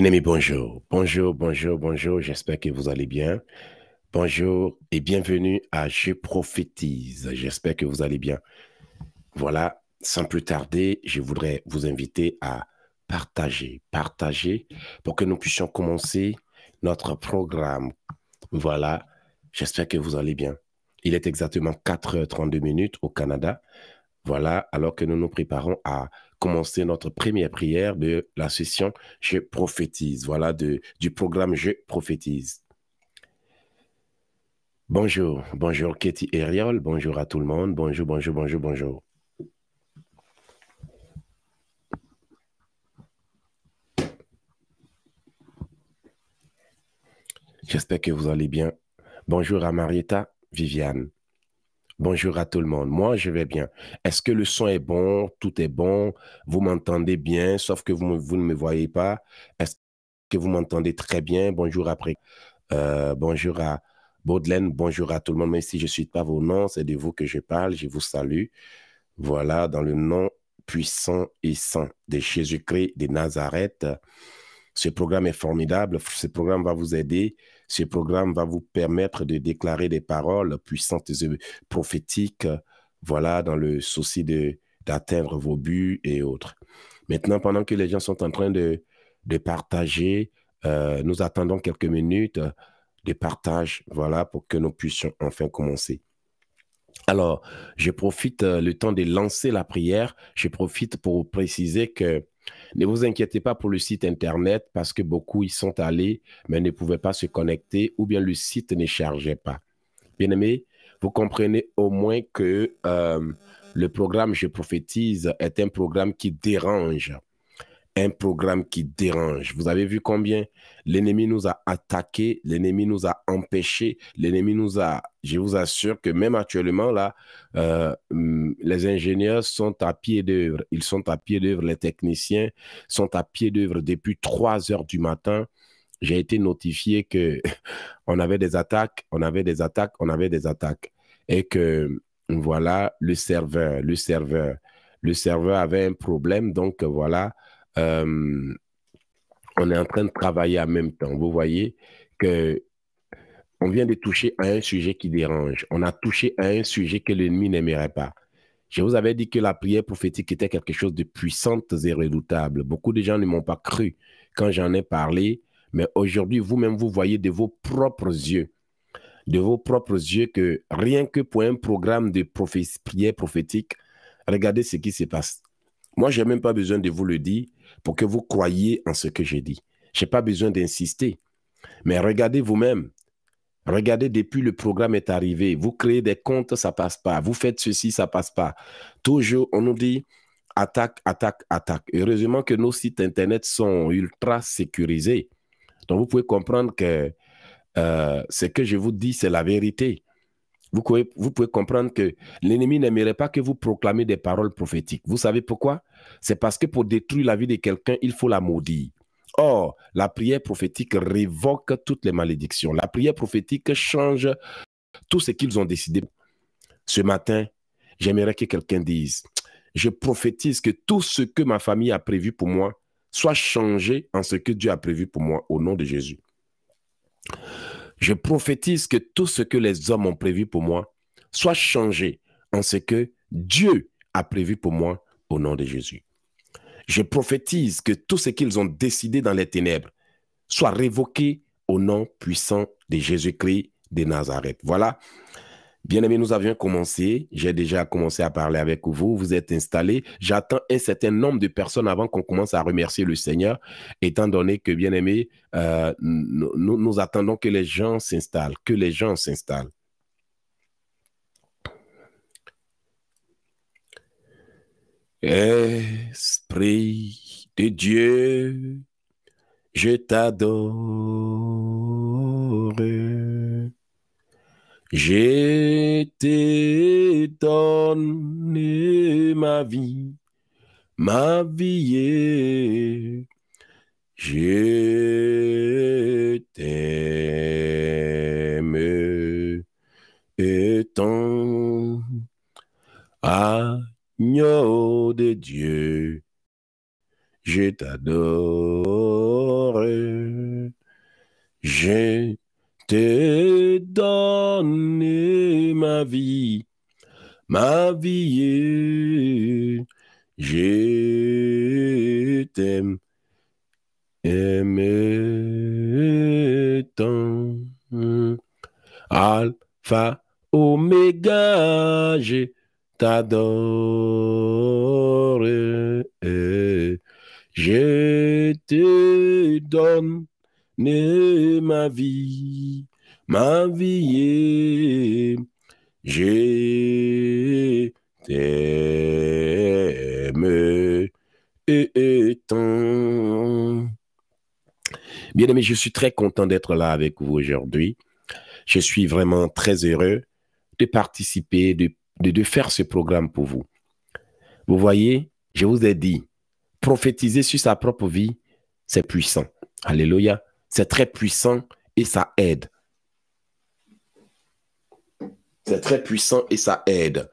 Bien bonjour. Bonjour, bonjour, bonjour. J'espère que vous allez bien. Bonjour et bienvenue à Je prophétise. J'espère que vous allez bien. Voilà, sans plus tarder, je voudrais vous inviter à partager, partager pour que nous puissions commencer notre programme. Voilà, j'espère que vous allez bien. Il est exactement 4h32 minutes au Canada. Voilà, alors que nous nous préparons à commencer notre première prière de la session Je prophétise, voilà, de, du programme Je prophétise. Bonjour, bonjour Katie Eriol, bonjour à tout le monde, bonjour, bonjour, bonjour, bonjour. J'espère que vous allez bien. Bonjour à Marietta Viviane. Bonjour à tout le monde. Moi, je vais bien. Est-ce que le son est bon? Tout est bon? Vous m'entendez bien, sauf que vous, ne me voyez pas? Est-ce que vous m'entendez très bien? Bonjour après. Euh, bonjour à Baudelaine. Bonjour à tout le monde. mais si je ne suis pas vos noms, c'est de vous que je parle. Je vous salue. Voilà, dans le nom puissant et saint de Jésus-Christ de Nazareth. Ce programme est formidable. Ce programme va vous aider ce programme va vous permettre de déclarer des paroles puissantes et prophétiques, euh, voilà, dans le souci d'atteindre vos buts et autres. Maintenant, pendant que les gens sont en train de, de partager, euh, nous attendons quelques minutes de partage, voilà, pour que nous puissions enfin commencer. Alors, je profite euh, le temps de lancer la prière. Je profite pour préciser que ne vous inquiétez pas pour le site Internet parce que beaucoup y sont allés mais ne pouvaient pas se connecter ou bien le site ne chargeait pas. Bien aimé, vous comprenez au moins que euh, le programme Je prophétise est un programme qui dérange un programme qui dérange. Vous avez vu combien l'ennemi nous a attaqué, l'ennemi nous a empêché, l'ennemi nous a... Je vous assure que même actuellement, là, euh, hum, les ingénieurs sont à pied d'œuvre. Ils sont à pied d'œuvre, les techniciens sont à pied d'œuvre depuis 3 heures du matin. J'ai été notifié que on avait des attaques, on avait des attaques, on avait des attaques. Et que, voilà, le serveur, le serveur, le serveur avait un problème, donc voilà, euh, on est en train de travailler en même temps. Vous voyez que on vient de toucher à un sujet qui dérange. On a touché à un sujet que l'ennemi n'aimerait pas. Je vous avais dit que la prière prophétique était quelque chose de puissante et redoutable. Beaucoup de gens ne m'ont pas cru quand j'en ai parlé, mais aujourd'hui, vous-même, vous voyez de vos propres yeux, de vos propres yeux que rien que pour un programme de prière prophétique, regardez ce qui se passe. Moi, je n'ai même pas besoin de vous le dire pour que vous croyiez en ce que j'ai dit. Je n'ai pas besoin d'insister. Mais regardez vous-même. Regardez, depuis le programme est arrivé, vous créez des comptes, ça passe pas. Vous faites ceci, ça passe pas. Toujours, on nous dit attaque, attaque, attaque. Heureusement que nos sites Internet sont ultra sécurisés. Donc, vous pouvez comprendre que euh, ce que je vous dis, c'est la vérité vous pouvez, comprendre que l'ennemi n'aimerait pas que vous proclamez des paroles prophétiques. Vous savez pourquoi C'est parce que pour détruire la vie de quelqu'un, il faut la maudire. Or, la prière prophétique révoque toutes les malédictions. La prière prophétique change tout ce qu'ils ont décidé. Ce matin, j'aimerais que quelqu'un dise, je prophétise que tout ce que ma famille a prévu pour moi soit changé en ce que Dieu a prévu pour moi au nom de Jésus. Je prophétise que tout ce que les hommes ont prévu pour moi soit changé en ce que Dieu a prévu pour moi au nom de Jésus. Je prophétise que tout ce qu'ils ont décidé dans les ténèbres soit révoqué au nom puissant de Jésus-Christ de Nazareth. Voilà bien aimé, nous avions commencé. J'ai déjà commencé à parler avec vous. Vous êtes installés. J'attends un certain nombre de personnes avant qu'on commence à remercier le Seigneur, étant donné que, bien aimé, euh, nous, nous attendons que les gens s'installent, que les gens s'installent. Esprit de Dieu, je t'adore. J'étais donné ma vie, ma vie est. j'ai été et ton agneau de Dieu, je t'adore, J'ai t'ai donné ma vie, ma vie, je t'aime, aimé tant. Alpha, Omega, je t'adore, je te donne ne ma vie, ma vie, j'ai et tant. Bien aimé, je suis très content d'être là avec vous aujourd'hui. Je suis vraiment très heureux de participer, de faire ce programme pour vous. Vous voyez, je vous ai dit, prophétiser sur sa propre vie, c'est puissant. Alléluia. C'est très puissant et ça aide. C'est très puissant et ça aide.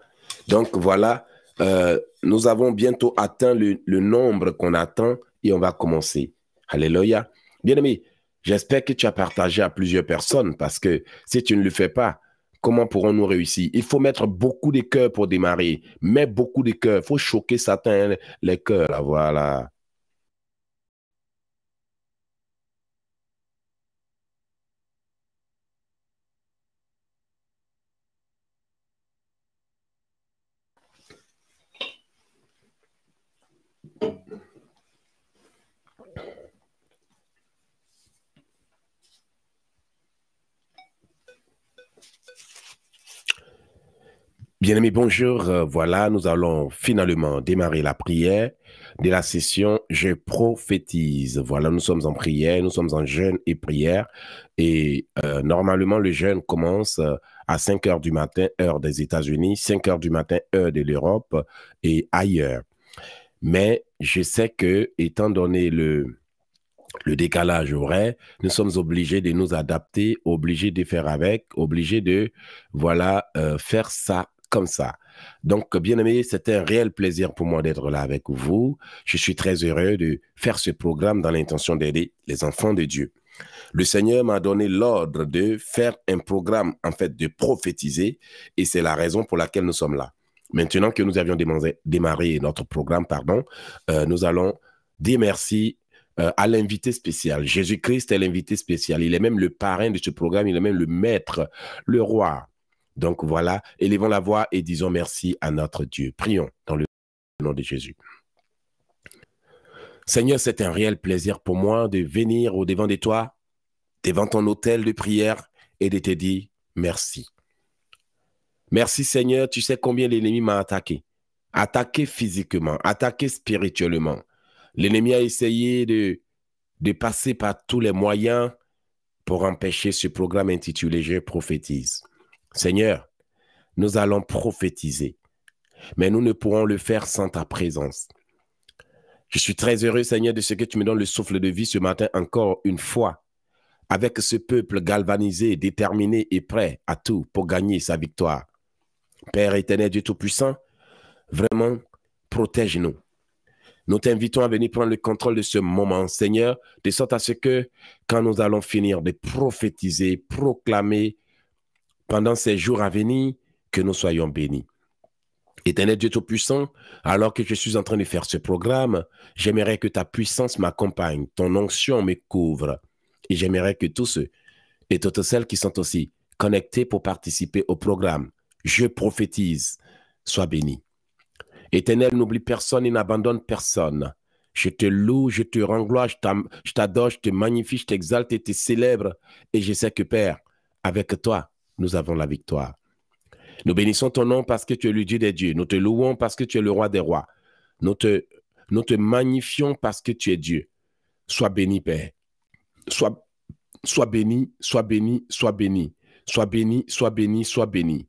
Donc voilà, euh, nous avons bientôt atteint le, nombre qu'on attend et on va commencer. Alléluia. Bien-aimé, j'espère que tu as partagé à plusieurs personnes parce que si tu ne le fais pas, comment pourrons-nous réussir Il faut mettre beaucoup de cœurs pour démarrer. Mets beaucoup de cœurs. Il faut choquer certains hein, les cœurs. voilà. Bien-aimés, bonjour. Euh, voilà, nous allons finalement démarrer la prière de la session Je prophétise. Voilà, nous sommes en prière, nous sommes en jeûne et prière. Et euh, normalement, le jeûne commence euh, à 5 heures du matin, heure des États-Unis, 5 heures du matin, heure de l'Europe et ailleurs. Mais je sais que, étant donné le, décalage horaire, nous sommes obligés de nous adapter, obligés de faire avec, obligés de voilà faire ça comme ça. Donc, bien aimé, c'est un réel plaisir pour moi d'être là avec vous. Je suis très heureux de faire ce programme dans l'intention d'aider les enfants de Dieu. Le Seigneur m'a donné l'ordre de faire un programme, en fait, de prophétiser, et c'est la raison pour laquelle nous sommes là. Maintenant que nous avions démarré, notre programme, pardon, euh, nous allons dire merci euh, à l'invité spécial. Jésus-Christ est l'invité spécial. Il est même le parrain de ce programme, il est même le maître, le roi, donc voilà, élevons la voix et disons merci à notre Dieu. Prions dans le nom de Jésus. Seigneur, c'est un réel plaisir pour moi de venir au devant de toi, devant ton hôtel de prière et de te dire merci. Merci Seigneur, tu sais combien l'ennemi m'a attaqué. Attaqué physiquement, attaqué spirituellement. L'ennemi a essayé de, de passer par tous les moyens pour empêcher ce programme intitulé Je prophétise. Seigneur, nous allons prophétiser, mais nous ne pourrons le faire sans ta présence. Je suis très heureux, Seigneur, de ce que tu me donnes le souffle de vie ce matin encore une fois, avec ce peuple galvanisé, déterminé et prêt à tout pour gagner sa victoire. Père éternel, Dieu Tout-Puissant, vraiment, protège-nous. Nous t'invitons à venir prendre le contrôle de ce moment, Seigneur, de sorte à ce que quand nous allons finir de prophétiser, proclamer, pendant ces jours à venir, que nous soyons bénis. Éternel Dieu Tout-Puissant, alors que je suis en train de faire ce programme, j'aimerais que ta puissance m'accompagne, ton onction me couvre. Et j'aimerais que tous ceux et toutes celles qui sont aussi connectés pour participer au programme, je prophétise, sois bénis. Éternel, n'oublie personne et n'abandonne personne. Je te loue, je te rends gloire, je t'adore, je te magnifie, je t'exalte et te célèbre. Et je sais que Père, avec toi, nous avons la victoire. Nous bénissons ton nom parce que tu es le Dieu des dieux. Nous te louons parce que tu es le roi des rois. Nous te, nous te magnifions parce que tu es Dieu. Sois béni, Père. Sois, sois béni, sois béni, sois béni. Sois béni, sois béni, sois béni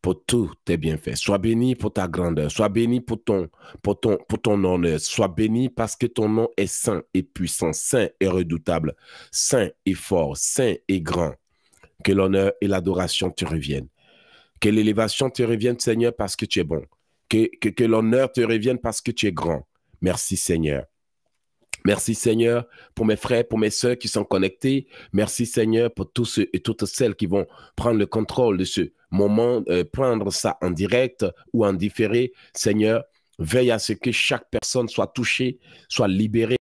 pour tous tes bienfaits. Sois béni pour ta grandeur. Sois béni pour ton, pour ton, pour ton honneur. Sois béni parce que ton nom est saint et puissant, saint et redoutable, saint et fort, saint et grand, que l'honneur et l'adoration te reviennent. Que l'élévation te revienne, Seigneur, parce que tu es bon. Que, l'honneur te revienne parce que tu es grand. Merci, Seigneur. Merci Seigneur pour mes frères, pour mes sœurs qui sont connectés. Merci Seigneur pour tous ceux et toutes celles qui vont prendre le contrôle de ce moment, euh, prendre ça en direct ou en différé. Seigneur, veille à ce que chaque personne soit touchée, soit libérée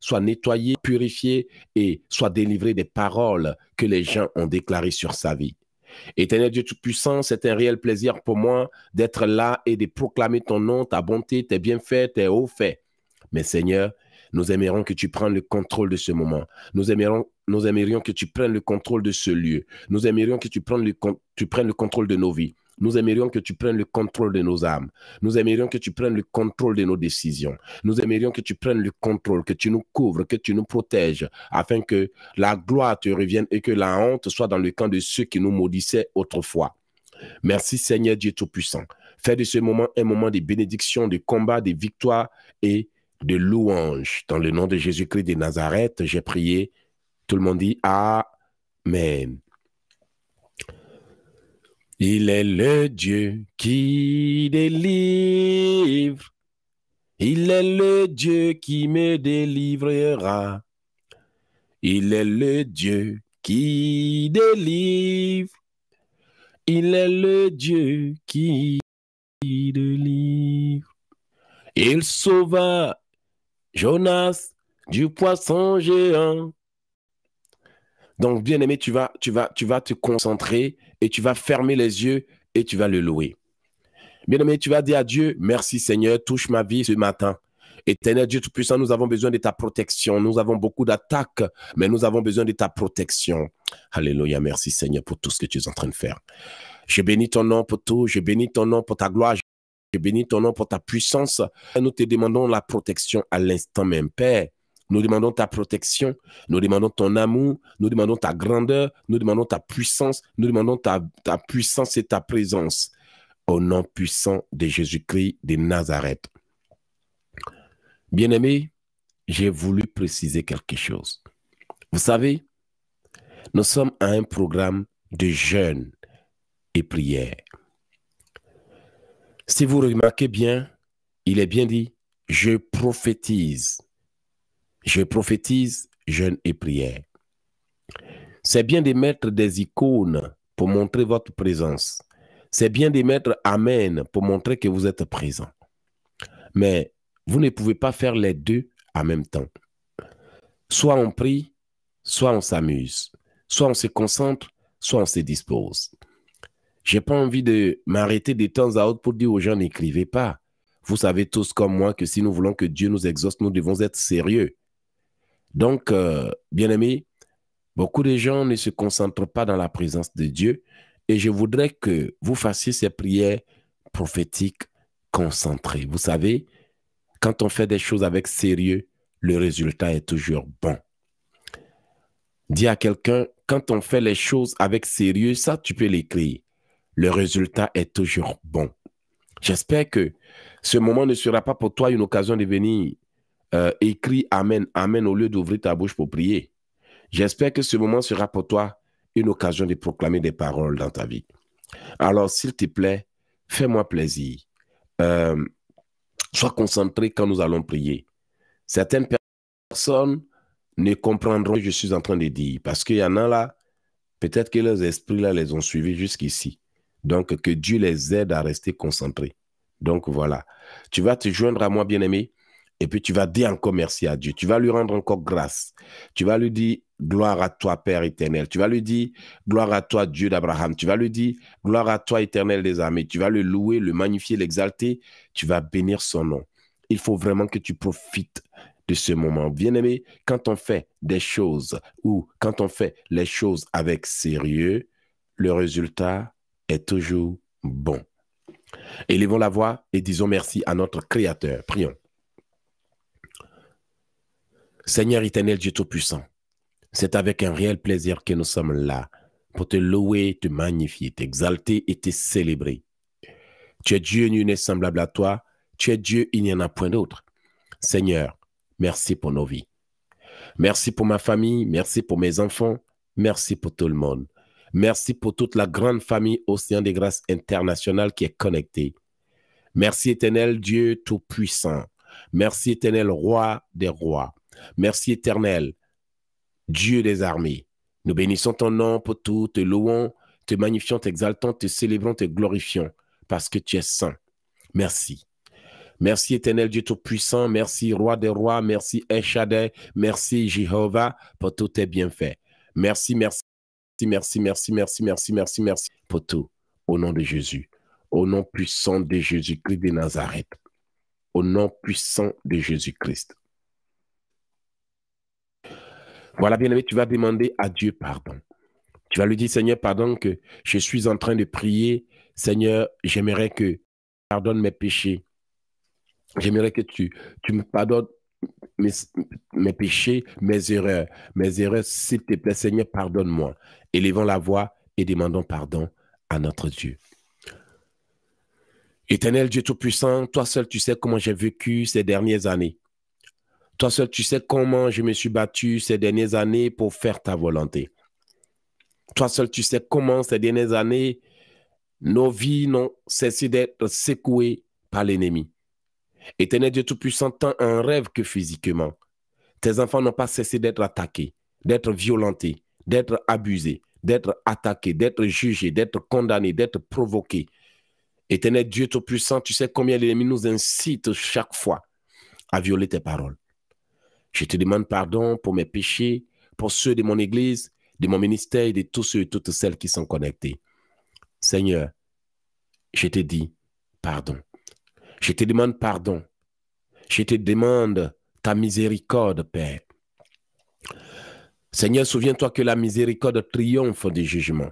soit nettoyé, purifié et soit délivré des paroles que les gens ont déclarées sur sa vie. Éternel Dieu Tout-Puissant, c'est un réel plaisir pour moi d'être là et de proclamer ton nom, ta bonté, tes bienfaits, tes hauts faits. Mais Seigneur, nous aimerions que tu prennes le contrôle de ce moment. Nous nous aimerions que tu prennes le contrôle de ce lieu. Nous aimerions que tu tu prennes le contrôle de nos vies. Nous aimerions que tu prennes le contrôle de nos âmes. Nous aimerions que tu prennes le contrôle de nos décisions. Nous aimerions que tu prennes le contrôle, que tu nous couvres, que tu nous protèges, afin que la gloire te revienne et que la honte soit dans le camp de ceux qui nous maudissaient autrefois. Merci Seigneur Dieu Tout-Puissant. Fais de ce moment un moment de bénédiction, de combat, de victoire et de louange. Dans le nom de Jésus-Christ de Nazareth, j'ai prié. Tout le monde dit Amen. Il est le Dieu qui délivre. Il est le Dieu qui me délivrera. Il est le Dieu qui délivre. Il est le Dieu qui délivre. Il sauva Jonas du poisson géant. Donc, bien aimé, tu vas, tu vas, tu vas te concentrer et tu vas fermer les yeux et tu vas le louer. Bien aimé, tu vas dire à Dieu, merci Seigneur, touche ma vie ce matin. Éternel Dieu Tout-Puissant, nous avons besoin de ta protection. Nous avons beaucoup d'attaques, mais nous avons besoin de ta protection. Alléluia, merci Seigneur pour tout ce que tu es en train de faire. Je bénis ton nom pour tout, je bénis ton nom pour ta gloire. Je bénis ton nom pour ta puissance. Nous te demandons la protection à l'instant même, Père. Nous demandons ta protection, nous demandons ton amour, nous demandons ta grandeur, nous demandons ta puissance, nous demandons ta, ta puissance et ta présence. Au nom puissant de Jésus-Christ de Nazareth. Bien-aimés, j'ai voulu préciser quelque chose. Vous savez, nous sommes à un programme de jeûne et prière. Si vous remarquez bien, il est bien dit, je prophétise. Je prophétise, jeûne et prière. C'est bien de mettre des icônes pour montrer votre présence. C'est bien de mettre Amen pour montrer que vous êtes présent. Mais vous ne pouvez pas faire les deux en même temps. Soit on prie, soit on s'amuse, soit on se concentre, soit on se dispose. J'ai pas envie de m'arrêter de temps à autre pour dire aux gens n'écrivez pas. Vous savez tous comme moi que si nous voulons que Dieu nous exauce, nous devons être sérieux. Donc, euh, bien aimé, beaucoup de gens ne se concentrent pas dans la présence de Dieu et je voudrais que vous fassiez ces prières prophétiques concentrées. Vous savez, quand on fait des choses avec sérieux, le résultat est toujours bon. Dis à quelqu'un, quand on fait les choses avec sérieux, ça, tu peux l'écrire. Le résultat est toujours bon. J'espère que ce moment ne sera pas pour toi une occasion de venir euh, écris Amen, Amen au lieu d'ouvrir ta bouche pour prier. J'espère que ce moment sera pour toi une occasion de proclamer des paroles dans ta vie. Alors, s'il te plaît, fais-moi plaisir. Euh, sois concentré quand nous allons prier. Certaines personnes ne comprendront ce que je suis en train de dire parce qu'il y en a là, peut-être que leurs esprits là les ont suivis jusqu'ici. Donc, que Dieu les aide à rester concentrés. Donc, voilà. Tu vas te joindre à moi, bien-aimé. Et puis tu vas dire encore merci à Dieu. Tu vas lui rendre encore grâce. Tu vas lui dire gloire à toi, Père éternel. Tu vas lui dire gloire à toi, Dieu d'Abraham. Tu vas lui dire gloire à toi, éternel des armées. Tu vas le louer, le magnifier, l'exalter. Tu vas bénir son nom. Il faut vraiment que tu profites de ce moment. Bien-aimé, quand on fait des choses ou quand on fait les choses avec sérieux, le résultat est toujours bon. Élevons la voix et disons merci à notre Créateur. Prions. Seigneur éternel Dieu Tout-Puissant, c'est avec un réel plaisir que nous sommes là pour te louer, te magnifier, t'exalter et te célébrer. Tu es Dieu, nul n'est semblable à toi. Tu es Dieu, il n'y en a point d'autre. Seigneur, merci pour nos vies. Merci pour ma famille, merci pour mes enfants, merci pour tout le monde. Merci pour toute la grande famille Océan des Grâces internationales qui est connectée. Merci éternel Dieu Tout-Puissant. Merci éternel Roi des Rois. Merci éternel, Dieu des armées. Nous bénissons ton nom pour tout, te louons, te magnifions, t'exaltons, te célébrons, te glorifions, parce que tu es saint. Merci. Merci éternel Dieu Tout-Puissant, merci Roi des Rois, merci Échadé. merci Jéhovah pour tous tes bienfaits. Merci, merci, merci, merci, merci, merci, merci, merci pour tout. Au nom de Jésus, au nom puissant de Jésus-Christ de Nazareth, au nom puissant de Jésus-Christ. Voilà, bien-aimé, tu vas demander à Dieu pardon. Tu vas lui dire, Seigneur, pardon que je suis en train de prier. Seigneur, j'aimerais que pardonne mes péchés. J'aimerais que tu, tu me pardonnes mes, mes, péchés, mes erreurs. Mes erreurs, s'il te plaît, Seigneur, pardonne-moi. Élevons la voix et demandons pardon à notre Dieu. Éternel Dieu Tout-Puissant, toi seul, tu sais comment j'ai vécu ces dernières années. Toi seul, tu sais comment je me suis battu ces dernières années pour faire ta volonté. Toi seul, tu sais comment ces dernières années, nos vies n'ont cessé d'être secouées par l'ennemi. Éternel Dieu Tout-Puissant, tant en rêve que physiquement. Tes enfants n'ont pas cessé d'être attaqués, d'être violentés, d'être abusés, d'être attaqués, d'être jugés, d'être condamnés, d'être provoqués. Éternel Dieu Tout-Puissant, tu sais combien l'ennemi nous incite chaque fois à violer tes paroles, je te demande pardon pour mes péchés, pour ceux de mon Église, de mon ministère et de tous ceux et toutes celles qui sont connectés. Seigneur, je te dis pardon. Je te demande pardon. Je te demande ta miséricorde, Père. Seigneur, souviens-toi que la miséricorde triomphe du jugement.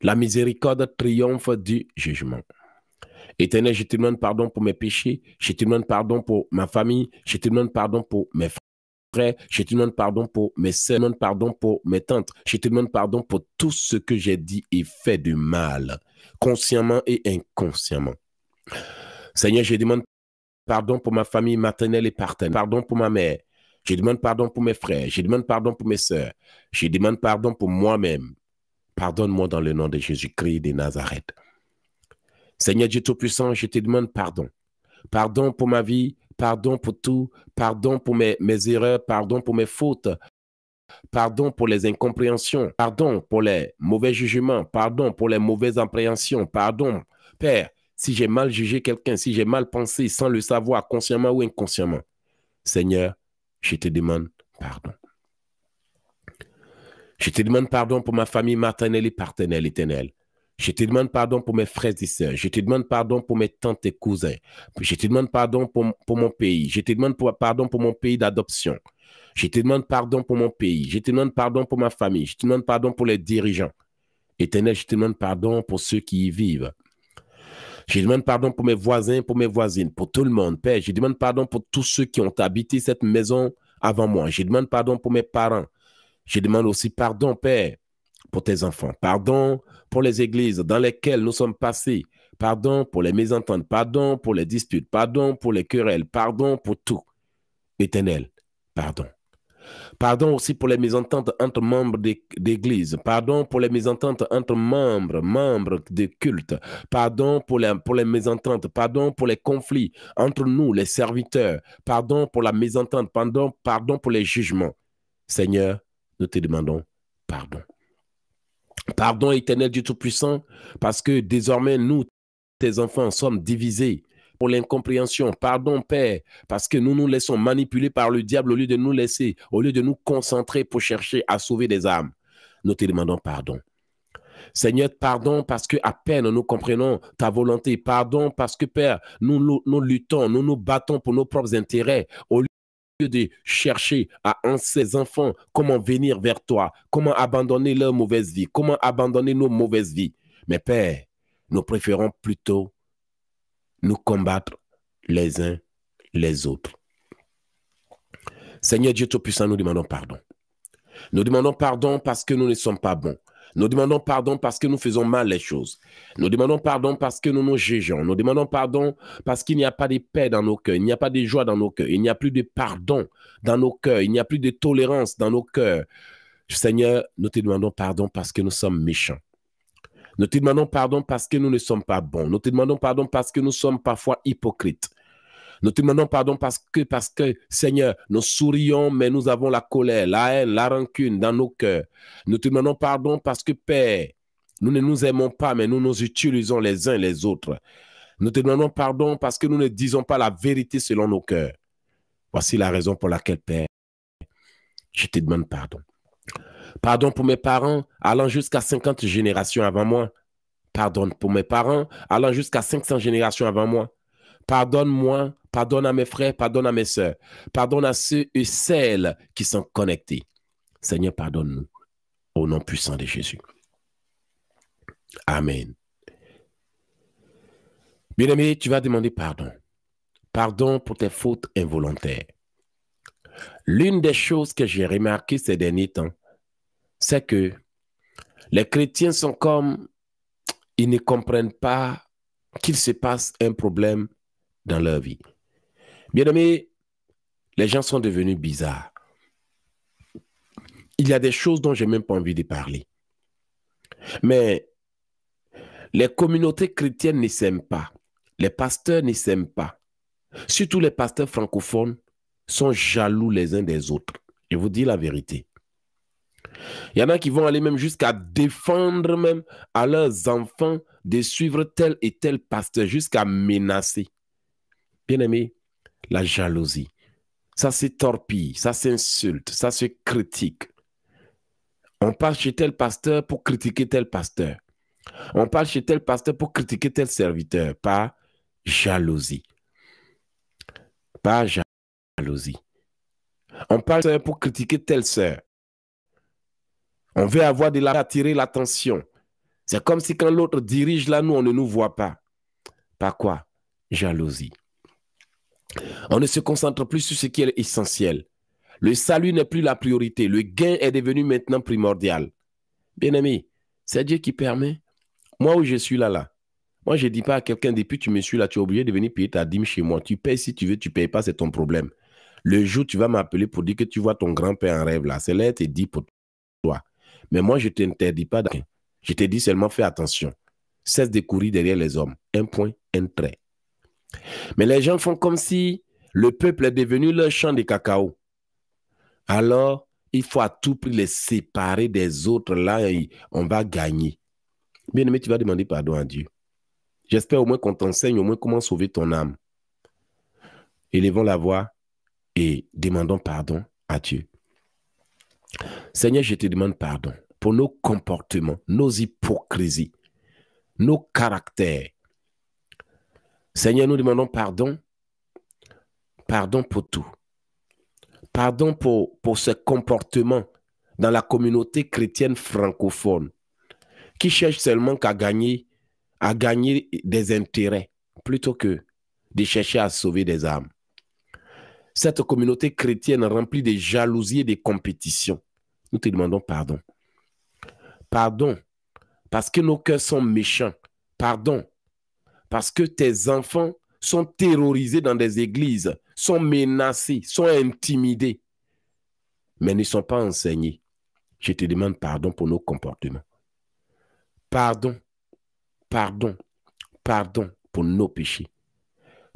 La miséricorde triomphe du jugement. Éternel, je te demande pardon pour mes péchés, je te demande pardon pour ma famille, je te demande pardon pour mes frères je te demande pardon pour mes sœurs, je te demande pardon pour mes tantes, je te demande pardon pour tout ce que j'ai dit et fait de mal, consciemment et inconsciemment. Seigneur, je demande pardon pour ma famille maternelle et paternelle, pardon pour ma mère, je demande pardon pour mes frères, je demande pardon pour mes sœurs, je demande pardon pour moi-même. Pardonne-moi dans le nom de Jésus-Christ de Nazareth. Seigneur Dieu Tout-Puissant, je te demande pardon. Pardon pour ma vie, Pardon pour tout. Pardon pour mes, mes erreurs. Pardon pour mes fautes. Pardon pour les incompréhensions. Pardon pour les mauvais jugements. Pardon pour les mauvaises appréhensions. Pardon, Père, si j'ai mal jugé quelqu'un, si j'ai mal pensé sans le savoir, consciemment ou inconsciemment. Seigneur, je te demande pardon. Je te demande pardon pour ma famille maternelle et paternelle éternelle. Je te demande pardon pour mes frères et sœurs. Je te demande pardon pour mes tantes et cousins. Je te demande pardon pour, pour mon pays. Je te demande pardon pour mon pays d'adoption. Je te demande pardon pour mon pays. Je te demande pardon pour ma famille. Je te demande pardon pour les dirigeants. Éternel, je te demande pardon pour ceux qui y vivent. Je demande pardon pour mes voisins, pour mes voisines, pour tout le monde. Père, je demande pardon pour tous ceux qui ont habité cette maison avant moi. Je demande pardon pour mes parents. Je demande aussi pardon, Père, pour tes enfants. Pardon pour les églises dans lesquelles nous sommes passés. Pardon pour les mésententes, pardon pour les disputes, pardon pour les querelles, pardon pour tout. Éternel, pardon. Pardon aussi pour les mésententes entre membres d'église. Pardon pour les mésententes entre membres, membres de cultes, Pardon pour les, pour les mésententes. Pardon pour les conflits entre nous, les serviteurs. Pardon pour la mésentente. Pardon, pardon pour les jugements. Seigneur, nous te demandons pardon. Pardon, éternel du Tout-Puissant, parce que désormais, nous, tes enfants, sommes divisés pour l'incompréhension. Pardon, Père, parce que nous nous laissons manipuler par le diable au lieu de nous laisser, au lieu de nous concentrer pour chercher à sauver des âmes. Nous te demandons pardon. Seigneur, pardon parce que à peine nous comprenons ta volonté. Pardon parce que, Père, nous, nous, nous luttons, nous nous battons pour nos propres intérêts au de chercher à ses enfants comment venir vers toi, comment abandonner leur mauvaise vie, comment abandonner nos mauvaises vies. Mais Père, nous préférons plutôt nous combattre les uns les autres. Seigneur Dieu Tout-Puissant, nous demandons pardon. Nous demandons pardon parce que nous ne sommes pas bons. Nous demandons pardon parce que nous faisons mal les choses. Nous demandons pardon parce que nous nous jugeons. Nous demandons pardon parce qu'il n'y a pas de paix dans nos cœurs. Il n'y a pas de joie dans nos cœurs. Il n'y a plus de pardon dans nos cœurs. Il n'y a plus de tolérance dans nos cœurs. Seigneur, nous te demandons pardon parce que nous sommes méchants. Nous te demandons pardon parce que nous ne sommes pas bons. Nous te demandons pardon parce que nous sommes parfois hypocrites. Nous te demandons pardon parce que, parce que, Seigneur, nous sourions, mais nous avons la colère, la haine, la rancune dans nos cœurs. Nous te demandons pardon parce que, Père, nous ne nous aimons pas, mais nous nous utilisons les uns les autres. Nous te demandons pardon parce que nous ne disons pas la vérité selon nos cœurs. Voici la raison pour laquelle, Père, je te demande pardon. Pardon pour mes parents allant jusqu'à 50 générations avant moi. Pardon pour mes parents allant jusqu'à 500 générations avant moi. Pardonne-moi, pardonne à mes frères, pardonne à mes sœurs, pardonne à ceux et celles qui sont connectés. Seigneur, pardonne-nous au nom puissant de Jésus. Amen. Bien-aimé, tu vas demander pardon. Pardon pour tes fautes involontaires. L'une des choses que j'ai remarquées ces derniers temps, c'est que les chrétiens sont comme, ils ne comprennent pas qu'il se passe un problème dans leur vie. Bien aimé, les gens sont devenus bizarres. Il y a des choses dont je n'ai même pas envie de parler. Mais les communautés chrétiennes ne s'aiment pas. Les pasteurs ne s'aiment pas. Surtout les pasteurs francophones sont jaloux les uns des autres. Je vous dis la vérité. Il y en a qui vont aller même jusqu'à défendre même à leurs enfants de suivre tel et tel pasteur, jusqu'à menacer bien-aimé, la jalousie. Ça c'est torpille, ça s'insulte, ça se critique. On parle chez tel pasteur pour critiquer tel pasteur. On parle chez tel pasteur pour critiquer tel serviteur. Pas jalousie. Pas jalousie. On parle pour critiquer telle sœur. On veut avoir de la attirer l'attention. C'est comme si quand l'autre dirige là, nous, on ne nous voit pas. Pas quoi Jalousie. On ne se concentre plus sur ce qui est essentiel. Le salut n'est plus la priorité. Le gain est devenu maintenant primordial. Bien-aimé, c'est Dieu qui permet. Moi où je suis là, là. Moi, je ne dis pas à quelqu'un, depuis tu me suis là, tu es obligé de venir payer ta dîme chez moi. Tu payes si tu veux, tu ne payes pas, c'est ton problème. Le jour, tu vas m'appeler pour dire que tu vois ton grand-père en rêve là. C'est là, te dit pour toi. Mais moi, je ne t'interdis pas. Je te dis seulement fais attention. Cesse de courir derrière les hommes. Un point, un trait. Mais les gens font comme si le peuple est devenu leur champ de cacao. Alors, il faut à tout prix les séparer des autres. Là, on va gagner. Bien aimé, tu vas demander pardon à Dieu. J'espère au moins qu'on t'enseigne au moins comment sauver ton âme. Élevons la voix et demandons pardon à Dieu. Seigneur, je te demande pardon pour nos comportements, nos hypocrisies, nos caractères, Seigneur, nous demandons pardon. Pardon pour tout. Pardon pour, pour ce comportement dans la communauté chrétienne francophone qui cherche seulement qu'à gagner, à gagner des intérêts plutôt que de chercher à sauver des âmes. Cette communauté chrétienne remplie de jalousie et de compétition, nous te demandons pardon. Pardon parce que nos cœurs sont méchants. Pardon parce que tes enfants sont terrorisés dans des églises, sont menacés, sont intimidés, mais ne sont pas enseignés. Je te demande pardon pour nos comportements. Pardon, pardon, pardon pour nos péchés.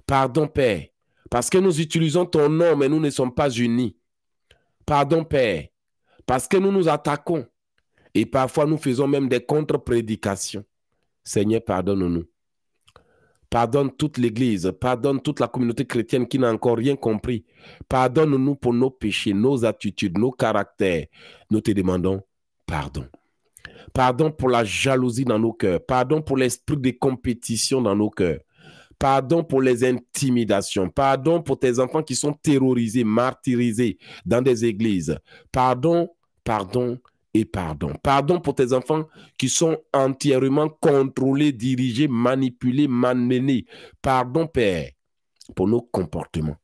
Pardon, Père, parce que nous utilisons ton nom, mais nous ne sommes pas unis. Pardon, Père, parce que nous nous attaquons et parfois nous faisons même des contre-prédications. Seigneur, pardonne-nous. Pardonne toute l'Église, pardonne toute la communauté chrétienne qui n'a encore rien compris. Pardonne-nous pour nos péchés, nos attitudes, nos caractères. Nous te demandons pardon. Pardon pour la jalousie dans nos cœurs. Pardon pour l'esprit de compétition dans nos cœurs. Pardon pour les intimidations. Pardon pour tes enfants qui sont terrorisés, martyrisés dans des églises. Pardon, pardon, pardon. Pardon pour tes enfants qui sont entièrement contrôlés, dirigés, manipulés, malmenés. Pardon, Père, pour nos comportements.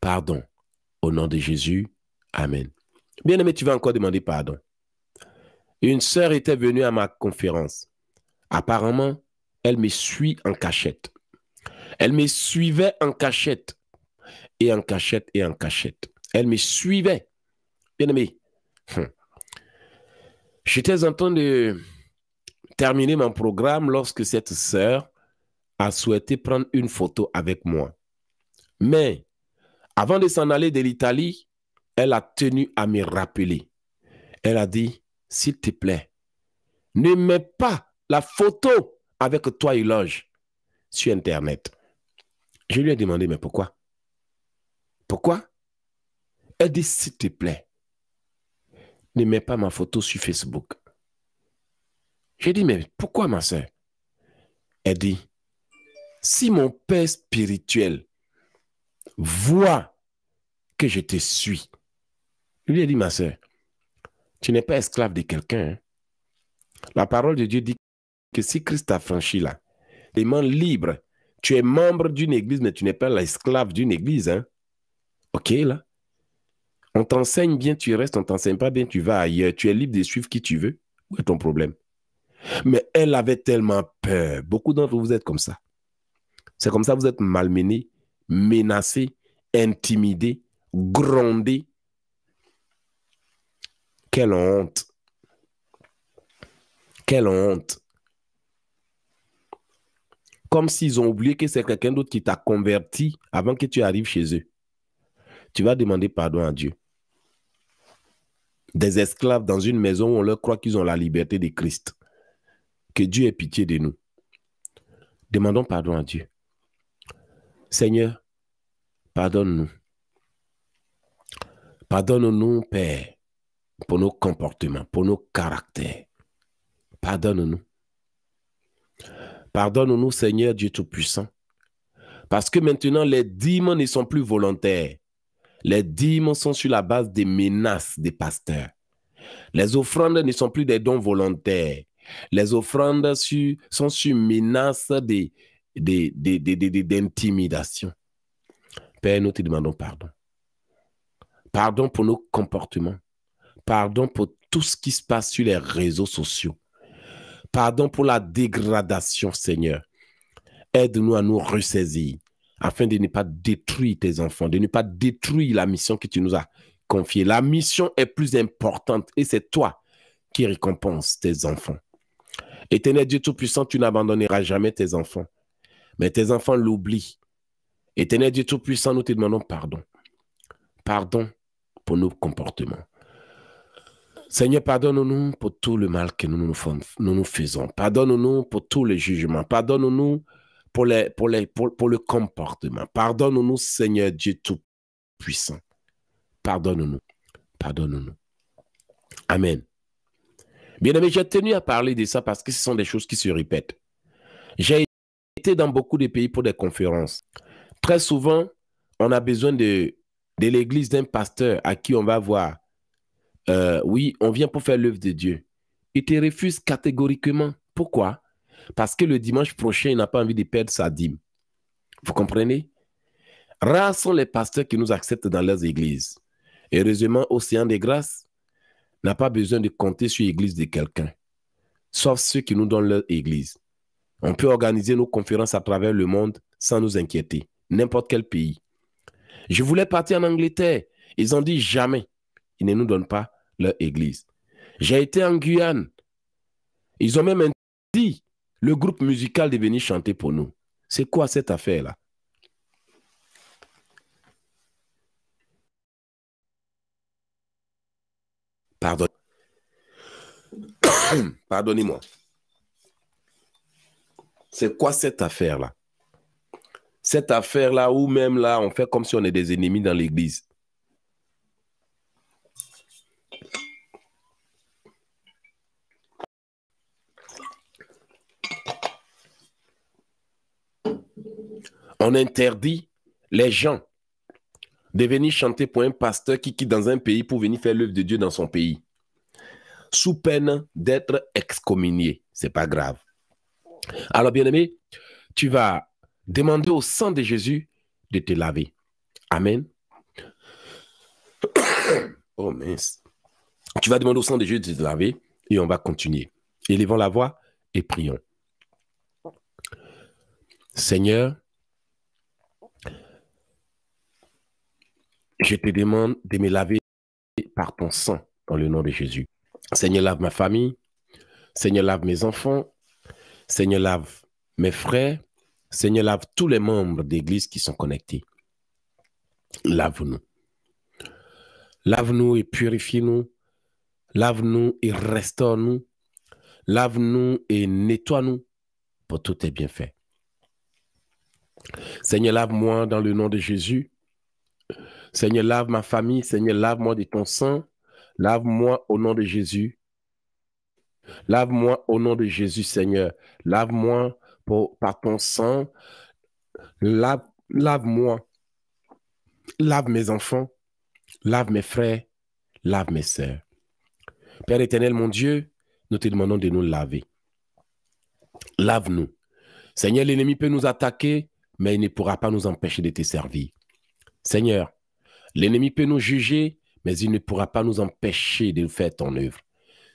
Pardon. Au nom de Jésus. Amen. Bien-aimé, tu vas encore demander pardon. Une sœur était venue à ma conférence. Apparemment, elle me suit en cachette. Elle me suivait en cachette. Et en cachette et en cachette. Elle me suivait. Bien-aimé, Hmm. J'étais en train de terminer mon programme lorsque cette sœur a souhaité prendre une photo avec moi. Mais avant de s'en aller de l'Italie, elle a tenu à me rappeler. Elle a dit, s'il te plaît, ne mets pas la photo avec toi et sur Internet. Je lui ai demandé, mais pourquoi Pourquoi Elle dit, s'il te plaît, ne mets pas ma photo sur Facebook. J'ai dit, mais pourquoi ma soeur Elle dit, si mon père spirituel voit que je te suis, lui ai dit, ma soeur, tu n'es pas esclave de quelqu'un. Hein. La parole de Dieu dit que si Christ t'a franchi là, les mains libres, tu es membre d'une église, mais tu n'es pas l'esclave d'une église. Hein. OK, là on t'enseigne bien, tu restes, on t'enseigne pas bien, tu vas ailleurs. Tu es libre de suivre qui tu veux. Où est ton problème Mais elle avait tellement peur. Beaucoup d'entre vous, vous êtes comme ça. C'est comme ça, vous êtes malmenés, menacés, intimidés, grondés. Quelle honte. Quelle honte. Comme s'ils ont oublié que c'est quelqu'un d'autre qui t'a converti avant que tu arrives chez eux tu vas demander pardon à Dieu. Des esclaves dans une maison où on leur croit qu'ils ont la liberté de Christ. Que Dieu ait pitié de nous. Demandons pardon à Dieu. Seigneur, pardonne-nous. Pardonne-nous, Père, pour nos comportements, pour nos caractères. Pardonne-nous. Pardonne-nous, Seigneur Dieu Tout-Puissant. Parce que maintenant, les démons ne sont plus volontaires. Les dîmes sont sur la base des menaces des pasteurs. Les offrandes ne sont plus des dons volontaires. Les offrandes sont sur menace d'intimidation. Père, nous te demandons pardon. Pardon pour nos comportements. Pardon pour tout ce qui se passe sur les réseaux sociaux. Pardon pour la dégradation, Seigneur. Aide-nous à nous ressaisir afin de ne pas détruire tes enfants, de ne pas détruire la mission que tu nous as confiée. La mission est plus importante et c'est toi qui récompense tes enfants. Éternel Dieu Tout-Puissant, tu n'abandonneras jamais tes enfants, mais tes enfants l'oublient. Éternel Dieu Tout-Puissant, nous te demandons pardon. Pardon pour nos comportements. Seigneur, pardonne-nous pour tout le mal que nous, nous faisons. Pardonne-nous pour tous les jugements. Pardonne-nous pour, pour, pour, le comportement. Pardonne-nous, Seigneur Dieu Tout-Puissant. Pardonne-nous. Pardonne-nous. Amen. Bien mais j'ai tenu à parler de ça parce que ce sont des choses qui se répètent. J'ai été dans beaucoup de pays pour des conférences. Très souvent, on a besoin de, de l'église d'un pasteur à qui on va voir. Euh, oui, on vient pour faire l'œuvre de Dieu. Il te refuse catégoriquement. Pourquoi parce que le dimanche prochain, il n'a pas envie de perdre sa dîme. Vous comprenez Rares sont les pasteurs qui nous acceptent dans leurs églises. Heureusement, Océan des Grâces n'a pas besoin de compter sur l'église de quelqu'un, sauf ceux qui nous donnent leur église. On peut organiser nos conférences à travers le monde sans nous inquiéter, n'importe quel pays. Je voulais partir en Angleterre. Ils ont dit jamais. Ils ne nous donnent pas leur église. J'ai été en Guyane. Ils ont même dit le groupe musical de venu chanter pour nous. C'est quoi cette affaire-là Pardon. Pardonnez-moi. C'est quoi cette affaire-là Cette affaire-là où même là, on fait comme si on est des ennemis dans l'Église. On interdit les gens de venir chanter pour un pasteur qui quitte dans un pays pour venir faire l'œuvre de Dieu dans son pays. Sous peine d'être excommunié. C'est pas grave. Alors, bien-aimé, tu vas demander au sang de Jésus de te laver. Amen. oh mince. Tu vas demander au sang de Jésus de te laver et on va continuer. Élevons la voix et prions. Seigneur, je te demande de me laver par ton sang dans le nom de Jésus. Seigneur, lave ma famille. Seigneur, lave mes enfants. Seigneur, lave mes frères. Seigneur, lave tous les membres d'Église qui sont connectés. Lave-nous. Lave-nous et purifie-nous. Lave-nous et restaure-nous. Lave-nous et nettoie-nous pour tout tes bienfaits. Seigneur, lave-moi dans le nom de Jésus. Seigneur, lave ma famille. Seigneur, lave-moi de ton sang. Lave-moi au nom de Jésus. Lave-moi au nom de Jésus, Seigneur. Lave-moi par ton sang. Lave-moi. Lave, mes enfants. Lave mes frères. Lave mes sœurs. Père éternel, mon Dieu, nous te demandons de nous laver. Lave-nous. Seigneur, l'ennemi peut nous attaquer, mais il ne pourra pas nous empêcher de te servir. Seigneur, L'ennemi peut nous juger, mais il ne pourra pas nous empêcher de faire ton œuvre.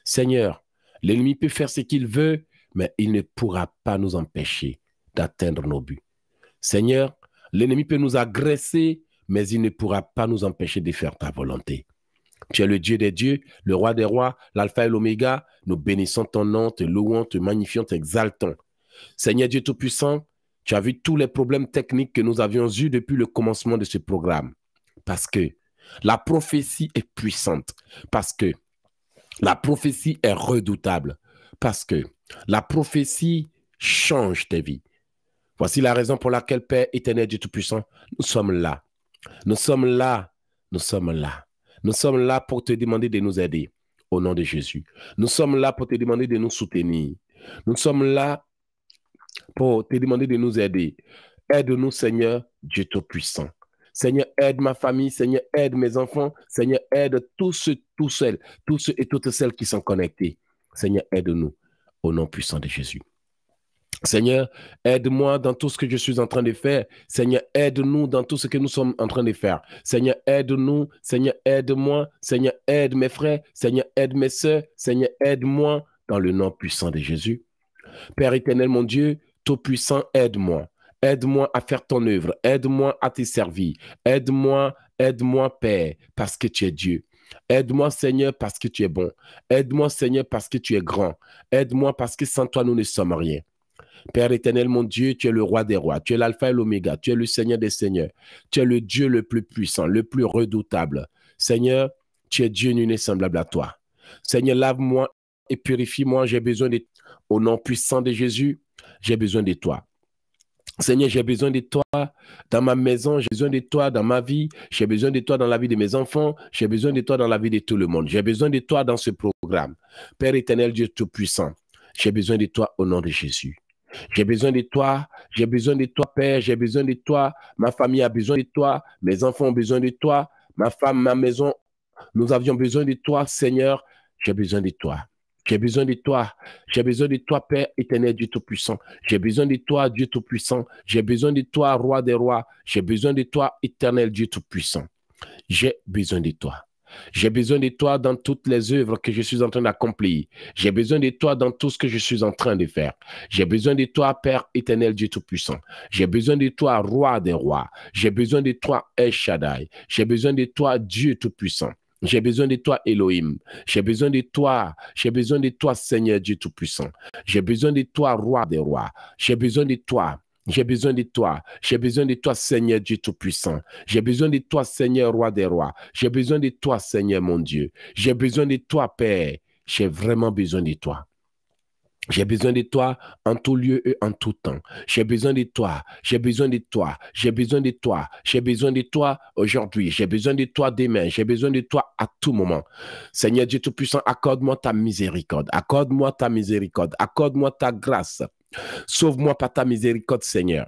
Seigneur, l'ennemi peut faire ce qu'il veut, mais il ne pourra pas nous empêcher d'atteindre nos buts. Seigneur, l'ennemi peut nous agresser, mais il ne pourra pas nous empêcher de faire ta volonté. Tu es le Dieu des dieux, le roi des rois, l'alpha et l'oméga. Nous bénissons ton nom, te louons, te magnifions, t'exaltons. Seigneur Dieu Tout-Puissant, tu as vu tous les problèmes techniques que nous avions eus depuis le commencement de ce programme. Parce que la prophétie est puissante. Parce que la prophétie est redoutable. Parce que la prophétie change tes vies. Voici la raison pour laquelle, Père éternel Dieu Tout-Puissant, nous sommes là. Nous sommes là. Nous sommes là. Nous sommes là pour te demander de nous aider au nom de Jésus. Nous sommes là pour te demander de nous soutenir. Nous sommes là pour te demander de nous aider. Aide-nous, Seigneur, Dieu Tout-Puissant. Seigneur, aide ma famille, Seigneur, aide mes enfants, Seigneur, aide tous ceux, tout celles, tous ceux et toutes celles qui sont connectés. Seigneur, aide-nous au nom puissant de Jésus. Seigneur, aide-moi dans tout ce que je suis en train de faire. Seigneur, aide-nous dans tout ce que nous sommes en train de faire. Seigneur, aide-nous. Seigneur, aide-moi. Seigneur, aide mes frères. Seigneur, aide mes sœurs. Seigneur, aide-moi dans le nom puissant de Jésus. Père éternel, mon Dieu, tout puissant, aide-moi. Aide-moi à faire ton œuvre. Aide-moi à te servir. Aide-moi, aide-moi, Père, parce que tu es Dieu. Aide-moi, Seigneur, parce que tu es bon. Aide-moi, Seigneur, parce que tu es grand. Aide-moi, parce que sans toi, nous ne sommes rien. Père éternel, mon Dieu, tu es le roi des rois, tu es l'alpha et l'oméga, tu es le Seigneur des seigneurs, tu es le Dieu le plus puissant, le plus redoutable. Seigneur, tu es Dieu, nul n'est semblable à toi. Seigneur, lave-moi et purifie-moi, j'ai besoin Au nom puissant de Jésus, j'ai besoin de toi. Seigneur, j'ai besoin de toi dans ma maison, j'ai besoin de toi dans ma vie, j'ai besoin de toi dans la vie de mes enfants, j'ai besoin de toi dans la vie de tout le monde, j'ai besoin de toi dans ce programme. Père éternel, Dieu Tout-Puissant, j'ai besoin de toi au nom de Jésus. J'ai besoin de toi, j'ai besoin de toi, Père, j'ai besoin de toi, ma famille a besoin de toi, mes enfants ont besoin de toi, ma femme, ma maison, nous avions besoin de toi, Seigneur, j'ai besoin de toi. J'ai besoin de toi. J'ai besoin de toi, Père éternel, Dieu Tout-Puissant. J'ai besoin de toi, Dieu Tout-Puissant. J'ai besoin de toi, Roi des Rois. J'ai besoin de toi, éternel Dieu Tout-Puissant. J'ai besoin de toi. J'ai besoin de toi dans toutes les œuvres que je suis en train d'accomplir. J'ai besoin de toi dans tout ce que je suis en train de faire. J'ai besoin de toi, Père éternel Dieu Tout-Puissant. J'ai besoin de toi, Roi des Rois. J'ai besoin de toi, El Shaddai. J'ai besoin de toi, Dieu Tout-Puissant. J'ai besoin de toi, Elohim. J'ai besoin de toi. J'ai besoin de toi, Seigneur Dieu Tout-Puissant. J'ai besoin de toi, Roi des rois. J'ai besoin de toi. J'ai besoin de toi. J'ai besoin de toi, Seigneur Dieu Tout-Puissant. J'ai besoin de toi, Seigneur Roi des rois. J'ai besoin de toi, Seigneur mon Dieu. J'ai besoin de toi, Père. J'ai vraiment besoin de toi. J'ai besoin de toi en tout lieu et en tout temps. J'ai besoin de toi. J'ai besoin de toi. J'ai besoin de toi. J'ai besoin de toi aujourd'hui. J'ai besoin de toi demain. J'ai besoin de toi à tout moment. Seigneur Dieu Tout-Puissant, accorde-moi ta miséricorde. Accorde-moi ta miséricorde. Accorde-moi ta grâce. Sauve-moi par ta miséricorde, Seigneur.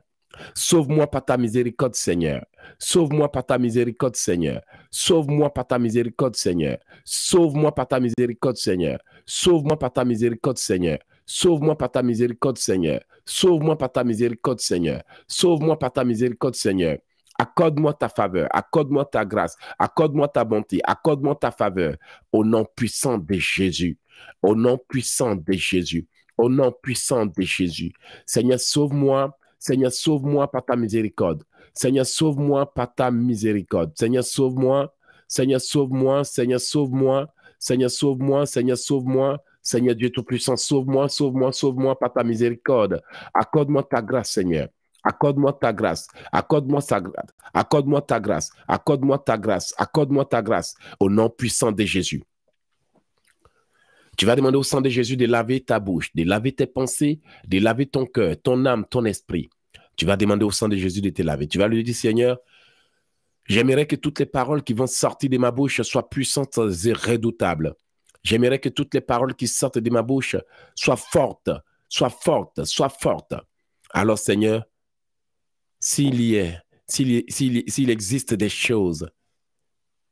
Sauve-moi par ta miséricorde, Seigneur. Sauve-moi par ta miséricorde, Seigneur. Sauve-moi par ta miséricorde, Seigneur. Sauve-moi par ta miséricorde, Seigneur. Sauve-moi par ta miséricorde, Seigneur. Sauve-moi par ta miséricorde, Seigneur. Sauve-moi par ta miséricorde, Seigneur. Sauve-moi par ta miséricorde, Seigneur. Accorde-moi ta faveur, accorde-moi ta grâce, accorde-moi ta bonté, accorde-moi ta faveur. Au nom puissant de Jésus, au nom puissant de Jésus, au nom puissant de Jésus. Seigneur, sauve-moi, Seigneur, sauve-moi par ta miséricorde. Seigneur, sauve-moi par ta miséricorde. Seigneur, sauve-moi, Seigneur, sauve-moi, Seigneur, sauve-moi, Seigneur, sauve-moi, Seigneur, sauve-moi. Seigneur Dieu Tout-Puissant, sauve-moi, sauve-moi, sauve-moi par ta miséricorde. Accorde-moi ta grâce, Seigneur. Accorde-moi ta grâce. Accorde-moi ta grâce. Accorde-moi ta grâce. Accorde-moi ta grâce. Accorde-moi ta grâce. Au nom puissant de Jésus. Tu vas demander au sang de Jésus de laver ta bouche, de laver tes pensées, de laver ton cœur, ton âme, ton esprit. Tu vas demander au sang de Jésus de te laver. Tu vas lui dire, Seigneur, j'aimerais que toutes les paroles qui vont sortir de ma bouche soient puissantes et redoutables. J'aimerais que toutes les paroles qui sortent de ma bouche soient fortes, soient fortes, soient fortes. Alors Seigneur, s'il y est, s'il existe des choses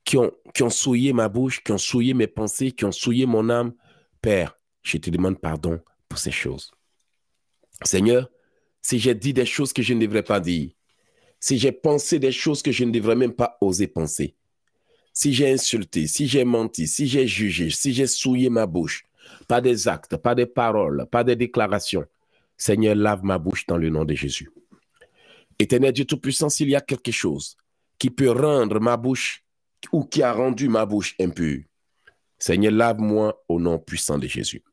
qui ont, qui ont souillé ma bouche, qui ont souillé mes pensées, qui ont souillé mon âme, Père, je te demande pardon pour ces choses. Seigneur, si j'ai dit des choses que je ne devrais pas dire, si j'ai pensé des choses que je ne devrais même pas oser penser, si j'ai insulté, si j'ai menti, si j'ai jugé, si j'ai souillé ma bouche, pas des actes, pas des paroles, pas des déclarations, Seigneur, lave ma bouche dans le nom de Jésus. Éternel Dieu Tout-Puissant, s'il y a quelque chose qui peut rendre ma bouche ou qui a rendu ma bouche impure, Seigneur, lave-moi au nom puissant de Jésus.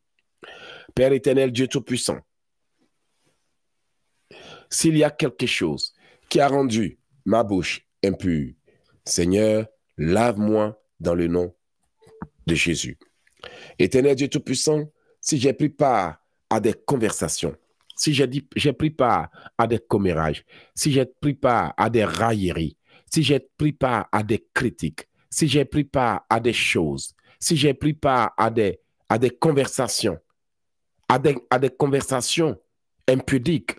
Père éternel Dieu Tout-Puissant, s'il y a quelque chose qui a rendu ma bouche impure, Seigneur, lave-moi dans le nom de Jésus. Éternel Dieu Tout-Puissant, si j'ai pris part à des conversations, si j'ai pris part à des commérages, si j'ai pris part à des railleries, si j'ai pris part à des critiques, si j'ai pris part à des choses, si j'ai pris part à des, à des conversations, à des, à des conversations impudiques,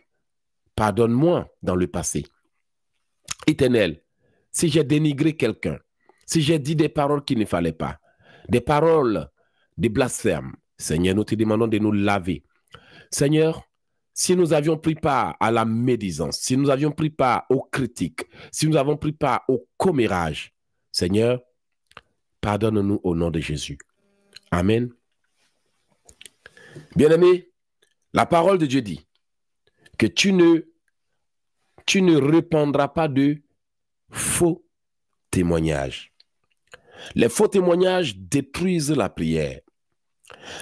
pardonne-moi dans le passé. Éternel, si j'ai dénigré quelqu'un, si j'ai dit des paroles qu'il ne fallait pas, des paroles de blasphème, Seigneur, nous te demandons de nous laver. Seigneur, si nous avions pris part à la médisance, si nous avions pris part aux critiques, si nous avons pris part au commérage, Seigneur, pardonne-nous au nom de Jésus. Amen. bien aimés la parole de Dieu dit que tu ne, tu ne répandras pas de faux témoignages. Les faux témoignages détruisent la prière.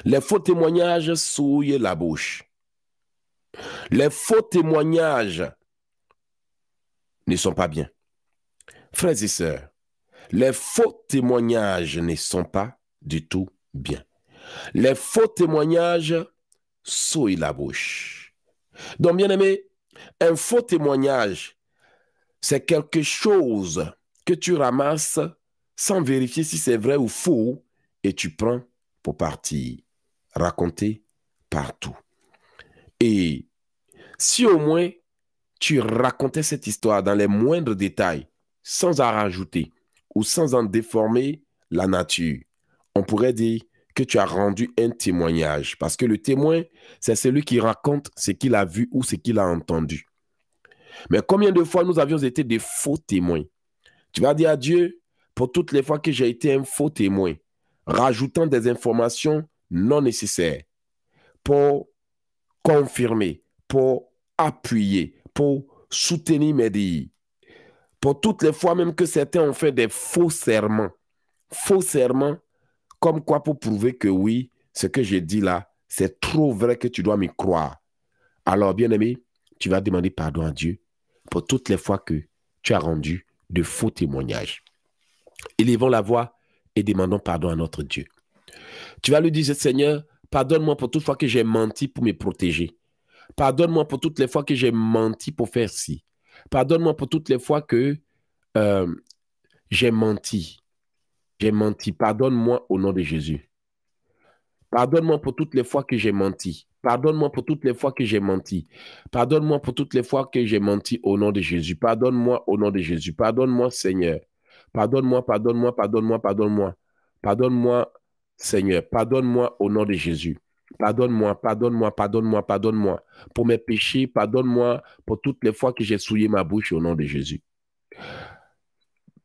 Les faux témoignages souillent la bouche. Les faux témoignages ne sont pas bien. Frères et sœurs, les faux témoignages ne sont pas du tout bien. Les faux témoignages souillent la bouche. Donc, bien aimé, un faux témoignage, c'est quelque chose que tu ramasses sans vérifier si c'est vrai ou faux, et tu prends pour partie. raconter partout. Et si au moins tu racontais cette histoire dans les moindres détails, sans en rajouter ou sans en déformer la nature, on pourrait dire que tu as rendu un témoignage, parce que le témoin, c'est celui qui raconte ce qu'il a vu ou ce qu'il a entendu. Mais combien de fois nous avions été des faux témoins Tu vas dire à Dieu, pour toutes les fois que j'ai été un faux témoin, rajoutant des informations non nécessaires pour confirmer, pour appuyer, pour soutenir mes dires. Pour toutes les fois même que certains ont fait des faux serments, faux serments, comme quoi pour prouver que oui, ce que j'ai dit là, c'est trop vrai que tu dois m'y croire. Alors, bien-aimé, tu vas demander pardon à Dieu pour toutes les fois que tu as rendu de faux témoignages élevons la voix et demandons pardon à notre Dieu. Tu vas lui dire, Seigneur, pardonne-moi pour toutes les fois que j'ai menti pour me protéger. Pardonne-moi pour toutes les fois que j'ai menti pour faire ci. Pardonne-moi pour toutes les fois que euh, j'ai menti. J'ai menti. Pardonne-moi au nom de Jésus. Pardonne-moi pour toutes les fois que j'ai menti. Pardonne-moi pour toutes les fois que j'ai menti. Pardonne-moi pour toutes les fois que j'ai menti au nom de Jésus. Pardonne-moi au nom de Jésus. Pardonne-moi, Seigneur. Pardonne-moi, pardonne-moi, pardonne-moi, pardonne-moi. Pardonne-moi, Seigneur. Pardonne-moi au nom de Jésus. Pardonne-moi, pardonne-moi, pardonne-moi, pardonne-moi. Pour mes péchés, pardonne-moi pour toutes les fois que j'ai souillé ma bouche au nom de Jésus.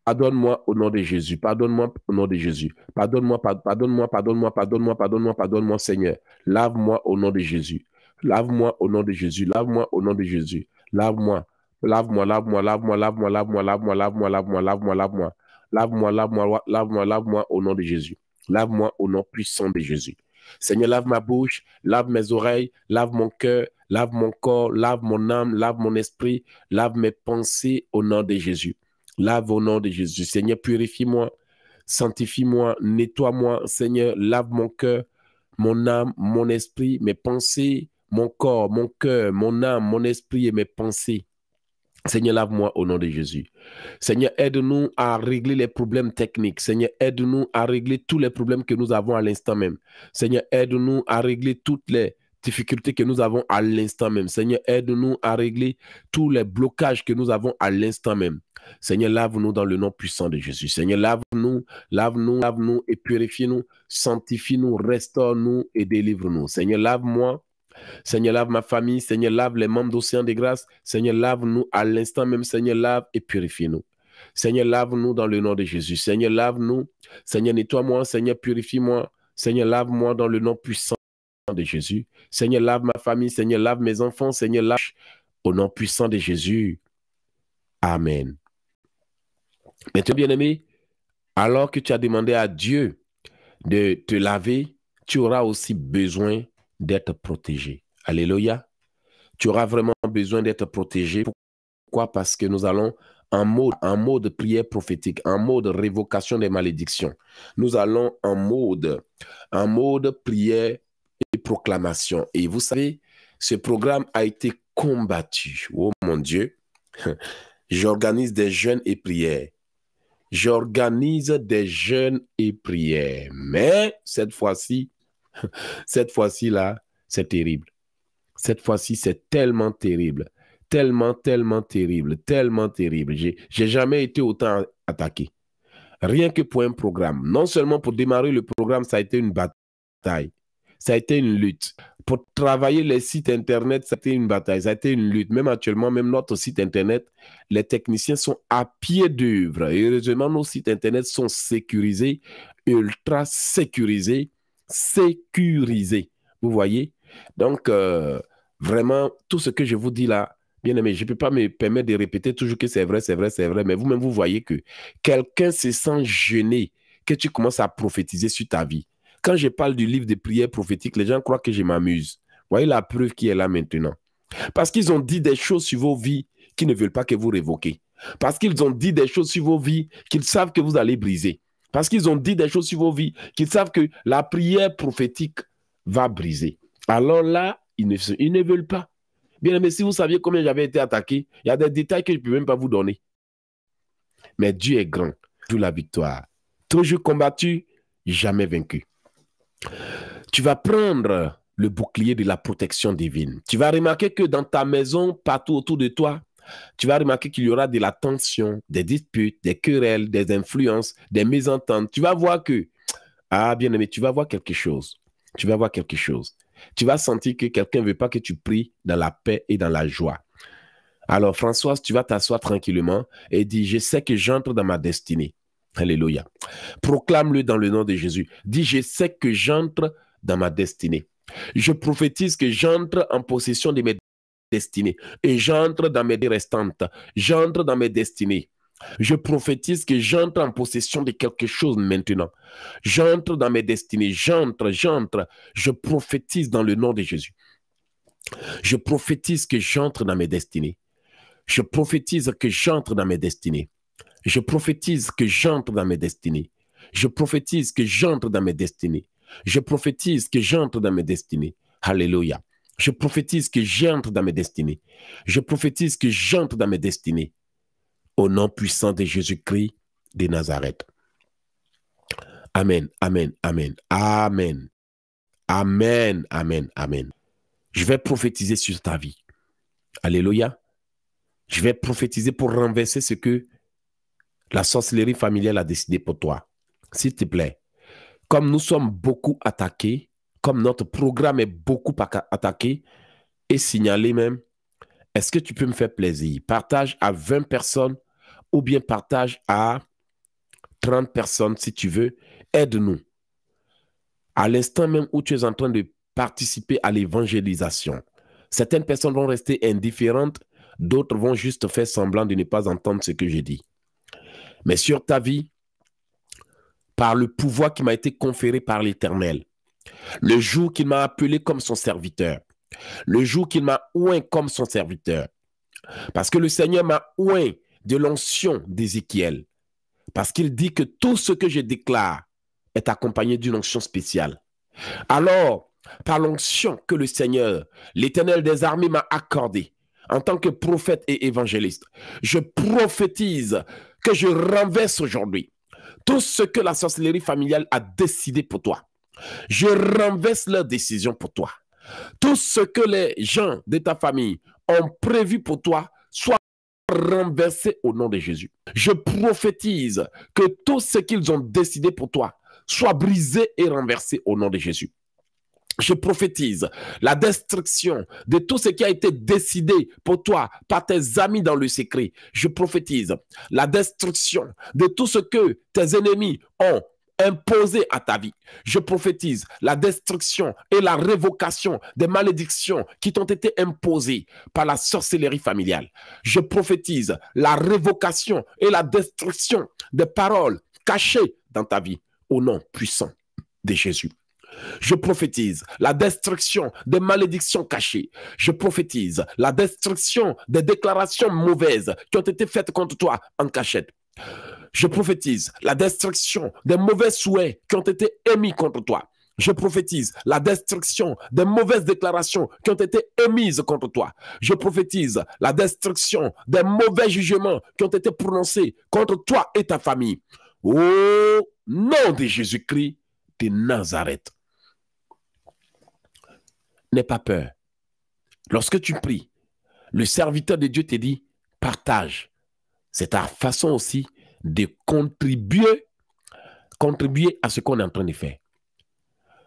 Pardonne-moi au nom de Jésus. Pardonne-moi au nom de Jésus. Pardonne-moi, pardonne-moi, pardonne-moi, pardonne-moi, pardonne-moi, pardonne-moi, Seigneur. Lave-moi au nom de Jésus. Lave-moi au nom de Jésus. Lave-moi au nom de Jésus. Lave-moi lave-moi, lave-moi, lave-moi, lave-moi, lave-moi, lave-moi, lave-moi, lave-moi, lave-moi, lave-moi, lave-moi, lave-moi, lave-moi, lave-moi au nom de Jésus. Lave-moi au nom puissant de Jésus. Seigneur, lave ma bouche, lave mes oreilles, lave mon cœur, lave mon corps, lave mon âme, lave mon esprit, lave mes pensées au nom de Jésus. Lave au nom de Jésus. Seigneur, purifie-moi, sanctifie-moi, nettoie-moi. Seigneur, lave mon cœur, mon âme, mon esprit, mes pensées, mon corps, mon cœur, mon âme, mon esprit et mes pensées. Seigneur, lave-moi au nom de Jésus. Seigneur, aide-nous à régler les problèmes techniques. Seigneur, aide-nous à régler tous les problèmes que nous avons à l'instant même. Seigneur, aide-nous à régler toutes les difficultés que nous avons à l'instant même. Seigneur, aide-nous à régler tous les blocages que nous avons à l'instant même. Seigneur, lave-nous dans le nom puissant de Jésus. Seigneur, lave-nous, lave-nous, lave-nous et purifie-nous, sanctifie-nous, restaure-nous et délivre-nous. Seigneur, lave-moi Seigneur, lave ma famille. Seigneur, lave les membres d'Océan des Grâces. Seigneur, lave-nous à l'instant même. Seigneur, lave et purifie-nous. Seigneur, lave-nous dans le nom de Jésus. Seigneur, lave-nous. Seigneur, nettoie-moi. Seigneur, purifie-moi. Seigneur, lave-moi dans le nom puissant de Jésus. Seigneur, lave ma famille. Seigneur, lave mes enfants. Seigneur, lave au nom puissant de Jésus. Amen. Maintenant, bien-aimé, alors que tu as demandé à Dieu de te laver, tu auras aussi besoin d'être protégé. Alléluia. Tu auras vraiment besoin d'être protégé. Pourquoi Parce que nous allons en mode, en mode prière prophétique, en mode révocation des malédictions. Nous allons en mode, en mode prière et proclamation. Et vous savez, ce programme a été combattu. Oh mon Dieu. J'organise des jeûnes et prières. J'organise des jeûnes et prières. Mais cette fois-ci, Cette fois-ci, là, c'est terrible. Cette fois-ci, c'est tellement terrible. Tellement, tellement terrible. Tellement terrible. J'ai jamais été autant attaqué. Rien que pour un programme. Non seulement pour démarrer le programme, ça a été une bataille. Ça a été une lutte. Pour travailler les sites Internet, ça a été une bataille. Ça a été une lutte. Même actuellement, même notre site Internet, les techniciens sont à pied d'œuvre. Heureusement, nos sites Internet sont sécurisés, ultra sécurisés sécurisé. Vous voyez Donc, euh, vraiment, tout ce que je vous dis là, bien aimé, je ne peux pas me permettre de répéter toujours que c'est vrai, c'est vrai, c'est vrai, mais vous-même, vous voyez que quelqu'un se sent gêné que tu commences à prophétiser sur ta vie. Quand je parle du livre de prières prophétiques, les gens croient que je m'amuse. Voyez la preuve qui est là maintenant. Parce qu'ils ont dit des choses sur vos vies qu'ils ne veulent pas que vous révoquez. Parce qu'ils ont dit des choses sur vos vies qu'ils savent que vous allez briser. Parce qu'ils ont dit des choses sur vos vies, qu'ils savent que la prière prophétique va briser. Alors là, ils ne, veulent pas. Bien, mais si vous saviez combien j'avais été attaqué, il y a des détails que je ne peux même pas vous donner. Mais Dieu est grand, d'où la victoire. Toujours combattu, jamais vaincu. Tu vas prendre le bouclier de la protection divine. Tu vas remarquer que dans ta maison, partout autour de toi, tu vas remarquer qu'il y aura de la tension, des disputes, des querelles, des influences, des mésententes. Tu vas voir que, ah bien aimé, tu vas voir quelque chose. Tu vas voir quelque chose. Tu vas sentir que quelqu'un ne veut pas que tu pries dans la paix et dans la joie. Alors, Françoise, tu vas t'asseoir tranquillement et dis, je sais que j'entre dans ma destinée. Alléluia. Proclame-le dans le nom de Jésus. Dis, je sais que j'entre dans ma destinée. Je prophétise que j'entre en possession de mes et j'entre dans mes restantes. J'entre dans mes destinées. Je prophétise que j'entre en possession de quelque chose maintenant. J'entre dans mes destinées. J'entre, j'entre. Je prophétise dans le nom de Jésus. Je prophétise que j'entre dans mes destinées. Je prophétise que j'entre dans mes destinées. Je prophétise que j'entre dans mes destinées. Je prophétise que j'entre dans mes destinées. Je prophétise que j'entre dans mes destinées. Alléluia. Je prophétise que j'entre dans mes destinées. Je prophétise que j'entre dans mes destinées. Au nom puissant de Jésus-Christ de Nazareth. Amen, amen, amen, amen. Amen, amen, amen. Je vais prophétiser sur ta vie. Alléluia. Je vais prophétiser pour renverser ce que la sorcellerie familiale a décidé pour toi. S'il te plaît, comme nous sommes beaucoup attaqués, comme notre programme est beaucoup attaqué et signalé même, est-ce que tu peux me faire plaisir Partage à 20 personnes ou bien partage à 30 personnes si tu veux. Aide-nous. À l'instant même où tu es en train de participer à l'évangélisation, certaines personnes vont rester indifférentes, d'autres vont juste faire semblant de ne pas entendre ce que j'ai dit. Mais sur ta vie, par le pouvoir qui m'a été conféré par l'Éternel, le jour qu'il m'a appelé comme son serviteur. Le jour qu'il m'a oué comme son serviteur. Parce que le Seigneur m'a oué de l'onction d'Ézéchiel. Parce qu'il dit que tout ce que je déclare est accompagné d'une onction spéciale. Alors, par l'onction que le Seigneur, l'Éternel des armées, m'a accordée en tant que prophète et évangéliste, je prophétise que je renverse aujourd'hui tout ce que la sorcellerie familiale a décidé pour toi. Je renverse leur décision pour toi. Tout ce que les gens de ta famille ont prévu pour toi soit renversé au nom de Jésus. Je prophétise que tout ce qu'ils ont décidé pour toi soit brisé et renversé au nom de Jésus. Je prophétise la destruction de tout ce qui a été décidé pour toi par tes amis dans le secret. Je prophétise la destruction de tout ce que tes ennemis ont imposé à ta vie. Je prophétise la destruction et la révocation des malédictions qui t'ont été imposées par la sorcellerie familiale. Je prophétise la révocation et la destruction des paroles cachées dans ta vie au nom puissant de Jésus. Je prophétise la destruction des malédictions cachées. Je prophétise la destruction des déclarations mauvaises qui ont été faites contre toi en cachette je prophétise la destruction des mauvais souhaits qui ont été émis contre toi. Je prophétise la destruction des mauvaises déclarations qui ont été émises contre toi. Je prophétise la destruction des mauvais jugements qui ont été prononcés contre toi et ta famille. Au nom de Jésus-Christ de Nazareth. N'aie pas peur. Lorsque tu pries, le serviteur de Dieu te dit, partage. C'est ta façon aussi de contribuer, contribuer à ce qu'on est en train de faire.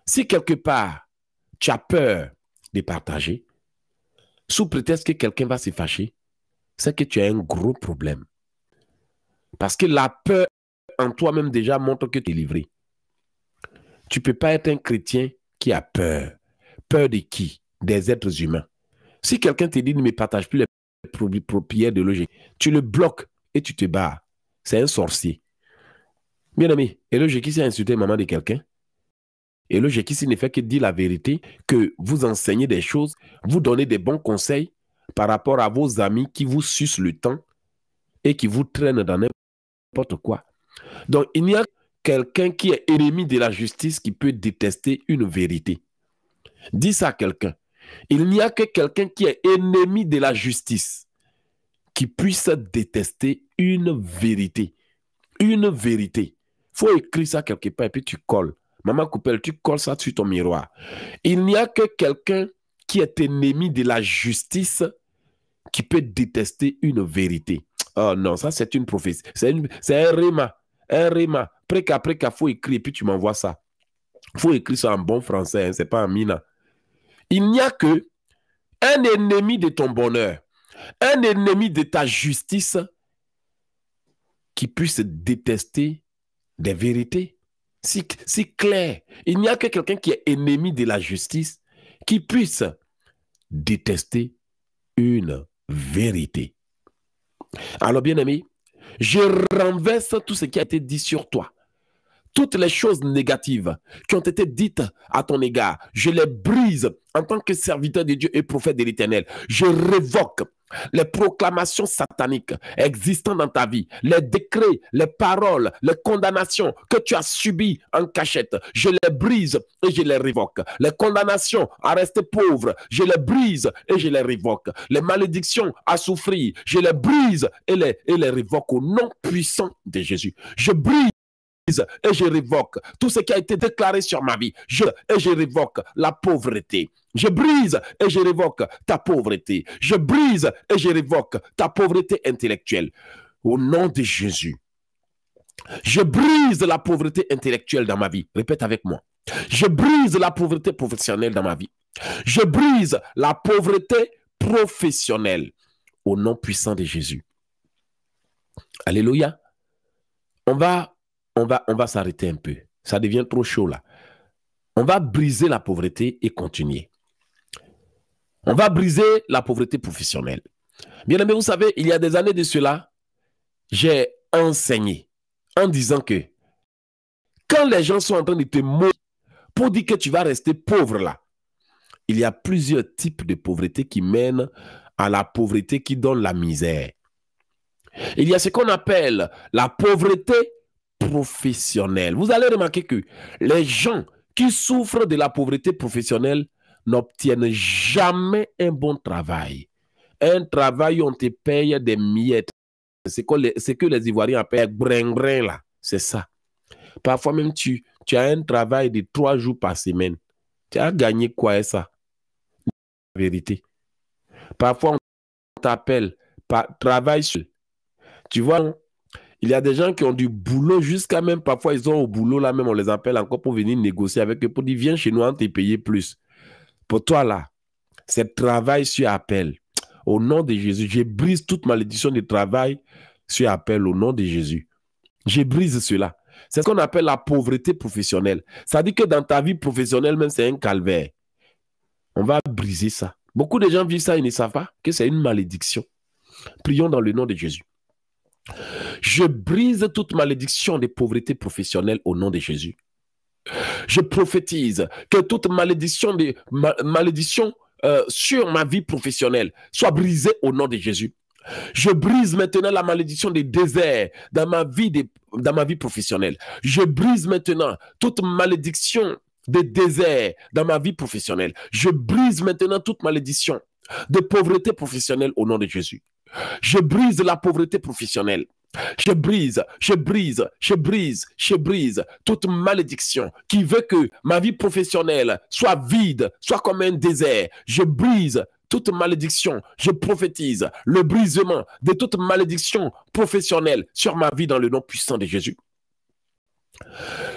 Si quelque part, tu as peur de partager, sous prétexte que quelqu'un va se fâcher, c'est que tu as un gros problème. Parce que la peur en toi-même déjà montre que tu es livré. Tu ne peux pas être un chrétien qui a peur. Peur de qui Des êtres humains. Si quelqu'un te dit ne me partage plus les propriétés de loger, tu le bloques tu te bats. C'est un sorcier. Bien ami, le qui insulté maman de quelqu'un, éloge qui ne fait que dire la vérité, que vous enseignez des choses, vous donnez des bons conseils par rapport à vos amis qui vous sucent le temps et qui vous traînent dans n'importe quoi. Donc, il n'y a quelqu'un qui est ennemi de la justice qui peut détester une vérité. Dis ça à quelqu'un. Il n'y a que quelqu'un qui est ennemi de la justice qui puisse détester une vérité. Une vérité. faut écrire ça quelque part et puis tu colles. Maman Coupelle, tu colles ça sur ton miroir. Il n'y a que quelqu'un qui est ennemi de la justice qui peut détester une vérité. Oh non, ça c'est une prophétie. C'est, un rima. Un rima. Préca, après il faut écrire et puis tu m'envoies ça. faut écrire ça en bon français, hein, c'est pas en mina. Il n'y a que un ennemi de ton bonheur, un ennemi de ta justice qui puisse détester des vérités. C'est clair. Il n'y a que quelqu'un qui est ennemi de la justice qui puisse détester une vérité. Alors, bien aimé, je renverse tout ce qui a été dit sur toi toutes les choses négatives qui ont été dites à ton égard, je les brise en tant que serviteur de Dieu et prophète de l'Éternel. Je révoque les proclamations sataniques existant dans ta vie, les décrets, les paroles, les condamnations que tu as subies en cachette, je les brise et je les révoque. Les condamnations à rester pauvre, je les brise et je les révoque. Les malédictions à souffrir, je les brise et les, et les révoque au nom puissant de Jésus. Je brise et je révoque tout ce qui a été déclaré sur ma vie. Je et je révoque la pauvreté. Je brise et je révoque ta pauvreté. Je brise et je révoque ta pauvreté intellectuelle. Au nom de Jésus, je brise la pauvreté intellectuelle dans ma vie. Répète avec moi. Je brise la pauvreté professionnelle dans ma vie. Je brise la pauvreté professionnelle au nom puissant de Jésus. Alléluia. On va on va, on va s'arrêter un peu. Ça devient trop chaud là. On va briser la pauvreté et continuer. On va briser la pauvreté professionnelle. Bien aimé, vous savez, il y a des années de cela, j'ai enseigné en disant que quand les gens sont en train de te mourir pour dire que tu vas rester pauvre là, il y a plusieurs types de pauvreté qui mènent à la pauvreté qui donne la misère. Il y a ce qu'on appelle la pauvreté professionnel. Vous allez remarquer que les gens qui souffrent de la pauvreté professionnelle n'obtiennent jamais un bon travail. Un travail où on te paye des miettes. C'est ce que les Ivoiriens appellent brin-brin là. C'est ça. Parfois même, tu, tu as un travail de trois jours par semaine. Tu as gagné quoi ça La vérité. Parfois, on t'appelle, travail seul. Tu vois, il y a des gens qui ont du boulot jusqu'à même, parfois ils ont au boulot là même, on les appelle encore pour venir négocier avec eux, pour dire viens chez nous, on t'est payé plus. Pour toi là, c'est travail sur appel. Au nom de Jésus, je brise toute malédiction de travail sur appel au nom de Jésus. Je brise cela. C'est ce qu'on appelle la pauvreté professionnelle. Ça dit que dans ta vie professionnelle même, c'est un calvaire. On va briser ça. Beaucoup de gens vivent ça et ne savent pas que c'est une malédiction. Prions dans le nom de Jésus. Je brise toute malédiction des pauvretés professionnelles au nom de Jésus. Je prophétise que toute malédiction, malédiction euh, sur ma vie professionnelle soit brisée au nom de Jésus. Je brise maintenant la malédiction des déserts dans ma vie, dans ma vie professionnelle. Je brise maintenant toute malédiction des déserts dans ma vie professionnelle. Je brise maintenant toute malédiction de pauvreté professionnelle au nom de Jésus. Je brise la pauvreté professionnelle. Je brise, je brise, je brise, je brise toute malédiction qui veut que ma vie professionnelle soit vide, soit comme un désert. Je brise toute malédiction, je prophétise le brisement de toute malédiction professionnelle sur ma vie dans le nom puissant de Jésus.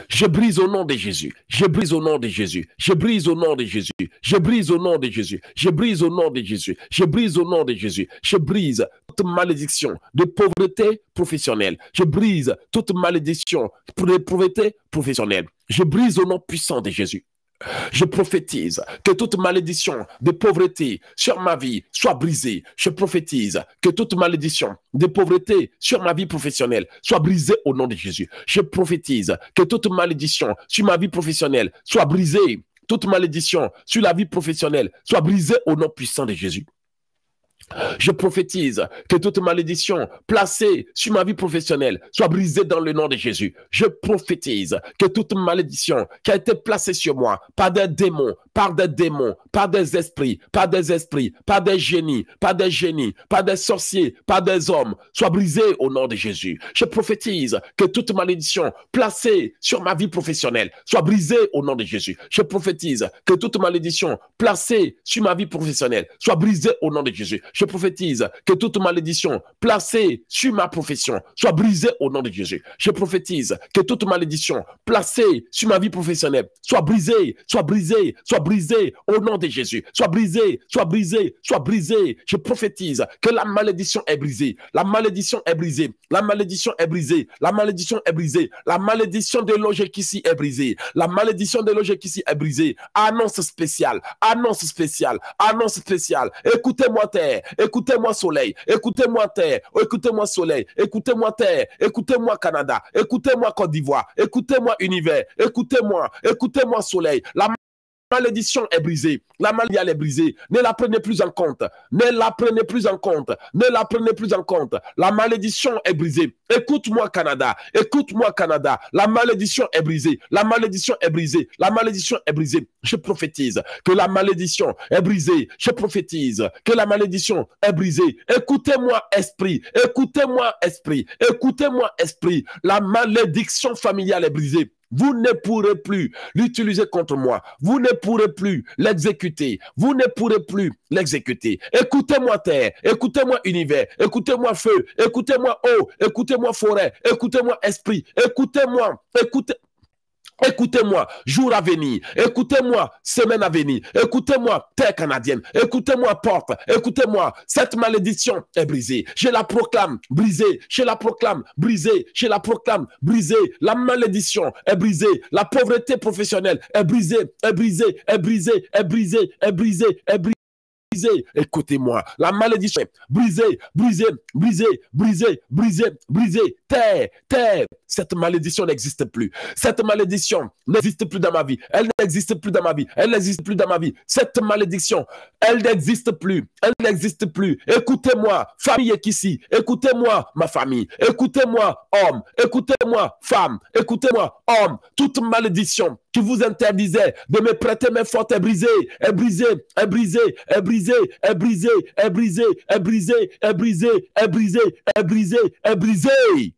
Je brise au nom de Jésus. Je brise au nom de Jésus. Je brise au nom de Jésus. Je brise au nom de Jésus. Je brise au nom de Jésus. Je brise au nom de Jésus. Je brise toute malédiction de pauvreté professionnelle. Je brise toute malédiction de pauvreté professionnelle. Je brise au nom puissant de Jésus. Je prophétise que toute malédiction de pauvreté sur ma vie soit brisée. Je prophétise que toute malédiction de pauvreté sur ma vie professionnelle soit brisée au nom de Jésus. Je prophétise que toute malédiction sur ma vie professionnelle soit brisée. Toute malédiction sur la vie professionnelle soit brisée au nom puissant de Jésus. Je prophétise que toute malédiction placée sur ma vie professionnelle soit brisée dans le nom de Jésus. Je prophétise que toute malédiction qui a été placée sur moi par des démons, par des démons, par des esprits, par des esprits, par des génies, par des génies, par des sorciers, par des hommes, soit brisée au nom de Jésus. Je prophétise que toute malédiction placée sur ma vie professionnelle soit brisée au nom de Jésus. Je prophétise que toute malédiction placée sur ma vie professionnelle soit brisée au nom de Jésus je prophétise que toute malédiction placée sur ma profession soit brisée au nom de Jésus. Je prophétise que toute malédiction placée sur ma vie professionnelle soit brisée, soit brisée, soit brisée au nom de Jésus. Soit brisée, soit brisée, soit brisée. Je prophétise que la malédiction est brisée. La malédiction est brisée. La malédiction est brisée. La malédiction est brisée. La malédiction de s'y est brisée. La malédiction de ici est brisée. Annonce spéciale. Annonce spéciale. Annonce spéciale. Écoutez-moi, terre écoutez-moi soleil, écoutez-moi terre, écoutez-moi soleil, écoutez-moi terre, écoutez-moi Canada, écoutez-moi Côte d'Ivoire, écoutez-moi univers, écoutez-moi, écoutez-moi soleil. La malédiction est brisée. La malédiction est brisée. Ne la prenez plus en compte. Ne la prenez plus en compte. Ne la prenez plus en compte. La malédiction est brisée. Écoute-moi, Canada. Écoute-moi, Canada. La malédiction est brisée. La malédiction est brisée. La malédiction est brisée. Je prophétise que la malédiction est brisée. Je prophétise que la malédiction est brisée. Écoutez-moi, esprit. Écoutez-moi, esprit. Écoutez-moi, esprit. La malédiction familiale est brisée. Vous ne pourrez plus l'utiliser contre moi. Vous ne pourrez plus l'exécuter. Vous ne pourrez plus l'exécuter. Écoutez-moi terre, écoutez-moi univers, écoutez-moi feu, écoutez-moi eau, écoutez-moi forêt, écoutez-moi esprit, écoutez-moi, écoutez. -moi, écoutez Écoutez-moi, jour à venir. Écoutez-moi, semaine à venir. Écoutez-moi, terre canadienne. Écoutez-moi, porte. Écoutez-moi, cette malédiction est brisée. Je la proclame brisée. Je la proclame brisée. Je la proclame brisée. La malédiction est brisée. La pauvreté professionnelle est brisée. Est brisée. Est brisée. Est brisée. Est brisée. Est brisée brisez, écoutez-moi, la malédiction, brisez, brisez, brisez, brisez, brisez, brisez, terre, terre, cette malédiction n'existe plus, cette malédiction n'existe plus dans ma vie, elle n'existe plus dans ma vie, elle n'existe plus dans ma vie, cette malédiction, elle n'existe plus, elle n'existe plus, écoutez-moi, famille qui ici, écoutez-moi, ma famille, écoutez-moi, homme, écoutez-moi, femme, écoutez-moi, homme, toute malédiction qui vous interdisait de me prêter mes fortes est brisées, est brisé, est brisé, est brisé, est brisé, est brisé, est brisé, est brisé, est brisé, est brisé, est brisé.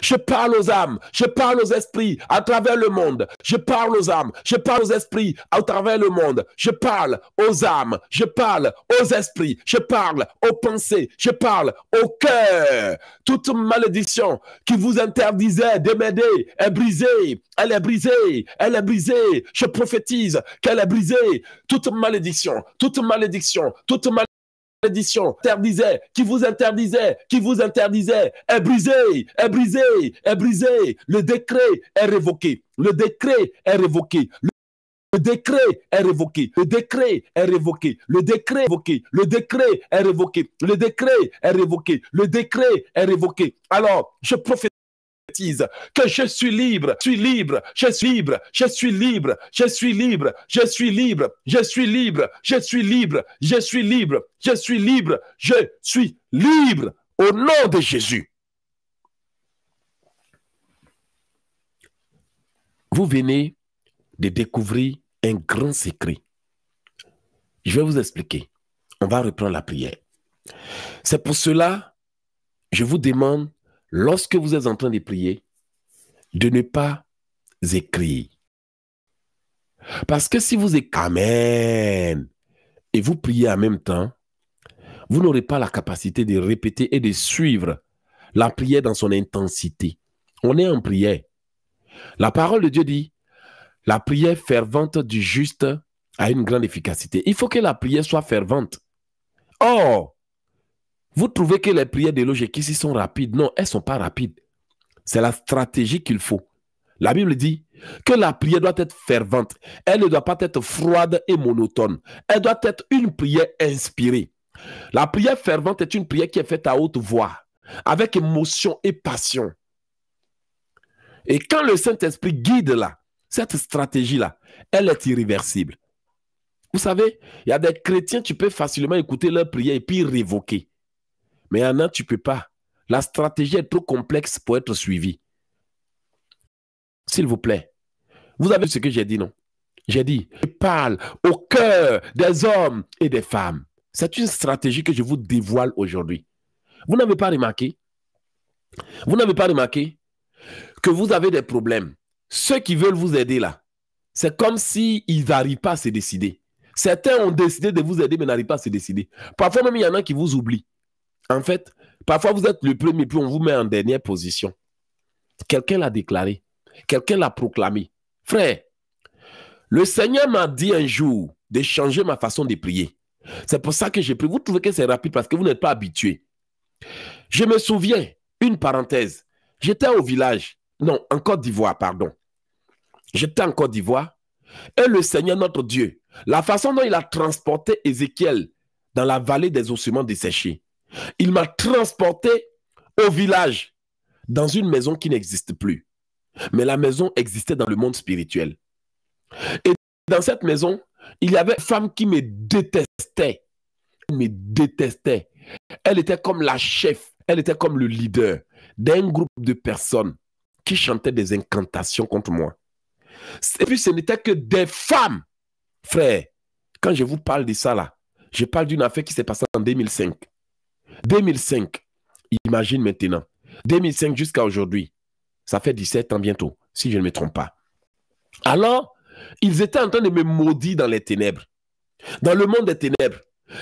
Je parle aux âmes, je parle aux esprits à travers le monde. Je parle aux âmes, je parle aux esprits à travers le monde. Je parle aux âmes, je parle aux esprits, je parle aux pensées, je parle au cœur. Toute malédiction qui vous interdisait de m'aider est brisée. Elle est brisée, elle est brisée. Je prophétise qu'elle est brisée. Toute malédiction, toute malédiction, toute malédiction interdisait, qui vous interdisait, qui vous interdisait, est brisé, est brisé, est brisé. Le décret est révoqué. Le décret est révoqué. Le décret est révoqué. Le décret est révoqué. Le décret est révoqué. Le décret est révoqué. Le décret est révoqué. Le décret est révoqué. Alors, je profite que je suis libre, je suis libre, je suis libre, je suis libre, je suis libre, je suis libre, je suis libre, je suis libre, je suis libre, je suis libre, je suis libre au nom de Jésus. Vous venez de découvrir un grand secret. Je vais vous expliquer. On va reprendre la prière. C'est pour cela, je vous demande lorsque vous êtes en train de prier, de ne pas écrire. Parce que si vous écrivez Amen et vous priez en même temps, vous n'aurez pas la capacité de répéter et de suivre la prière dans son intensité. On est en prière. La parole de Dieu dit, la prière fervente du juste a une grande efficacité. Il faut que la prière soit fervente. Or, vous trouvez que les prières de ici sont rapides Non, elles ne sont pas rapides. C'est la stratégie qu'il faut. La Bible dit que la prière doit être fervente. Elle ne doit pas être froide et monotone. Elle doit être une prière inspirée. La prière fervente est une prière qui est faite à haute voix, avec émotion et passion. Et quand le Saint-Esprit guide là, cette stratégie-là, elle est irréversible. Vous savez, il y a des chrétiens, tu peux facilement écouter leur prière et puis révoquer. Mais en a, tu peux pas. La stratégie est trop complexe pour être suivie. S'il vous plaît, vous avez ce que j'ai dit, non J'ai dit, je parle au cœur des hommes et des femmes. C'est une stratégie que je vous dévoile aujourd'hui. Vous n'avez pas remarqué Vous n'avez pas remarqué que vous avez des problèmes. Ceux qui veulent vous aider là, c'est comme s'ils n'arrivent pas à se décider. Certains ont décidé de vous aider mais n'arrivent pas à se décider. Parfois même, il y en a qui vous oublient. En fait, parfois vous êtes le premier, puis on vous met en dernière position. Quelqu'un l'a déclaré. Quelqu'un l'a proclamé. Frère, le Seigneur m'a dit un jour de changer ma façon de prier. C'est pour ça que j'ai pris. Vous trouvez que c'est rapide parce que vous n'êtes pas habitué. Je me souviens, une parenthèse, j'étais au village, non, en Côte d'Ivoire, pardon. J'étais en Côte d'Ivoire et le Seigneur notre Dieu, la façon dont il a transporté Ézéchiel dans la vallée des ossements desséchés, il m'a transporté au village, dans une maison qui n'existe plus. Mais la maison existait dans le monde spirituel. Et dans cette maison, il y avait une femme qui me détestait. Elle me détestait. Elle était comme la chef, elle était comme le leader d'un groupe de personnes qui chantaient des incantations contre moi. Et puis ce n'était que des femmes, frère. Quand je vous parle de ça là, je parle d'une affaire qui s'est passée en 2005. 2005, imagine maintenant. 2005 jusqu'à aujourd'hui. Ça fait 17 ans bientôt, si je ne me trompe pas. Alors, ils étaient en train de me maudire dans les ténèbres. Dans le monde des ténèbres,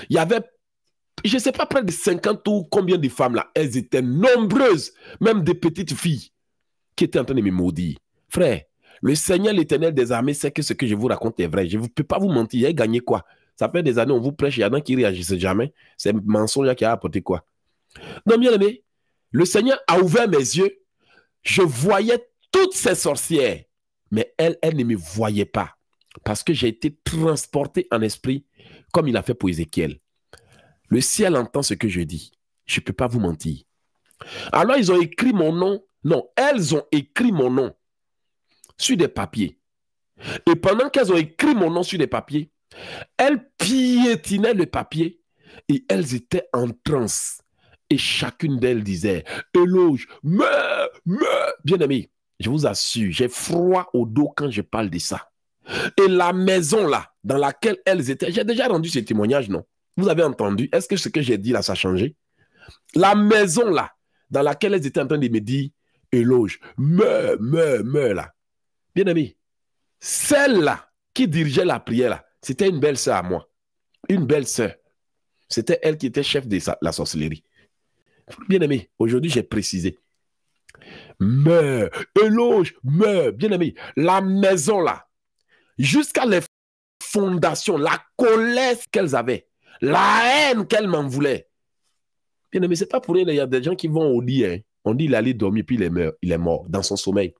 il y avait, je ne sais pas, près de 50 ou combien de femmes là. Elles étaient nombreuses, même des petites filles, qui étaient en train de me maudire. Frère, le Seigneur, l'éternel des armées, sait que ce que je vous raconte est vrai. Je ne peux pas vous mentir. a gagné quoi ça fait des années, on vous prêche, il y en a qui réagissent jamais. C'est mensonge qui a apporté quoi Non, bien aimé, le Seigneur a ouvert mes yeux. Je voyais toutes ces sorcières, mais elles, elles ne me voyaient pas parce que j'ai été transporté en esprit comme il a fait pour Ézéchiel. Le ciel entend ce que je dis. Je ne peux pas vous mentir. Alors ils ont écrit mon nom. Non, elles ont écrit mon nom sur des papiers. Et pendant qu'elles ont écrit mon nom sur des papiers, elles piétinaient le papier et elles étaient en transe. Et chacune d'elles disait Éloge, me, me. Bien-aimé, je vous assure, j'ai froid au dos quand je parle de ça. Et la maison là, dans laquelle elles étaient, j'ai déjà rendu ces témoignage, non Vous avez entendu Est-ce que ce que j'ai dit là, ça a changé La maison là, dans laquelle elles étaient en train de me dire Éloge, me, me, me là. Bien-aimé, celle là qui dirigeait la prière là, c'était une belle sœur à moi. Une belle sœur. C'était elle qui était chef de la sorcellerie. Bien aimé, aujourd'hui j'ai précisé. Meurs, éloge, meurs, bien aimé. La maison là, jusqu'à les fondations, la colère qu'elles avaient, la haine qu'elles m'en voulaient. Bien aimé, c'est pas pour rien, il y a des gens qui vont au lit. Hein. On dit il allait dormir, puis il est, il est mort dans son sommeil.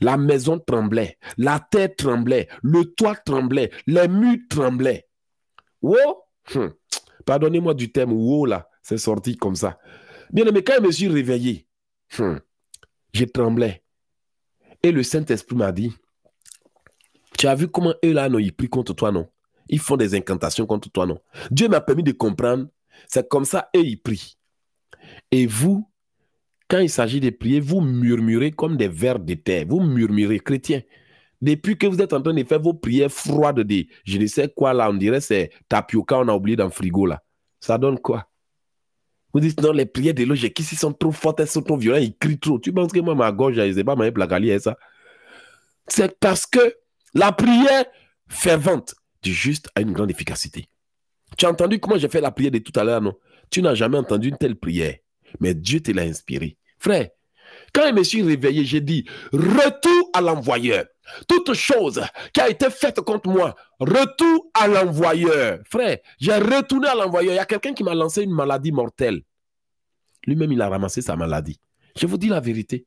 La maison tremblait, la terre tremblait, le toit tremblait, les murs tremblaient. Wow! Hum. Pardonnez-moi du terme wow là, c'est sorti comme ça. Bien aimé, quand je me suis réveillé, j'ai hum, je tremblais. Et le Saint-Esprit m'a dit, tu as vu comment eux là, non, ils prient contre toi, non? Ils font des incantations contre toi, non? Dieu m'a permis de comprendre, c'est comme ça, eux, ils prient. Et vous, quand il s'agit de prier, vous murmurez comme des vers de terre. Vous murmurez, chrétien. Depuis que vous êtes en train de faire vos prières froides de je ne sais quoi là, on dirait c'est tapioca, on a oublié dans le frigo là. Ça donne quoi Vous dites non, les prières de l'OGE, qui sont trop fortes, elles sont trop violentes, ils crient trop. Tu penses que moi, ma gorge, je ne sais pas, ma placalier, ça. C'est parce que la prière fervente du juste a une grande efficacité. Tu as entendu comment j'ai fait la prière de tout à l'heure, non Tu n'as jamais entendu une telle prière mais Dieu te l'a inspiré. Frère, quand je me suis réveillé, j'ai dit, retour à l'envoyeur. Toute chose qui a été faite contre moi, retour à l'envoyeur. Frère, j'ai retourné à l'envoyeur. Il y a quelqu'un qui m'a lancé une maladie mortelle. Lui-même, il a ramassé sa maladie. Je vous dis la vérité.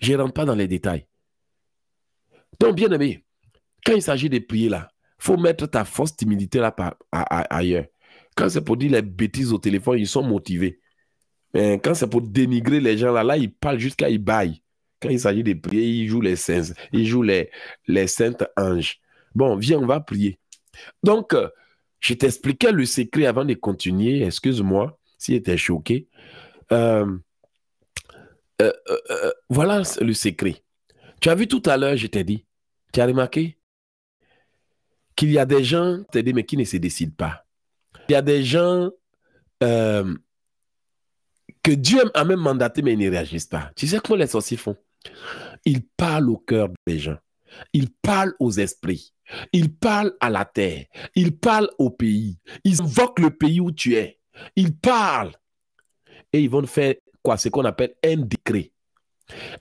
Je ne rentre pas dans les détails. Donc, bien aimé, quand il s'agit de prier là, il faut mettre ta force timidité là ailleurs. Quand c'est pour dire les bêtises au téléphone, ils sont motivés. Mais quand c'est pour dénigrer les gens, là, là, ils parlent jusqu'à ils baillent. Quand il s'agit de prier, ils jouent les saints, ils jouent les, les saintes anges. Bon, viens, on va prier. Donc, euh, je t'expliquais le secret avant de continuer. Excuse-moi si es choqué. Euh, euh, voilà le secret. Tu as vu tout à l'heure, je t'ai dit, tu as remarqué qu'il y a des gens, tu as dit, mais qui ne se décident pas. Il y a des gens que Dieu a même mandaté, mais ils ne réagissent pas. Tu sais comment les sorciers font Ils parlent au cœur des gens. Ils parlent aux esprits. Ils parlent à la terre. Ils parlent au pays. Ils invoquent le pays où tu es. Ils parlent. Et ils vont faire quoi Ce qu'on appelle un décret.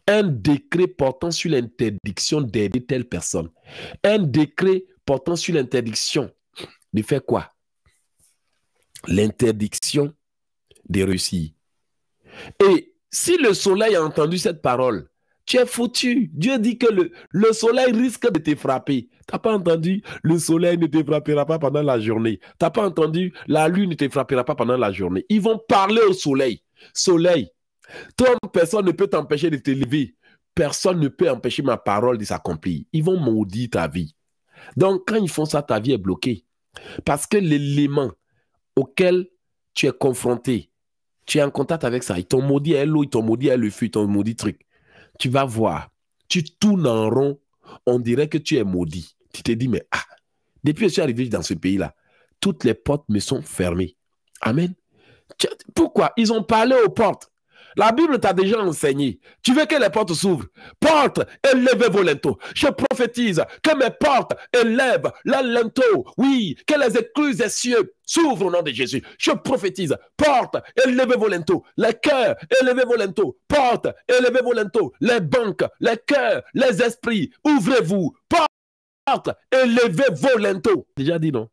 Un décret portant sur l'interdiction d'aider telle personne. Un décret portant sur l'interdiction de faire quoi L'interdiction des réussir. Et si le soleil a entendu cette parole, tu es foutu. Dieu dit que le, soleil risque de te frapper. Tu n'as pas entendu, le soleil ne te frappera pas pendant la journée. Tu n'as pas entendu, la lune ne te frappera pas pendant la journée. Ils vont parler au soleil. Soleil, toi, personne ne peut t'empêcher de te lever. Personne ne peut empêcher ma parole de s'accomplir. Ils vont maudire ta vie. Donc, quand ils font ça, ta vie est bloquée. Parce que l'élément auquel tu es confronté, tu es en contact avec ça. Ils t'ont maudit à l'eau, ils t'ont maudit à le feu, ils t'ont maudit truc. Tu vas voir. Tu tournes en rond. On dirait que tu es maudit. Tu te dis, mais ah, depuis que je suis arrivé dans ce pays-là, toutes les portes me sont fermées. Amen. Pourquoi Ils ont parlé aux portes. La Bible t'a déjà enseigné. Tu veux que les portes s'ouvrent. Portes, élevez vos lenteaux. Je prophétise que mes portes élèvent leurs linteaux. Oui, que les écluses des cieux s'ouvrent au nom de Jésus. Je prophétise. Portes, élevez vos lenteaux. Les cœurs, élevez vos lenteaux. Portes, élevez vos lenteaux. Les banques, les cœurs, les esprits, ouvrez-vous. Portes, élevez vos linteaux. Déjà dit non.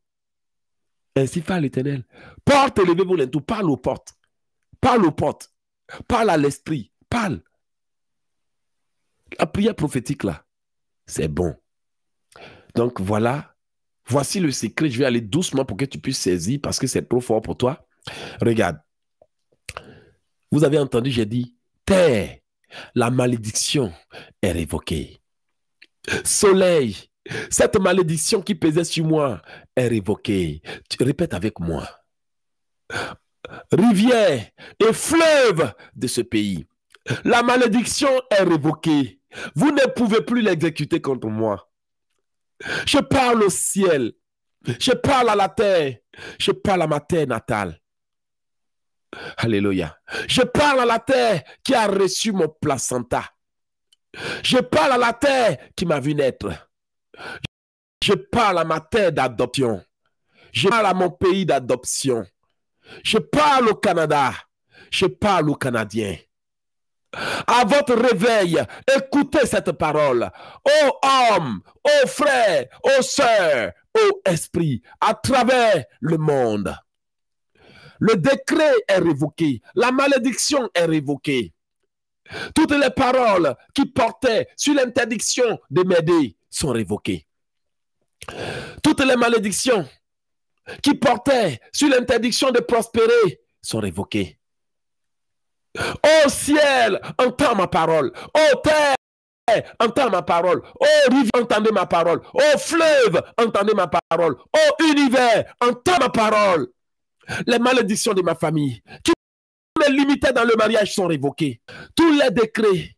Ainsi parle l'Éternel. Portes, élevez vos lenteaux. Parle aux portes. Parle aux portes. Parle à l'esprit. Parle. La prière prophétique, là, c'est bon. Donc voilà, voici le secret. Je vais aller doucement pour que tu puisses saisir parce que c'est trop fort pour toi. Regarde. Vous avez entendu, j'ai dit, terre, la malédiction est révoquée. Soleil, cette malédiction qui pesait sur moi est révoquée. Tu répètes avec moi rivières et fleuves de ce pays. La malédiction est révoquée. Vous ne pouvez plus l'exécuter contre moi. Je parle au ciel. Je parle à la terre. Je parle à ma terre natale. Alléluia. Je parle à la terre qui a reçu mon placenta. Je parle à la terre qui m'a vu naître. Je parle à ma terre d'adoption. Je parle à mon pays d'adoption. Je parle au Canada. Je parle aux Canadiens. À votre réveil, écoutez cette parole. Ô homme, ô frères, ô sœur, ô esprit, à travers le monde. Le décret est révoqué. La malédiction est révoquée. Toutes les paroles qui portaient sur l'interdiction de m'aider sont révoquées. Toutes les malédictions qui portaient sur l'interdiction de prospérer sont révoqués. Ô ciel, entends ma parole. Ô terre, entends ma parole. Ô rivière, entendez ma parole. Ô fleuve, entendez ma parole. Ô univers, entends ma parole. Les malédictions de ma famille qui me limitaient dans le mariage sont révoquées. Tous les décrets,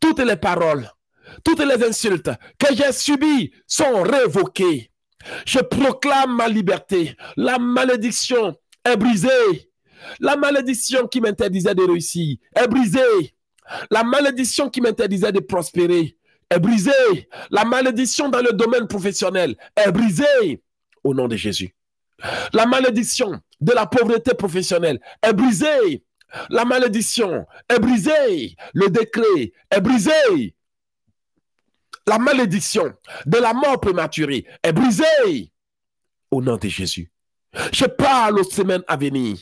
toutes les paroles, toutes les insultes que j'ai subies sont révoquées. Je proclame ma liberté. La malédiction est brisée. La malédiction qui m'interdisait de réussir est brisée. La malédiction qui m'interdisait de prospérer est brisée. La malédiction dans le domaine professionnel est brisée au nom de Jésus. La malédiction de la pauvreté professionnelle est brisée. La malédiction est brisée. Le décret est brisé la malédiction de la mort prématurée est brisée au nom de Jésus. Je parle aux semaines à venir.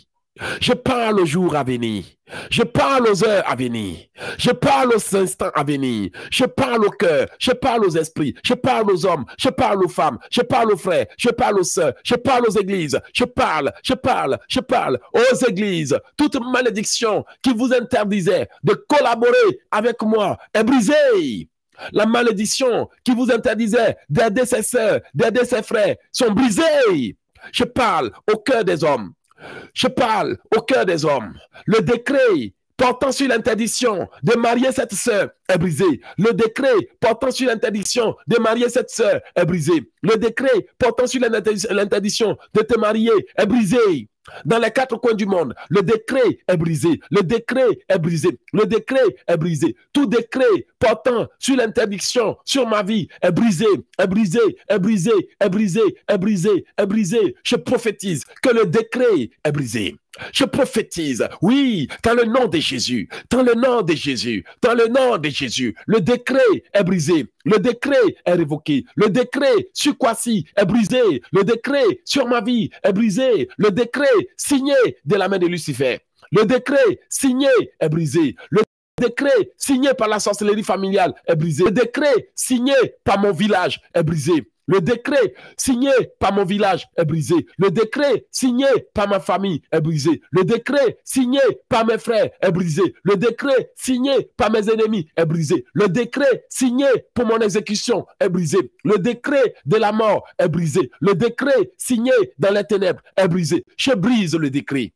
Je parle aux jours à venir. Je parle aux heures à venir. Je parle aux instants à venir. Je parle au cœur. Je parle aux esprits. Je parle aux hommes. Je parle aux femmes. Je parle aux frères. Je parle aux sœurs. Je parle aux églises. Je parle, je parle, je parle aux églises. Toute malédiction qui vous interdisait de collaborer avec moi est brisée la malédiction qui vous interdisait d'aider ses soeurs, d'aider ses frères, sont brisées. Je parle au cœur des hommes. Je parle au cœur des hommes. Le décret portant sur l'interdiction de marier cette sœur est brisé. Le décret portant sur l'interdiction de marier cette sœur est brisé. Le décret portant sur l'interdiction de te marier est brisé. Dans les quatre coins du monde, le décret est brisé, le décret est brisé, le décret est brisé. Tout décret portant sur l'interdiction, sur ma vie, est brisé, est brisé, est brisé, est brisé, est brisé, est brisé. Je prophétise que le décret est brisé. Je prophétise, oui, dans le nom de Jésus, dans le nom de Jésus, dans le nom de Jésus. Le décret est brisé, le décret est révoqué, le décret sur si est brisé, le décret sur ma vie est brisé, le décret signé de la main de Lucifer, le décret signé est brisé, le décret signé par la sorcellerie familiale est brisé, le décret signé par mon village est brisé. Le décret signé par mon village est brisé. Le décret signé par ma famille est brisé. Le décret signé par mes frères est brisé. Le décret signé par mes ennemis est brisé. Le décret signé pour mon exécution est brisé. Le décret de la mort est brisé. Le décret signé dans les ténèbres est brisé. Je brise le décret.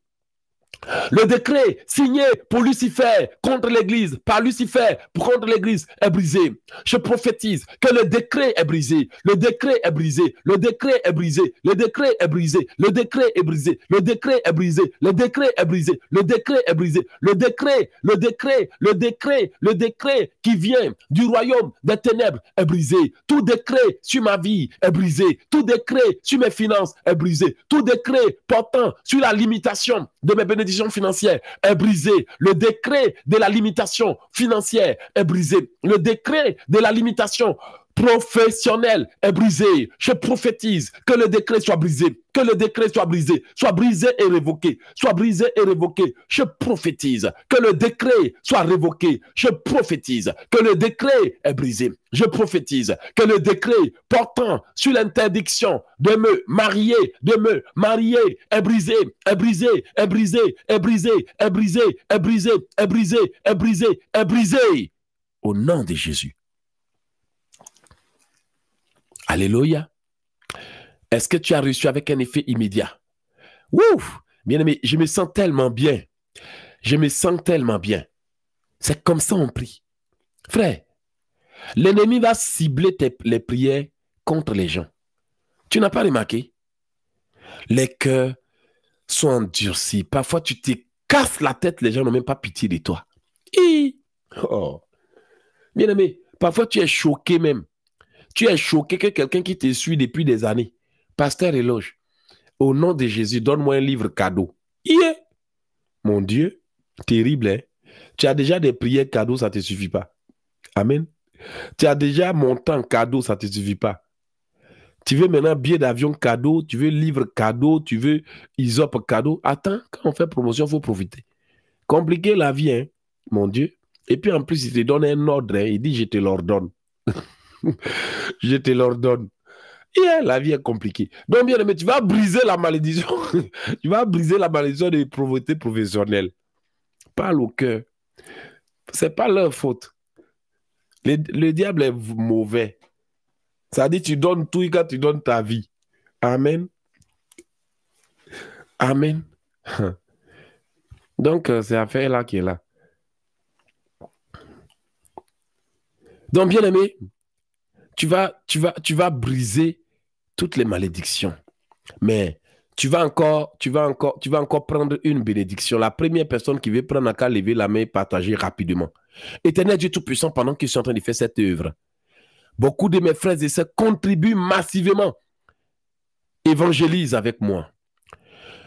Le décret signé pour Lucifer contre l'Église, par Lucifer contre l'Église, est brisé. Je prophétise que le décret est brisé. Le décret est brisé. Le décret est brisé. Le décret est brisé. Le décret est brisé. Le décret est brisé. Le décret est brisé. Le décret est brisé. Le décret, le décret, le décret, le décret qui vient du royaume des ténèbres est brisé. Tout décret sur ma vie est brisé. Tout décret sur mes finances est brisé. Tout décret portant sur la limitation de mes bénéfices financière est brisé. Le décret de la limitation financière est brisé. Le décret de la limitation professionnel est brisé. Je prophétise que le décret soit brisé, que le décret soit brisé, soit brisé et révoqué, soit brisé et révoqué. Je prophétise que le décret soit révoqué. Je prophétise que le décret est brisé. Je prophétise que le décret portant sur l'interdiction de me marier, de me marier est brisé, est brisé, est brisé, est brisé, est brisé, est brisé, est brisé, est brisé, est brisé, est brisé. Au nom de Jésus. Alléluia. Est-ce que tu as reçu avec un effet immédiat? Ouf! Bien aimé, je me sens tellement bien. Je me sens tellement bien. C'est comme ça on prie. Frère, l'ennemi va cibler les prières contre les gens. Tu n'as pas remarqué? Les cœurs sont endurcis. Parfois, tu te casses la tête, les gens n'ont même pas pitié de toi. Oh. Bien aimé, parfois tu es choqué même. Tu es choqué que quelqu'un qui te suit depuis des années, pasteur éloge, au nom de Jésus, donne-moi un livre cadeau. Hier, Mon Dieu, terrible, hein? Tu as déjà des prières cadeaux, ça ne te suffit pas. Amen. Tu as déjà mon temps cadeau, ça ne te suffit pas. Tu veux maintenant billet d'avion cadeau, tu veux livre cadeau, tu veux isop cadeau. Attends, quand on fait promotion, il faut profiter. Compliquer la vie, hein, mon Dieu. Et puis en plus, il te donne un ordre. Hein, il dit, je te l'ordonne. je te l'ordonne. la vie est compliquée. Donc, bien aimé, tu vas briser la malédiction. tu vas briser la malédiction des pauvretés professionnelles. Parle au cœur. C'est pas leur faute. Le, diable est mauvais. Ça dit, tu donnes tout et quand tu donnes ta vie. Amen. Amen. Donc, euh, c'est affaire-là qui est là. Donc, bien aimé, tu vas, tu vas, tu vas briser toutes les malédictions. Mais tu vas encore, tu vas encore, tu vas encore prendre une bénédiction. La première personne qui veut prendre un cas, lever la main et partager rapidement. Éternel Dieu Tout-Puissant, pendant qu'ils sont en train de faire cette œuvre, beaucoup de mes frères et sœurs contribuent massivement. Évangélise avec moi.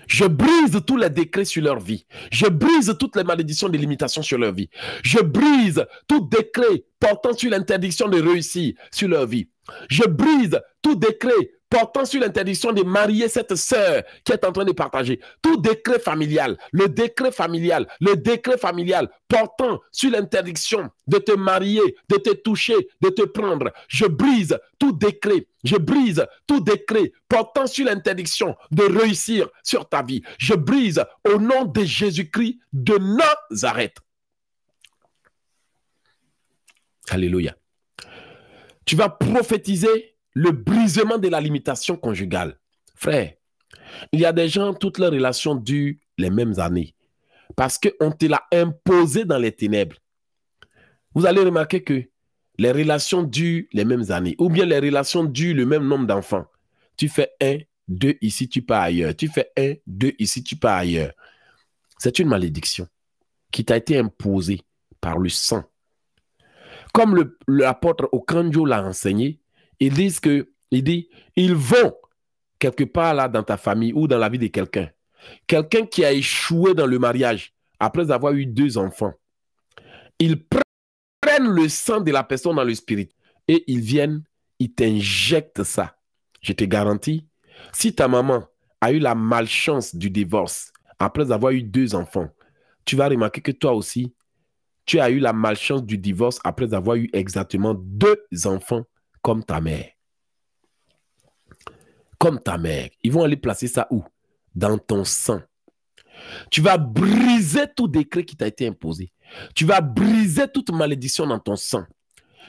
Je brise tous les décrets sur leur vie. Je brise toutes les malédictions des limitations sur leur vie. Je brise tout décret portant sur l'interdiction de réussir sur leur vie. Je brise tout décret portant sur l'interdiction de marier cette sœur qui est en train de partager. Tout décret familial, le décret familial, le décret familial portant sur l'interdiction de te marier, de te toucher, de te prendre. Je brise tout décret, je brise tout décret portant sur l'interdiction de réussir sur ta vie. Je brise au nom de Jésus-Christ de Nazareth. Alléluia. Tu vas prophétiser le brisement de la limitation conjugale. Frère, il y a des gens, toutes leurs relations durent les mêmes années parce qu'on te l'a imposé dans les ténèbres. Vous allez remarquer que les relations durent les mêmes années ou bien les relations durent le même nombre d'enfants. Tu fais un, deux ici, tu pars ailleurs. Tu fais un, deux ici, tu pars ailleurs. C'est une malédiction qui t'a été imposée par le sang. Comme l'apôtre Okanjo l'a enseigné, ils disent que, ils disent, ils vont quelque part là dans ta famille ou dans la vie de quelqu'un. Quelqu'un qui a échoué dans le mariage après avoir eu deux enfants. Ils prennent le sang de la personne dans le spirit et ils viennent, ils t'injectent ça. Je te garantis, si ta maman a eu la malchance du divorce après avoir eu deux enfants, tu vas remarquer que toi aussi, tu as eu la malchance du divorce après avoir eu exactement deux enfants comme ta mère. Comme ta mère. Ils vont aller placer ça où Dans ton sang. Tu vas briser tout décret qui t'a été imposé. Tu vas briser toute malédiction dans ton sang.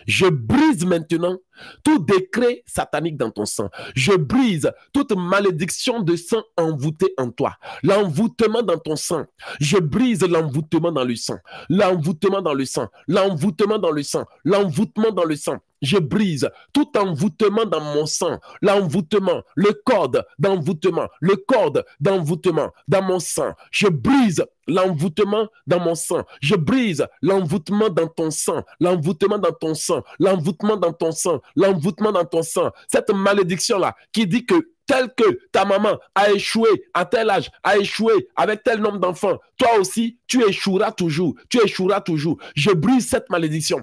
Je brise maintenant tout décret satanique dans ton sang. Je brise toute malédiction de sang envoûté en toi. L'envoûtement dans ton sang. Je brise l'envoûtement dans le sang. L'envoûtement dans le sang. L'envoûtement dans le sang. L'envoûtement dans le sang je brise tout envoûtement dans mon sang, l'envoûtement, le corde d'envoûtement, le corde d'envoûtement dans mon sang. Je brise l'envoûtement dans mon sang. Je brise l'envoûtement dans ton sang, l'envoûtement dans ton sang, l'envoûtement dans ton sang, l'envoûtement dans ton sang. Cette malédiction-là qui dit que tel que ta maman a échoué à tel âge, a échoué avec tel nombre d'enfants, toi aussi, tu échoueras toujours, tu échoueras toujours. Je brise cette malédiction.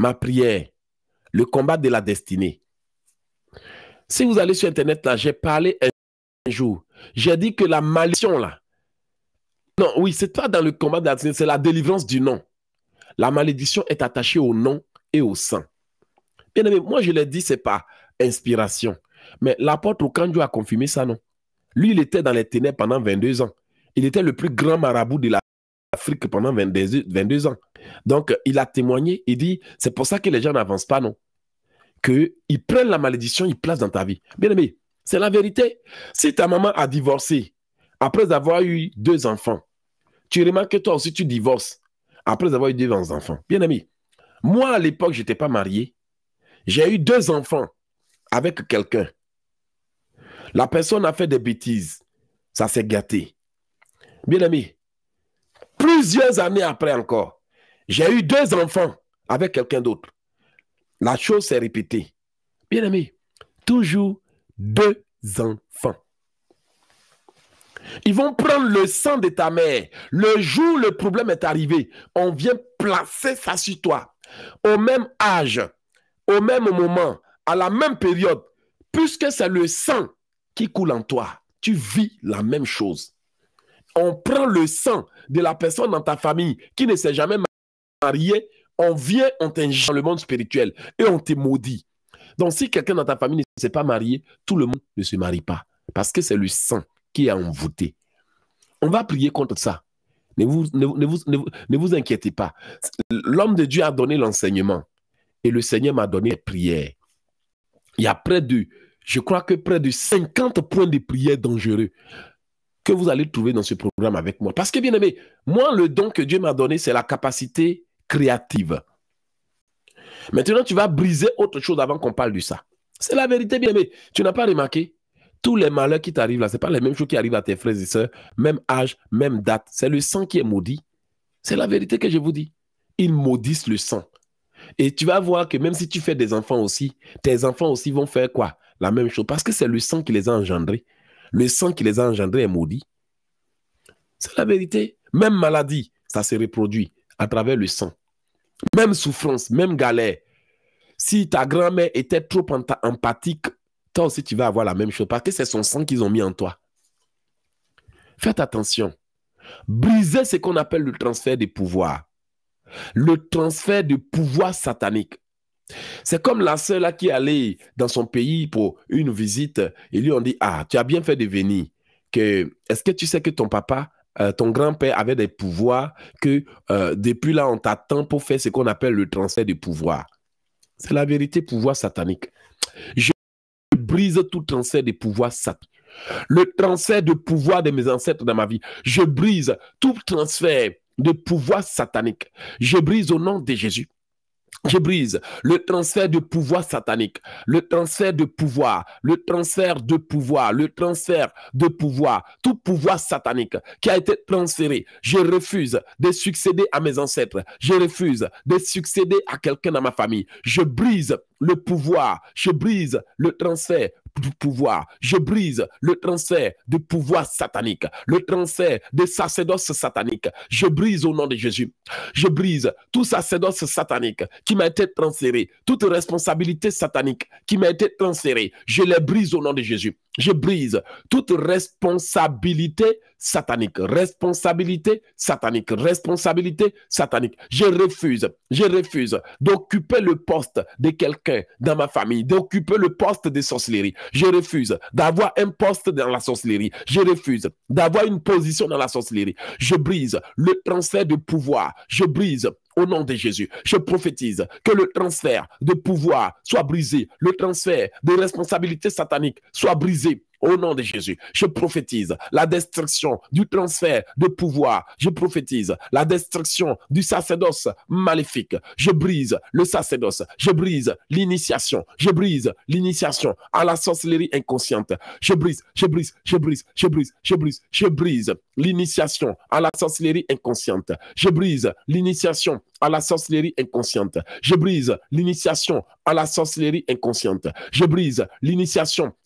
ma prière, le combat de la destinée. Si vous allez sur Internet, là, j'ai parlé un jour. J'ai dit que la malédiction, là, non, oui, c'est pas dans le combat de la destinée, c'est la délivrance du nom. La malédiction est attachée au nom et au sang. Bien aimé, moi je l'ai dit, c'est pas inspiration. Mais l'apôtre Okanjo a confirmé ça, non Lui, il était dans les ténèbres pendant 22 ans. Il était le plus grand marabout de l'Afrique pendant 22 ans. Donc, il a témoigné, il dit, c'est pour ça que les gens n'avancent pas, non Qu'ils prennent la malédiction, ils placent dans ta vie. Bien aimé, c'est la vérité. Si ta maman a divorcé après avoir eu deux enfants, tu remarques que toi aussi tu divorces après avoir eu deux enfants. Bien aimé, moi à l'époque, je n'étais pas marié. J'ai eu deux enfants avec quelqu'un. La personne a fait des bêtises. Ça s'est gâté. Bien aimé, plusieurs années après encore, j'ai eu deux enfants avec quelqu'un d'autre. La chose s'est répétée. Bien aimé, toujours deux enfants. Ils vont prendre le sang de ta mère. Le jour où le problème est arrivé, on vient placer ça sur toi. Au même âge, au même moment, à la même période, puisque c'est le sang qui coule en toi, tu vis la même chose. On prend le sang de la personne dans ta famille qui ne s'est jamais marié, on vient, on t'injure dans le monde spirituel et on te maudit. Donc, si quelqu'un dans ta famille ne s'est pas marié, tout le monde ne se marie pas parce que c'est le sang qui est envoûté. On va prier contre ça. Ne vous, ne, vous, inquiétez pas. L'homme de Dieu a donné l'enseignement et le Seigneur m'a donné la prière. Il y a près de, je crois que près de 50 points de prière dangereux que vous allez trouver dans ce programme avec moi. Parce que bien aimé, moi, le don que Dieu m'a donné, c'est la capacité créative. Maintenant, tu vas briser autre chose avant qu'on parle de ça. C'est la vérité, bien aimé. Tu n'as pas remarqué tous les malheurs qui t'arrivent là, ce n'est pas les mêmes choses qui arrivent à tes frères et sœurs, même âge, même date. C'est le sang qui est maudit. C'est la vérité que je vous dis. Ils maudissent le sang. Et tu vas voir que même si tu fais des enfants aussi, tes enfants aussi vont faire quoi La même chose. Parce que c'est le sang qui les a engendrés. Le sang qui les a engendrés est maudit. C'est la vérité. Même maladie, ça se reproduit à travers le sang. Même souffrance, même galère. Si ta grand-mère était trop empathique, toi aussi tu vas avoir la même chose parce que c'est son sang qu'ils ont mis en toi. Faites attention. Brisez ce qu'on appelle le transfert de pouvoir. Le transfert de pouvoir satanique. C'est comme la seule qui est allée dans son pays pour une visite. Et lui on dit Ah, tu as bien fait de venir. Que, est-ce que tu sais que ton papa, euh, ton grand-père avait des pouvoirs que euh, depuis là, on t'attend pour faire ce qu'on appelle le transfert de pouvoir. C'est la vérité, pouvoir satanique. Je brise tout transfert de pouvoir satanique. Le transfert de pouvoir de mes ancêtres dans ma vie. Je brise tout transfert de pouvoir satanique. Je brise au nom de Jésus. Je brise le transfert de pouvoir satanique, le transfert de pouvoir, le transfert de pouvoir, le transfert de pouvoir, tout pouvoir satanique qui a été transféré. Je refuse de succéder à mes ancêtres. Je refuse de succéder à quelqu'un dans ma famille. Je brise le pouvoir, je brise le transfert pouvoir. Je brise le transfert de pouvoir satanique, le transfert de sacerdoce sataniques. Je brise au nom de Jésus. Je brise tout sacerdoce satanique qui m'a été transféré, toute responsabilité satanique qui m'a été transférée. Je les brise au nom de Jésus je brise toute responsabilité satanique, responsabilité satanique, responsabilité satanique. Je refuse, je refuse d'occuper le poste de quelqu'un dans ma famille, d'occuper le poste de sorcellerie. Je refuse d'avoir un poste dans la sorcellerie. Je refuse d'avoir une position dans la sorcellerie. Je brise le transfert de pouvoir. Je brise au nom de Jésus. Je prophétise que le transfert de pouvoir soit brisé, le transfert de responsabilité satanique soit brisé au nom de Jésus, je prophétise la destruction du transfert de pouvoir. Je prophétise la destruction du sacerdoce maléfique. Je brise le sacerdoce. Je brise l'initiation. Je brise l'initiation à la sorcellerie inconsciente. Je brise, je brise, je brise, je brise, je brise, je brise l'initiation à la sorcellerie inconsciente. Je brise l'initiation à la sorcellerie inconsciente. Je brise l'initiation à la sorcellerie inconsciente. Je brise l'initiation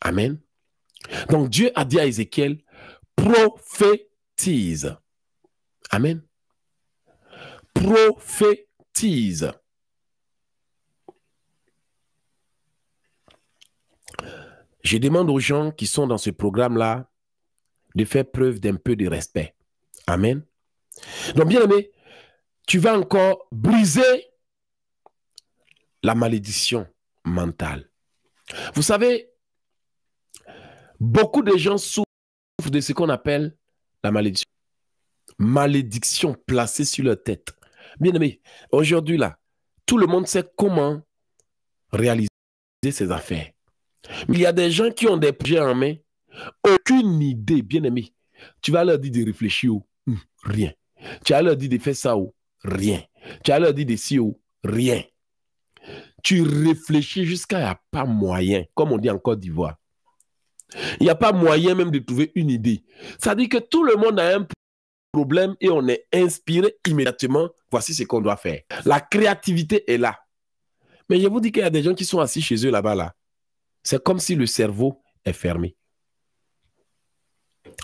Amen. Donc Dieu a dit à Ézéchiel, prophétise. Amen. Prophétise. Je demande aux gens qui sont dans ce programme-là de faire preuve d'un peu de respect. Amen. Donc, bien aimé, tu vas encore briser la malédiction mentale. Vous savez, Beaucoup de gens souffrent de ce qu'on appelle la malédiction. Malédiction placée sur leur tête. Bien aimé, aujourd'hui là, tout le monde sait comment réaliser ses affaires. Mais il y a des gens qui ont des projets en main, aucune idée, bien aimé. Tu vas leur dire de réfléchir, ou hmm, rien. Tu vas leur dire de faire ça, ou rien. Tu vas leur dire de ci, ou rien. Tu réfléchis jusqu'à pas moyen, comme on dit en Côte d'Ivoire. Il n'y a pas moyen même de trouver une idée. Ça dit que tout le monde a un problème et on est inspiré immédiatement. Voici ce qu'on doit faire. La créativité est là. Mais je vous dis qu'il y a des gens qui sont assis chez eux là-bas. Là. C'est comme si le cerveau est fermé.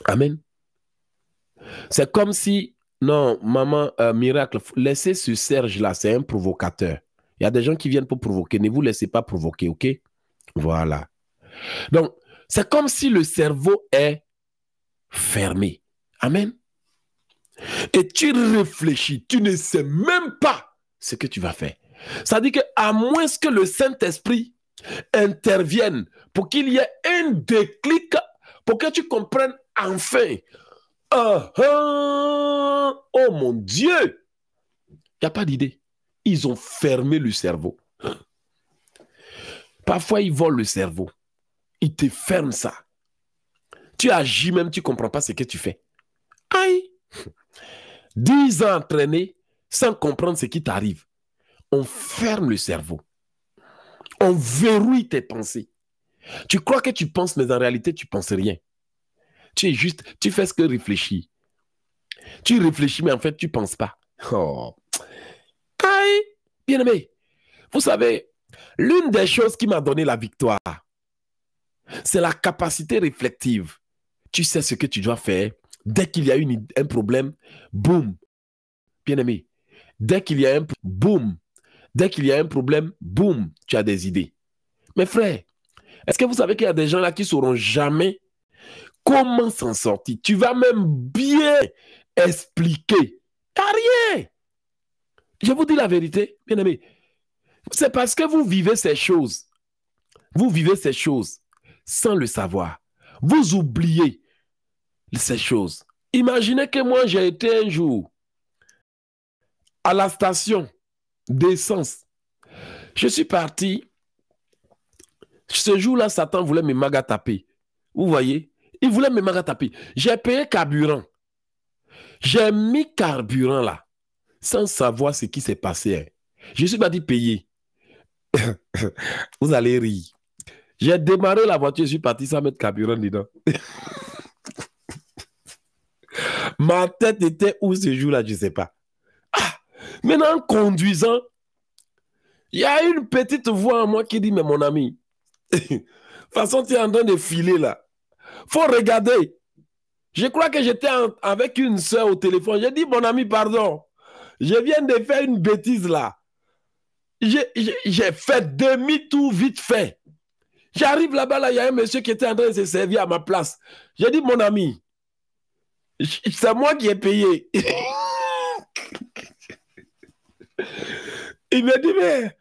Amen. C'est comme si, non, maman, euh, miracle, laissez ce Serge là, c'est un provocateur. Il y a des gens qui viennent pour provoquer. Ne vous laissez pas provoquer, ok? Voilà. Donc, c'est comme si le cerveau est fermé. Amen. Et tu réfléchis, tu ne sais même pas ce que tu vas faire. Ça dit que à moins que le Saint-Esprit intervienne pour qu'il y ait un déclic, pour que tu comprennes enfin. Ah, ah, oh mon Dieu! Il n'y a pas d'idée. Ils ont fermé le cerveau. Parfois, ils volent le cerveau il te ferme ça. Tu agis même, tu ne comprends pas ce que tu fais. Aïe! Dix ans entraîné sans comprendre ce qui t'arrive. On ferme le cerveau. On verrouille tes pensées. Tu crois que tu penses, mais en réalité, tu ne penses rien. Tu es juste, tu fais ce que réfléchis. Tu réfléchis, mais en fait, tu ne penses pas. Oh. Aïe! Bien aimé, vous savez, l'une des choses qui m'a donné la victoire, c'est la capacité réflexive. Tu sais ce que tu dois faire. Dès qu'il y a un problème, boum. Bien-aimé, dès qu'il y a un boum. Dès qu'il y a un problème, boum, tu as des idées. Mes frères, est-ce que vous savez qu'il y a des gens là qui ne sauront jamais comment s'en sortir Tu vas même bien expliquer. T'as rien. Je vous dis la vérité, bien aimé. C'est parce que vous vivez ces choses. Vous vivez ces choses sans le savoir. Vous oubliez ces choses. Imaginez que moi, j'ai été un jour à la station d'essence. Je suis parti. Ce jour-là, Satan voulait me magataper. Vous voyez Il voulait me magataper. J'ai payé carburant. J'ai mis carburant là, sans savoir ce qui s'est passé. Hein. Je ne suis pas dit payer. Vous allez rire. J'ai démarré la voiture, je suis parti sans mettre carburant dedans. Ma tête était où ce jour-là, je ne sais pas. Ah! maintenant, en conduisant, il y a une petite voix en moi qui dit, mais mon ami, façon, tu es en train de filer là. Faut regarder. Je crois que j'étais avec une soeur au téléphone. J'ai dit, mon ami, pardon. Je viens de faire une bêtise là. J'ai fait demi tout vite fait. J'arrive là-bas, là, il y a un monsieur qui était en train de se servir à ma place. J'ai dit, mon ami, c'est moi qui ai payé. il m'a dit, mais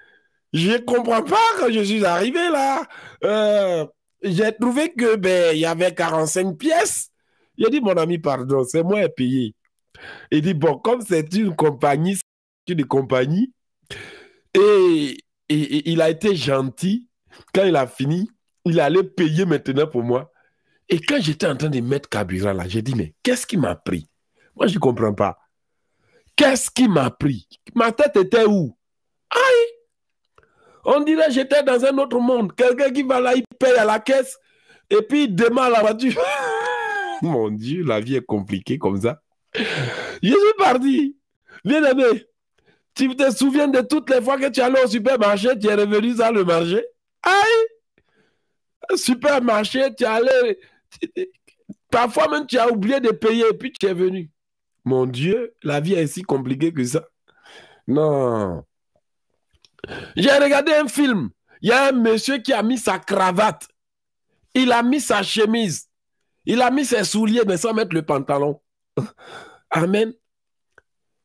je ne comprends pas quand je suis arrivé là. Euh, j'ai trouvé que ben y avait 45 pièces. J'ai dit, mon ami, pardon, c'est moi qui ai payé. Il dit, bon, comme c'est une compagnie, c'est une compagnie, et il a été gentil quand il a fini, il allait payer maintenant pour moi. Et quand j'étais en train de mettre carburant là, j'ai dit, mais qu'est-ce qui m'a pris Moi, je ne comprends pas. Qu'est-ce qui m'a pris Ma tête était où Aïe On dirait que j'étais dans un autre monde. Quelqu'un qui va là, il paye à la caisse et puis il démarre la voiture. Mon Dieu, la vie est compliquée comme ça. Je suis parti. Bien aimé, tu te souviens de toutes les fois que tu allais au supermarché, tu es revenu dans le marché Aïe! Supermarché, tu es allé. Parfois même, tu as oublié de payer et puis tu es venu. Mon Dieu, la vie est si compliquée que ça. Non. J'ai regardé un film. Il y a un monsieur qui a mis sa cravate. Il a mis sa chemise. Il a mis ses souliers, mais sans mettre le pantalon. Amen.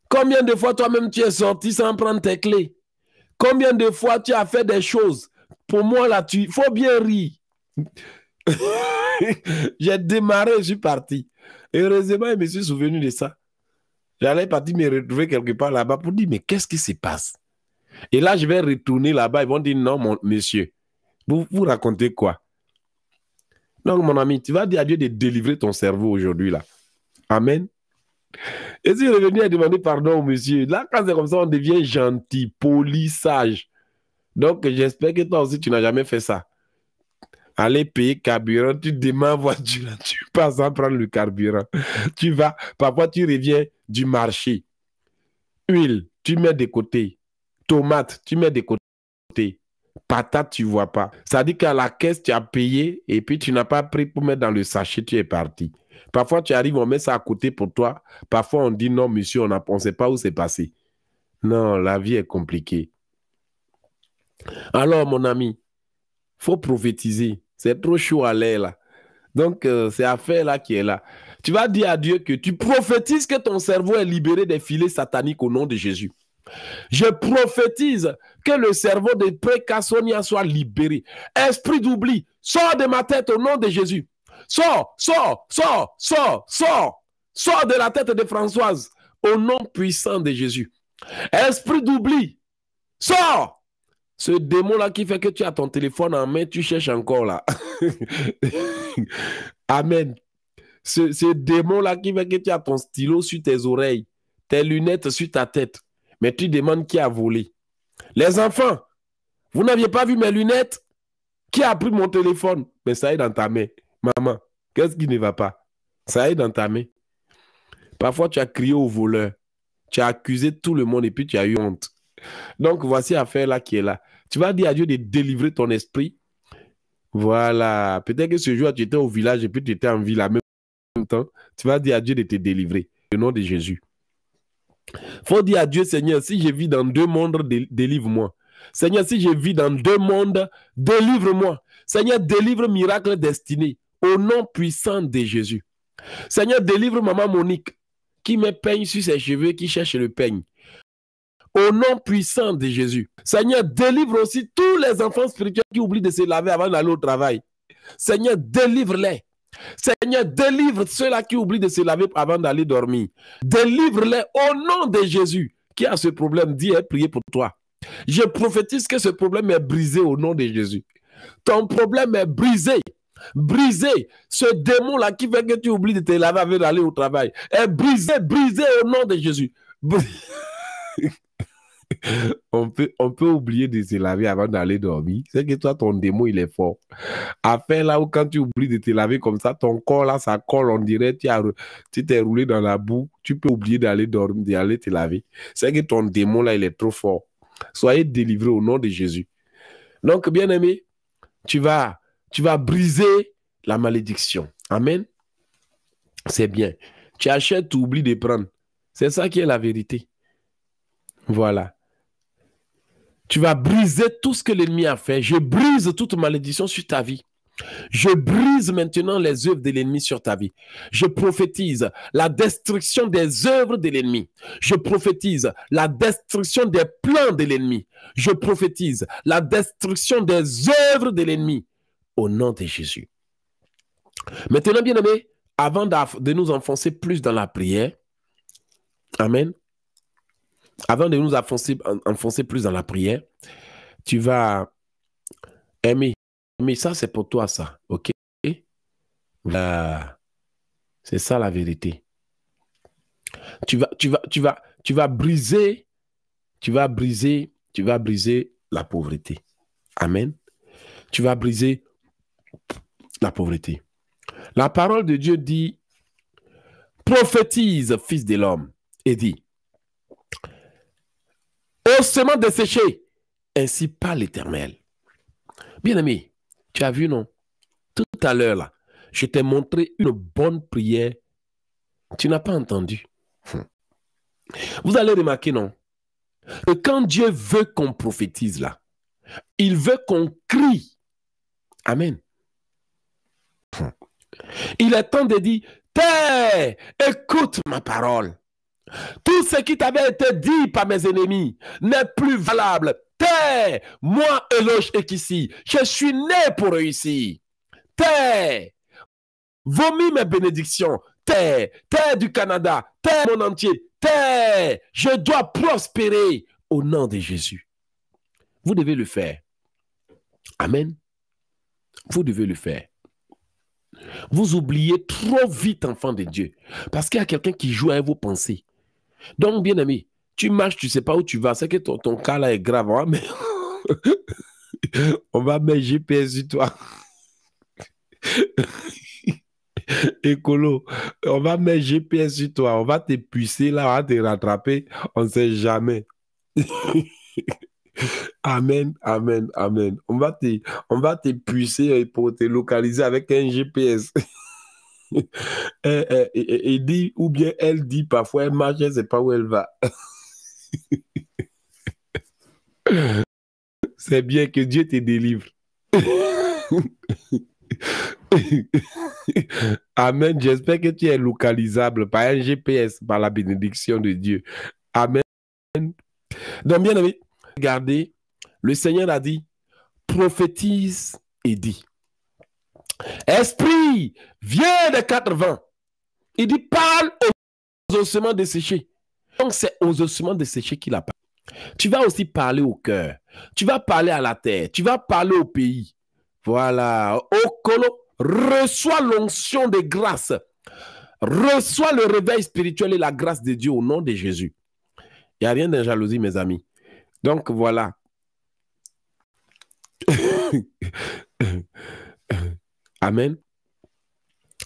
Combien de fois toi-même tu es sorti sans prendre tes clés Combien de fois tu as fait des choses pour moi, là, tu faut bien rire. j'ai démarré, je suis parti. Heureusement, je me suis souvenu de ça. J'allais partir me retrouver quelque part là-bas pour dire, mais qu'est-ce qui se passe Et là, je vais retourner là-bas. Ils vont dire, non, monsieur, vous, vous racontez quoi Donc, mon ami, tu vas dire à Dieu de délivrer ton cerveau aujourd'hui là. Amen. Et si revenu à demander pardon au monsieur, là, quand c'est comme ça, on devient gentil, poli, sage. Donc, j'espère que toi aussi, tu n'as jamais fait ça. Aller payer carburant, tu demandes voiture, tu passes à prendre le carburant. Tu vas, parfois tu reviens du marché. Huile, tu mets de côté. Tomate, tu mets de côté. Patate, tu vois pas. Ça dit qu'à la caisse, tu as payé et puis tu n'as pas pris pour mettre dans le sachet, tu es parti. Parfois, tu arrives, on met ça à côté pour toi. Parfois, on dit non, monsieur, on ne sait pas où c'est passé. Non, la vie est compliquée. Alors, mon ami, faut prophétiser. C'est trop chaud à l'air là. Donc, c'est euh, c'est affaire là qui est là. Tu vas dire à Dieu que tu prophétises que ton cerveau est libéré des filets sataniques au nom de Jésus. Je prophétise que le cerveau de Pré-Cassonia soit libéré. Esprit d'oubli, sors de ma tête au nom de Jésus. Sors, sors, sors, sors, sors. Sors de la tête de Françoise au nom puissant de Jésus. Esprit d'oubli, sors ce démon-là qui fait que tu as ton téléphone en main, tu cherches encore là. Amen. Ce, démon-là qui fait que tu as ton stylo sur tes oreilles, tes lunettes sur ta tête, mais tu demandes qui a volé. Les enfants, vous n'aviez pas vu mes lunettes Qui a pris mon téléphone Mais ça est dans ta main. Maman, qu'est-ce qui ne va pas Ça est dans ta main. Parfois, tu as crié au voleur. Tu as accusé tout le monde et puis tu as eu honte. Donc, voici l'affaire là qui est là. Tu vas dire à Dieu de délivrer ton esprit. Voilà. Peut-être que ce jour, tu étais au village et puis tu étais en ville en même temps. Tu vas dire à Dieu de te délivrer. Au nom de Jésus. faut dire à Dieu, Seigneur, si je vis dans deux mondes, délivre-moi. Seigneur, si je vis dans deux mondes, délivre-moi. Seigneur, délivre miracle destiné au nom puissant de Jésus. Seigneur, délivre maman Monique qui me peigne sur ses cheveux, qui cherche le peigne au nom puissant de Jésus. Seigneur, délivre aussi tous les enfants spirituels qui oublient de se laver avant d'aller au travail. Seigneur, délivre-les. Seigneur, délivre ceux-là qui oublient de se laver avant d'aller dormir. Délivre-les au nom de Jésus qui a ce problème. Dis et pour toi. Je prophétise que ce problème est brisé au nom de Jésus. Ton problème est brisé. Brisé. Ce démon-là qui fait que tu oublies de te laver avant d'aller au travail est brisé, brisé au nom de Jésus. on, peut, on peut oublier de se laver avant d'aller dormir. C'est que toi, ton démon, il est fort. Après, là où quand tu oublies de te laver comme ça, ton corps, là, ça colle, on dirait, tu, t'es roulé dans la boue, tu peux oublier d'aller dormir, d'aller te laver. C'est que ton démon, là, il est trop fort. Soyez délivré au nom de Jésus. Donc, bien aimé, tu vas, tu vas briser la malédiction. Amen. C'est bien. Tu achètes, tu oublies de prendre. C'est ça qui est la vérité. Voilà. Tu vas briser tout ce que l'ennemi a fait. Je brise toute malédiction sur ta vie. Je brise maintenant les œuvres de l'ennemi sur ta vie. Je prophétise la destruction des œuvres de l'ennemi. Je prophétise la destruction des plans de l'ennemi. Je prophétise la destruction des œuvres de l'ennemi au nom de Jésus. Maintenant, bien-aimés, avant de nous enfoncer plus dans la prière, Amen, avant de nous enfoncer, plus dans la prière, tu vas aimer. Mais ça, c'est pour toi, ça. OK? c'est ça la vérité. Tu vas, tu vas, tu vas, tu vas briser, tu vas briser, tu vas briser la pauvreté. Amen. Tu vas briser la pauvreté. La parole de Dieu dit, prophétise, fils de l'homme, et dit, ossements desséché, Ainsi pas l'Éternel. Bien-aimé, tu as vu, non Tout à l'heure, là, je t'ai montré une bonne prière. Tu n'as pas entendu. Hum. Vous allez remarquer, non Que quand Dieu veut qu'on prophétise, là, il veut qu'on crie. Amen. Hum. Il est temps de dire, t'es, écoute ma parole. Tout ce qui t'avait été dit par mes ennemis n'est plus valable. Terre, moi, éloge et qu'ici, je suis né pour réussir. Terre, vomis mes bénédictions. Terre, terre du Canada, terre mon entier, terre, je dois prospérer au nom de Jésus. Vous devez le faire. Amen. Vous devez le faire. Vous oubliez trop vite, enfant de Dieu. Parce qu'il y a quelqu'un qui joue avec vos pensées. Donc, bien ami, tu marches, tu ne sais pas où tu vas. C'est que ton, cas là est grave. Hein, on va mettre GPS sur toi. Écolo, on va mettre GPS sur toi. On va te pucer là, on va te rattraper. On ne sait jamais. Amen, amen, amen. On va te, on te pour te localiser avec un GPS elle, euh, euh, dit, ou bien elle dit parfois, elle marche, elle ne sait pas où elle va. C'est bien que Dieu te délivre. Amen. J'espère que tu es localisable par un GPS, par la bénédiction de Dieu. Amen. Donc, bien aimé, regardez, le Seigneur a dit, prophétise et dit. Esprit, viens des quatre vents. Il dit, parle aux ossements desséchés. Donc, c'est aux ossements desséchés qu'il a parlé. Tu vas aussi parler au cœur. Tu vas parler à la terre. Tu vas parler au pays. Voilà. reçois l'onction de grâce. Reçois le réveil spirituel et la grâce de Dieu au nom de Jésus. Il n'y a rien de jalousie, mes amis. Donc, voilà. Amen.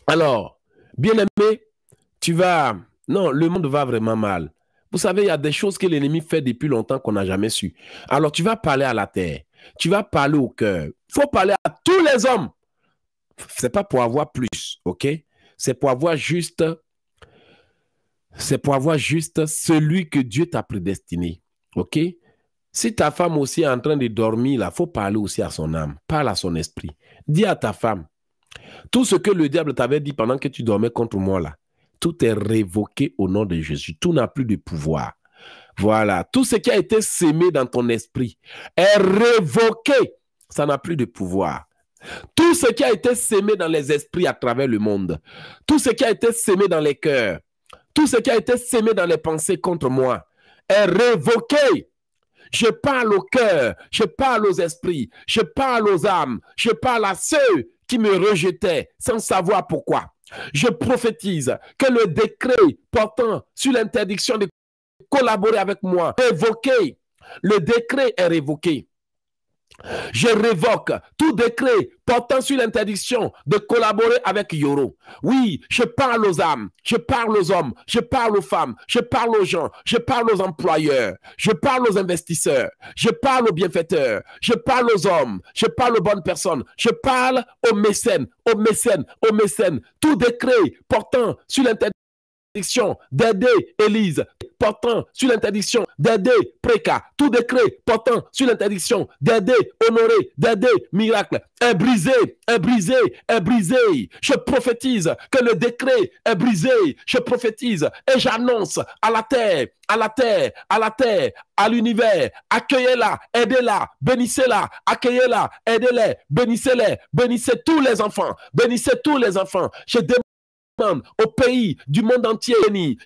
Alors, bien-aimé, tu vas... Non, le monde va vraiment mal. Vous savez, il y a des choses que l'ennemi fait depuis longtemps qu'on n'a jamais su. Alors, tu vas parler à la terre. Tu vas parler au cœur. Il faut parler à tous les hommes. Ce n'est pas pour avoir plus, OK? C'est pour avoir juste... C'est pour avoir juste celui que Dieu t'a prédestiné, OK? Si ta femme aussi est en train de dormir, il faut parler aussi à son âme. Parle à son esprit. Dis à ta femme, tout ce que le diable t'avait dit pendant que tu dormais contre moi, là, tout est révoqué au nom de Jésus. Tout n'a plus de pouvoir. Voilà, tout ce qui a été sémé dans ton esprit est révoqué. Ça n'a plus de pouvoir. Tout ce qui a été sémé dans les esprits à travers le monde, tout ce qui a été sémé dans les cœurs, tout ce qui a été sémé dans les pensées contre moi est révoqué. Je parle au cœur, je parle aux esprits, je parle aux âmes, je parle à ceux qui me rejetaient sans savoir pourquoi. Je prophétise que le décret portant sur l'interdiction de collaborer avec moi, est évoqué, le décret est révoqué. Je révoque tout décret portant sur l'interdiction de collaborer avec Yoro. Oui, je parle aux âmes, je parle aux hommes, je parle aux femmes, je parle aux gens, je parle aux employeurs, je parle aux investisseurs, je parle aux bienfaiteurs, je parle aux hommes, je parle aux bonnes personnes, je parle aux mécènes, aux mécènes, aux mécènes. Tout décret portant sur l'interdiction d'aider Élise, portant sur l'interdiction d'aider préca, tout décret portant sur l'interdiction d'aider honoré, d'aider miracle est brisé, est brisé, est brisé. Je prophétise que le décret est brisé. Je prophétise et j'annonce à la terre, à la terre, à la terre, à l'univers, accueillez-la, aidez-la, bénissez-la, accueillez-la, aidez-les, bénissez-les, bénissez tous les enfants, bénissez tous les enfants. Au pays du monde entier,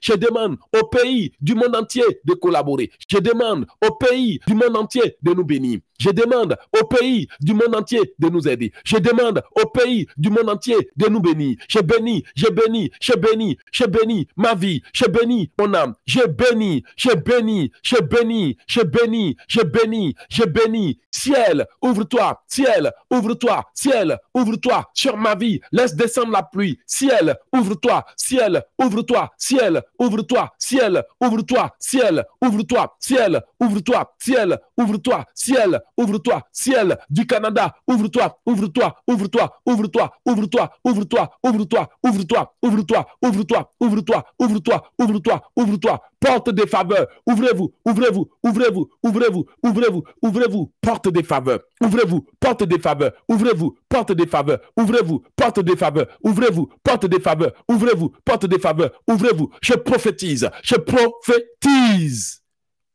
je demande au pays du monde entier de collaborer. Je demande au pays du monde entier de nous bénir. Je demande au pays du monde entier de nous aider. Je demande au pays du monde entier de nous bénir. Je bénis, je bénis, je bénis, je bénis ma vie, je bénis mon âme. Je bénis, je bénis, je bénis, je bénis, je bénis, je bénis. Ciel, ouvre-toi, ciel, ouvre-toi, ciel, ouvre-toi sur ma vie. Laisse descendre la pluie. Ciel, ouvre-toi, ciel, ouvre-toi, ciel, ouvre-toi, ciel, ouvre-toi, ciel, ouvre-toi, ciel, ouvre-toi, ciel, ouvre-toi, ciel ouvre-toi, ciel du Canada, ouvre-toi, ouvre-toi, ouvre-toi, ouvre-toi, ouvre-toi, ouvre-toi, ouvre-toi, ouvre-toi, ouvre-toi, ouvre-toi, ouvre-toi, ouvre-toi, ouvre-toi, ouvre-toi, porte des faveurs, ouvrez-vous, ouvrez-vous, ouvrez-vous, ouvrez-vous, ouvrez-vous, ouvrez-vous, porte des faveurs, ouvrez-vous, porte des faveurs, ouvrez-vous, porte des faveurs, ouvrez-vous, porte des faveurs, ouvrez-vous, porte des faveurs, ouvrez-vous, porte des faveurs, ouvrez-vous, je prophétise, je prophétise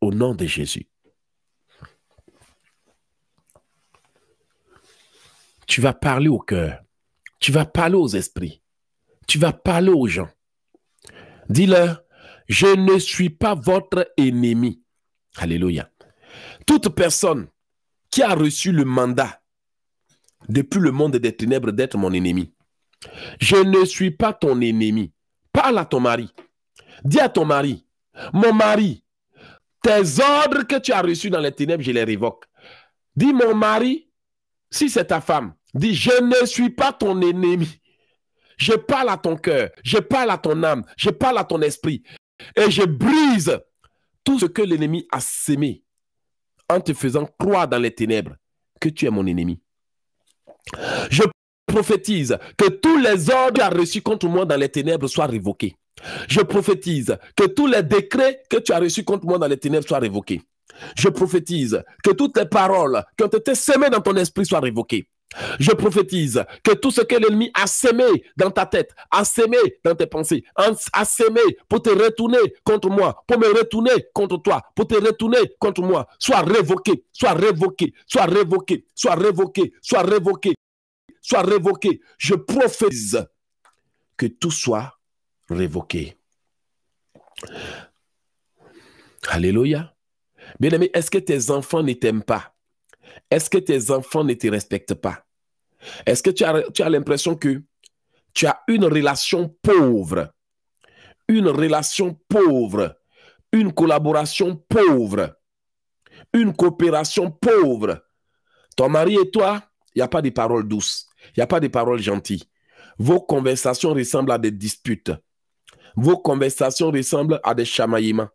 au nom de Jésus. tu vas parler au cœur, tu vas parler aux esprits, tu vas parler aux gens. Dis-leur, je ne suis pas votre ennemi. Alléluia. Toute personne qui a reçu le mandat depuis le monde des ténèbres d'être mon ennemi, je ne suis pas ton ennemi. Parle à ton mari. Dis à ton mari, mon mari, tes ordres que tu as reçus dans les ténèbres, je les révoque. Dis, mon mari, si c'est ta femme, Dis, je ne suis pas ton ennemi. Je parle à ton cœur, je parle à ton âme, je parle à ton esprit. Et je brise tout ce que l'ennemi a sémé en te faisant croire dans les ténèbres que tu es mon ennemi. Je prophétise que tous les ordres que tu as reçus contre moi dans les ténèbres soient révoqués. Je prophétise que tous les décrets que tu as reçus contre moi dans les ténèbres soient révoqués. Je prophétise que toutes les paroles qui ont été semées dans ton esprit soient révoquées. Je prophétise que tout ce que l'ennemi a sémé dans ta tête, a sémé dans tes pensées, a sémé pour te retourner contre moi, pour me retourner contre toi, pour te retourner contre moi, soit révoqué, soit révoqué, soit révoqué, soit révoqué, soit révoqué, soit révoqué. Je prophétise que tout soit révoqué. Alléluia. Bien aimé, est-ce que tes enfants ne t'aiment pas? Est-ce que tes enfants ne te respectent pas Est-ce que tu as, l'impression que tu as une relation pauvre Une relation pauvre Une collaboration pauvre Une coopération pauvre Ton mari et toi, il n'y a pas de paroles douces. Il n'y a pas de paroles gentilles. Vos conversations ressemblent à des disputes. Vos conversations ressemblent à des chamaillements.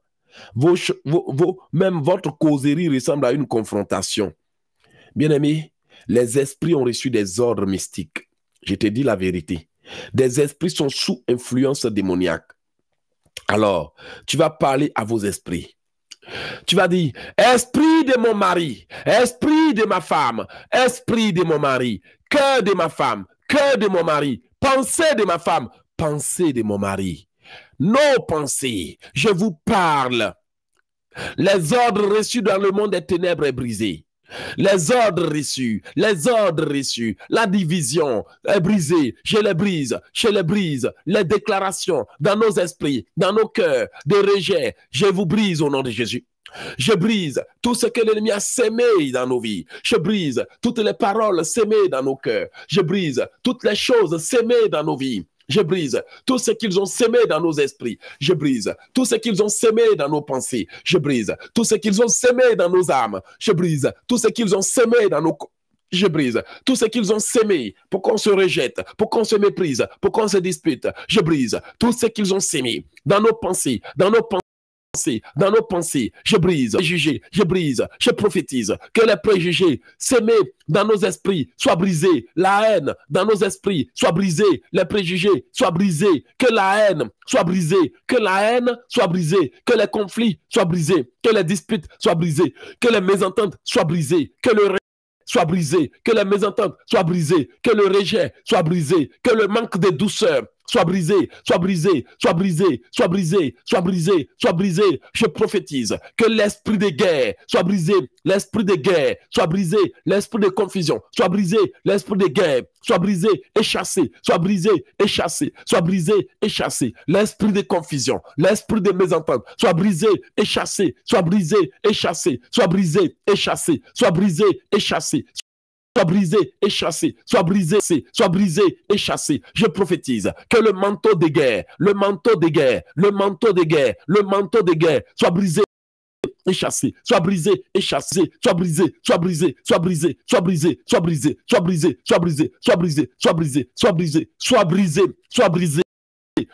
même votre causerie ressemble à une confrontation. Bien-aimés, les esprits ont reçu des ordres mystiques. Je te dis la vérité. Des esprits sont sous influence démoniaque. Alors, tu vas parler à vos esprits. Tu vas dire, esprit de mon mari, esprit de ma femme, esprit de mon mari, cœur de ma femme, cœur de mon mari, pensée de ma femme, pensée de mon mari. Nos pensées, je vous parle. Les ordres reçus dans le monde des ténèbres est brisé. Les ordres reçus, les ordres reçus, la division est brisée, je les brise, je les brise, les déclarations dans nos esprits, dans nos cœurs, des rejets, je vous brise au nom de Jésus. Je brise tout ce que l'ennemi a sémé dans nos vies. Je brise toutes les paroles sémées dans nos cœurs. Je brise toutes les choses sémées dans nos vies. Je brise tout ce qu'ils ont semé dans nos esprits. Je brise tout ce qu'ils ont semé dans nos pensées. Je brise tout ce qu'ils ont semé dans nos âmes. Je brise tout ce qu'ils ont semé dans nos... Je brise tout ce qu'ils ont semé pour qu'on se rejette, pour qu'on se méprise, pour qu'on se dispute. Je brise tout ce qu'ils ont semé dans nos pensées, dans nos pensées dans nos pensées. Je brise, je je brise, je prophétise que les préjugés s'aimer dans nos esprits soient brisés, la haine dans nos esprits soit brisée, les préjugés soient brisés, que la haine soit brisée, que la haine soit brisée, que les conflits soient brisés, que les disputes soient brisées, que les mésententes soient brisées, que le soit brisé, que les soient brisées, que le rejet soit brisé, que le manque de douceur Soit brisé, soit brisé, soit brisé, soit brisé, soit brisé, soit brisé. Je prophétise que l'esprit de guerre soit brisé, l'esprit de guerre soit brisé, l'esprit de confusion soit brisé, l'esprit de guerre soit brisé et chassé, soit brisé et chassé, soit brisé et chassé. L'esprit de confusion, l'esprit des mésententes, soit brisé et chassé, soit brisé et chassé, soit brisé et chassé, soit brisé et chassé, soit brisé et chassé, soit brisé, soit brisé et chassé. Je prophétise que le manteau des guerres, le manteau des guerres, le manteau des guerres, le manteau des guerres soit brisé et chassé, soit brisé et chassé, soit brisé, soit brisé, soit brisé, soit brisé, soit brisé, soit brisé, soit brisé, soit brisé, soit brisé, soit brisé, soit brisé, soit brisé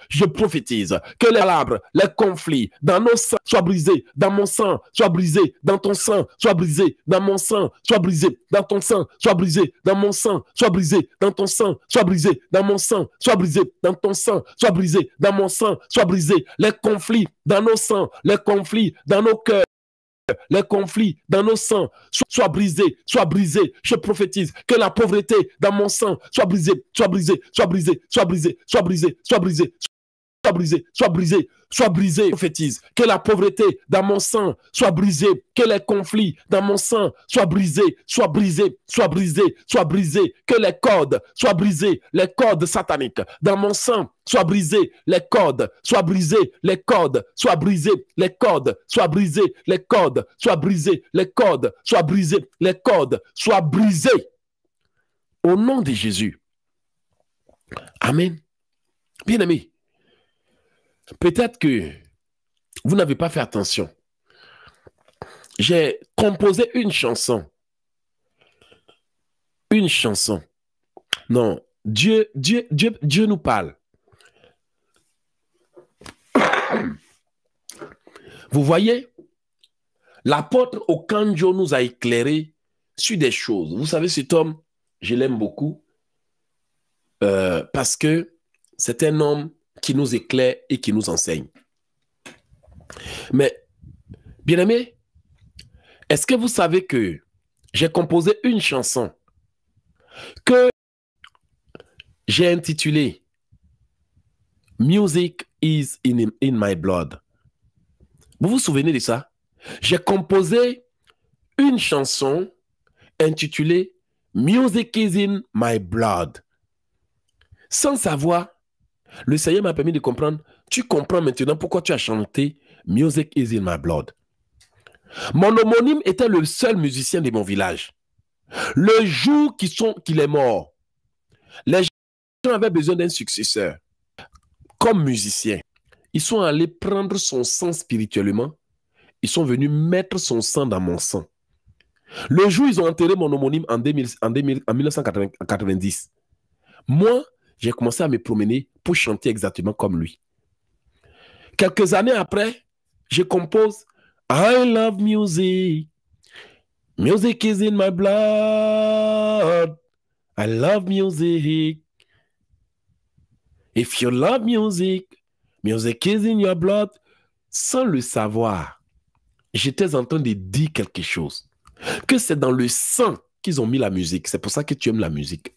je prophétise que les arbres, les conflits dans nos sangs soient brisés, dans mon sang, soient brisés, dans ton sang, soient brisés, dans mon sang, soient brisés, dans ton sang, soient brisés, dans mon sang, soient brisés, dans ton sang, soient brisés, dans mon sang, soient brisés, dans ton sang, soient brisés, dans mon sang, soient brisés, les conflits dans nos sangs, les conflits dans nos cœurs les conflits dans nos sangs soient, brisés, soient brisés. Je prophétise que la pauvreté dans mon sang soit soit brisée, soit brisée, soit brisée, soit brisée, soit brisée, soit brisée soit brisé, soit brisé, soit brisé. prophétise. Que la pauvreté dans mon sein soit brisée, que les conflits dans mon sein soient brisés, soient brisés, soient brisés, soient brisés, que les cordes soient brisées, les cordes sataniques dans mon sein, soient brisées, les cordes soient brisées, les cordes soient brisées, les cordes soient brisées, les cordes soient brisées, les cordes soient brisées, les cordes soient brisées. Au nom de Jésus. Amen. Bien-aimé, Peut-être que vous n'avez pas fait attention. J'ai composé une chanson. Une chanson. Non, Dieu, Dieu, Dieu, Dieu nous parle. Vous voyez, l'apôtre Okanjo nous a éclairé sur des choses. Vous savez, cet homme, je l'aime beaucoup euh, parce que c'est un homme qui nous éclaire et qui nous enseigne. Mais, bien-aimés, est-ce que vous savez que j'ai composé une chanson que j'ai intitulée Music is in, in my blood. Vous vous souvenez de ça? J'ai composé une chanson intitulée Music is in my blood. Sans savoir le Seigneur m'a permis de comprendre. Tu comprends maintenant pourquoi tu as chanté Music is in my blood. Mon homonyme était le seul musicien de mon village. Le jour qu'il est mort, les gens avaient besoin d'un successeur. Comme musicien, ils sont allés prendre son sang spirituellement. Ils sont venus mettre son sang dans mon sang. Le jour où ils ont enterré mon homonyme en, en 1990, moi, j'ai commencé à me promener pour chanter exactement comme lui. Quelques années après, je compose I love music. Music is in my blood. I love music. If you love music, music is in your blood. Sans le savoir, j'étais en train de dire quelque chose. Que c'est dans le sang qu'ils ont mis la musique. C'est pour ça que tu aimes la musique.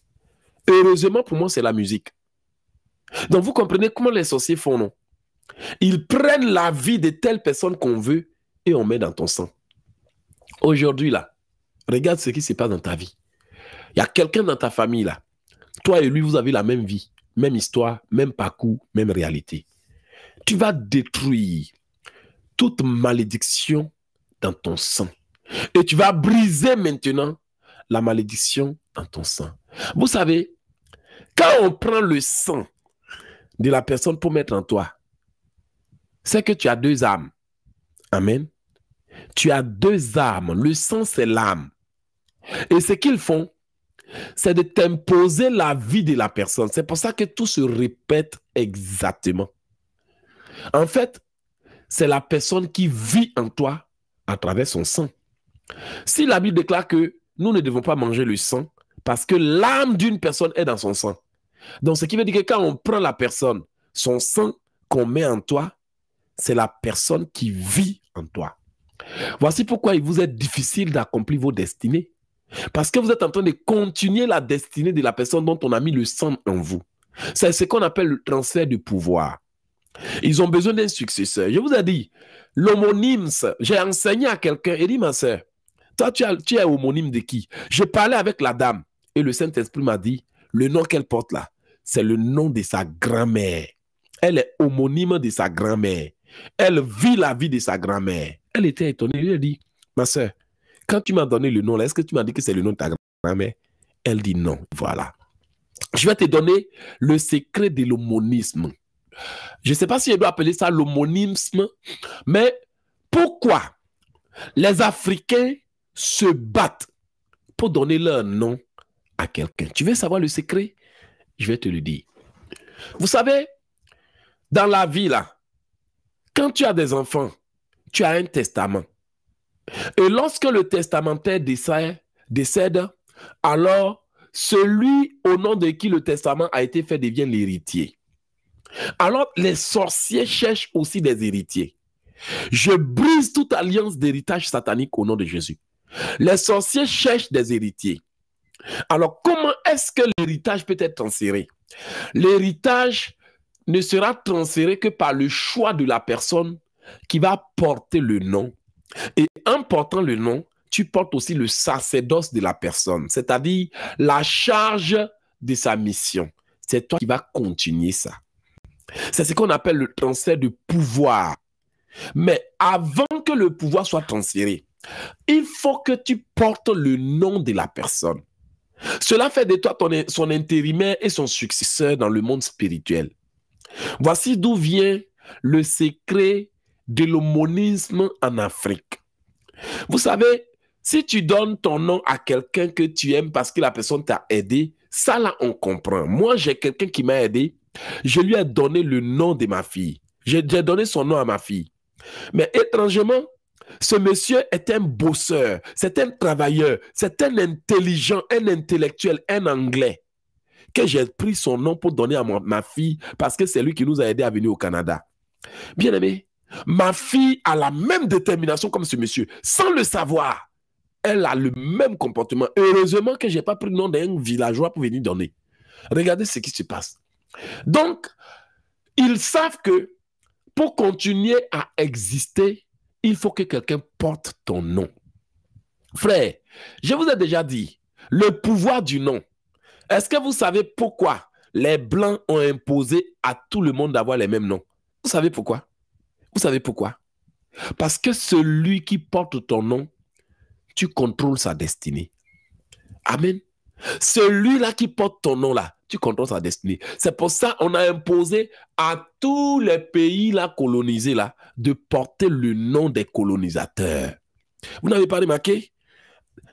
Heureusement pour moi, c'est la musique. Donc vous comprenez comment les sorciers font, non Ils prennent la vie de telle personne qu'on veut et on met dans ton sang. Aujourd'hui, là, regarde ce qui se passe dans ta vie. Il y a quelqu'un dans ta famille, là. Toi et lui, vous avez la même vie, même histoire, même parcours, même réalité. Tu vas détruire toute malédiction dans ton sang. Et tu vas briser maintenant la malédiction dans ton sang. Vous savez, quand on prend le sang de la personne pour mettre en toi, c'est que tu as deux âmes. Amen. Tu as deux âmes. Le sang, c'est l'âme. Et ce qu'ils font, c'est de t'imposer la vie de la personne. C'est pour ça que tout se répète exactement. En fait, c'est la personne qui vit en toi à travers son sang. Si la Bible déclare que nous ne devons pas manger le sang parce que l'âme d'une personne est dans son sang, donc, ce qui veut dire que quand on prend la personne, son sang qu'on met en toi, c'est la personne qui vit en toi. Voici pourquoi il vous est difficile d'accomplir vos destinées. Parce que vous êtes en train de continuer la destinée de la personne dont on a mis le sang en vous. C'est ce qu'on appelle le transfert du pouvoir. Ils ont besoin d'un successeur. Je vous ai dit, l'homonyme, j'ai enseigné à quelqu'un, Il dit ma soeur, toi tu, es homonyme de qui J'ai parlais avec la dame et le Saint-Esprit m'a dit, le nom qu'elle porte là, c'est le nom de sa grand-mère. Elle est homonyme de sa grand-mère. Elle vit la vie de sa grand-mère. Elle était étonnée. Elle dit, ma soeur, quand tu m'as donné le nom, est-ce que tu m'as dit que c'est le nom de ta grand-mère Elle dit non. Voilà. Je vais te donner le secret de l'homonisme. Je ne sais pas si je dois appeler ça l'homonisme, mais pourquoi les Africains se battent pour donner leur nom à quelqu'un Tu veux savoir le secret je vais te le dire. Vous savez, dans la vie, là, quand tu as des enfants, tu as un testament. Et lorsque le testamentaire décède, décède alors celui au nom de qui le testament a été fait devient l'héritier. Alors les sorciers cherchent aussi des héritiers. Je brise toute alliance d'héritage satanique au nom de Jésus. Les sorciers cherchent des héritiers. Alors, comment est-ce que l'héritage peut être transféré L'héritage ne sera transféré que par le choix de la personne qui va porter le nom. Et en portant le nom, tu portes aussi le sacerdoce de la personne, c'est-à-dire la charge de sa mission. C'est toi qui vas continuer ça. C'est ce qu'on appelle le transfert de pouvoir. Mais avant que le pouvoir soit transféré, il faut que tu portes le nom de la personne. Cela fait de toi son intérimaire et son successeur dans le monde spirituel. Voici d'où vient le secret de l'homonisme en Afrique. Vous savez, si tu donnes ton nom à quelqu'un que tu aimes parce que la personne t'a aidé, ça là, on comprend. Moi, j'ai quelqu'un qui m'a aidé. Je lui ai donné le nom de ma fille. J'ai donné son nom à ma fille. Mais étrangement, ce monsieur est un bosseur, c'est un travailleur, c'est un intelligent, un intellectuel, un anglais. Que j'ai pris son nom pour donner à ma fille parce que c'est lui qui nous a aidés à venir au Canada. Bien aimé, ma fille a la même détermination comme ce monsieur, sans le savoir. Elle a le même comportement. Heureusement que je n'ai pas pris le nom d'un villageois pour venir donner. Regardez ce qui se passe. Donc, ils savent que pour continuer à exister, il faut que quelqu'un porte ton nom. Frère, je vous ai déjà dit, le pouvoir du nom. Est-ce que vous savez pourquoi les Blancs ont imposé à tout le monde d'avoir les mêmes noms Vous savez pourquoi Vous savez pourquoi Parce que celui qui porte ton nom, tu contrôles sa destinée. Amen. Celui-là qui porte ton nom, là, tu contrôles sa destinée. C'est pour ça qu'on a imposé à tous les pays là, colonisés là, de porter le nom des colonisateurs. Vous n'avez pas remarqué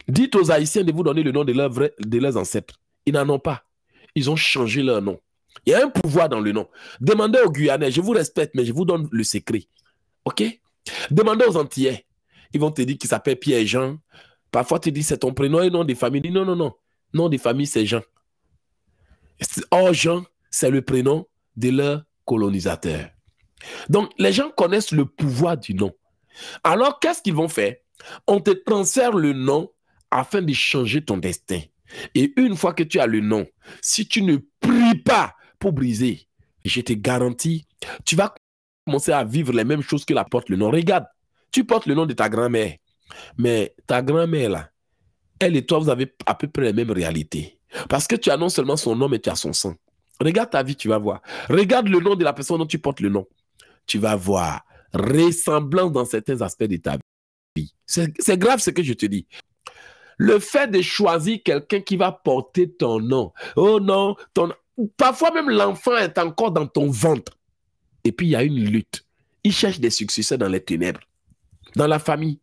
Dites aux Haïtiens de vous donner le nom de, de leurs ancêtres. Ils n'en ont pas. Ils ont changé leur nom. Il y a un pouvoir dans le nom. Demandez aux Guyanais, je vous respecte, mais je vous donne le secret. OK Demandez aux Antillais. Ils vont te dire qu'ils s'appellent Pierre-Jean. Parfois, tu dis c'est ton prénom et nom des familles. Non, non, non. Nom des familles, c'est Jean. Jean, c'est le prénom de leur colonisateur. Donc, les gens connaissent le pouvoir du nom. Alors, qu'est-ce qu'ils vont faire On te transfère le nom afin de changer ton destin. Et une fois que tu as le nom, si tu ne pries pas pour briser, je te garantis, tu vas commencer à vivre les mêmes choses que la porte le nom. Regarde, tu portes le nom de ta grand-mère, mais ta grand-mère, là, elle et toi, vous avez à peu près les mêmes réalités. Parce que tu as non seulement son nom, mais tu as son sang. Regarde ta vie, tu vas voir. Regarde le nom de la personne dont tu portes le nom. Tu vas voir. Ressemblance dans certains aspects de ta vie. C'est grave ce que je te dis. Le fait de choisir quelqu'un qui va porter ton nom. Oh non, ton... parfois même l'enfant est encore dans ton ventre. Et puis il y a une lutte. Il cherche des successeurs dans les ténèbres, dans la famille,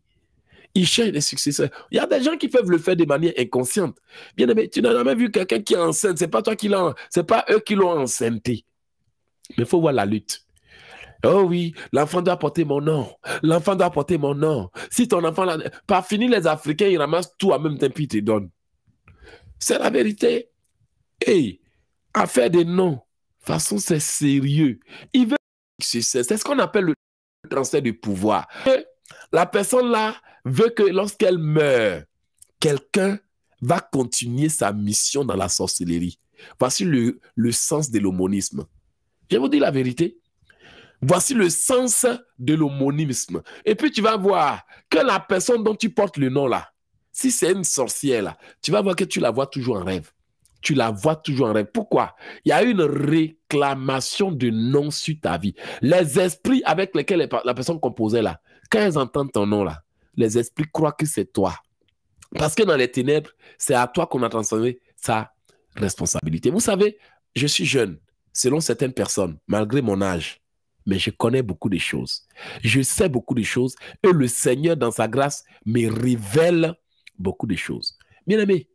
il cherche des successeurs. Il y a des gens qui peuvent le faire de manière inconsciente. Bien aimé, tu n'as jamais vu quelqu'un qui est enceinte. C'est pas toi qui l'as, c'est pas eux qui l'ont enceinté. Mais il faut voir la lutte. Oh oui, l'enfant doit porter mon nom. L'enfant doit porter mon nom. Si ton enfant, pas fini, les Africains, ils ramassent tout en même temps, puis ils te donnent. C'est la vérité. à faire des noms. De toute façon, c'est sérieux. Ils veulent succès. C'est ce qu'on appelle le transfert du pouvoir. La personne là, veut que lorsqu'elle meurt, quelqu'un va continuer sa mission dans la sorcellerie. Voici le, sens de l'homonisme. Je vous dis la vérité. Voici le sens de l'homonisme. Et puis tu vas voir que la personne dont tu portes le nom là, si c'est une sorcière là, tu vas voir que tu la vois toujours en rêve. Tu la vois toujours en rêve. Pourquoi Il y a une réclamation de nom sur ta vie. Les esprits avec lesquels la personne composait là, quand elles entendent ton nom là, les esprits croient que c'est toi. Parce que dans les ténèbres, c'est à toi qu'on a transformé sa responsabilité. Vous savez, je suis jeune, selon certaines personnes, malgré mon âge, mais je connais beaucoup de choses. Je sais beaucoup de choses et le Seigneur, dans sa grâce, me révèle beaucoup de choses. Bien aimé,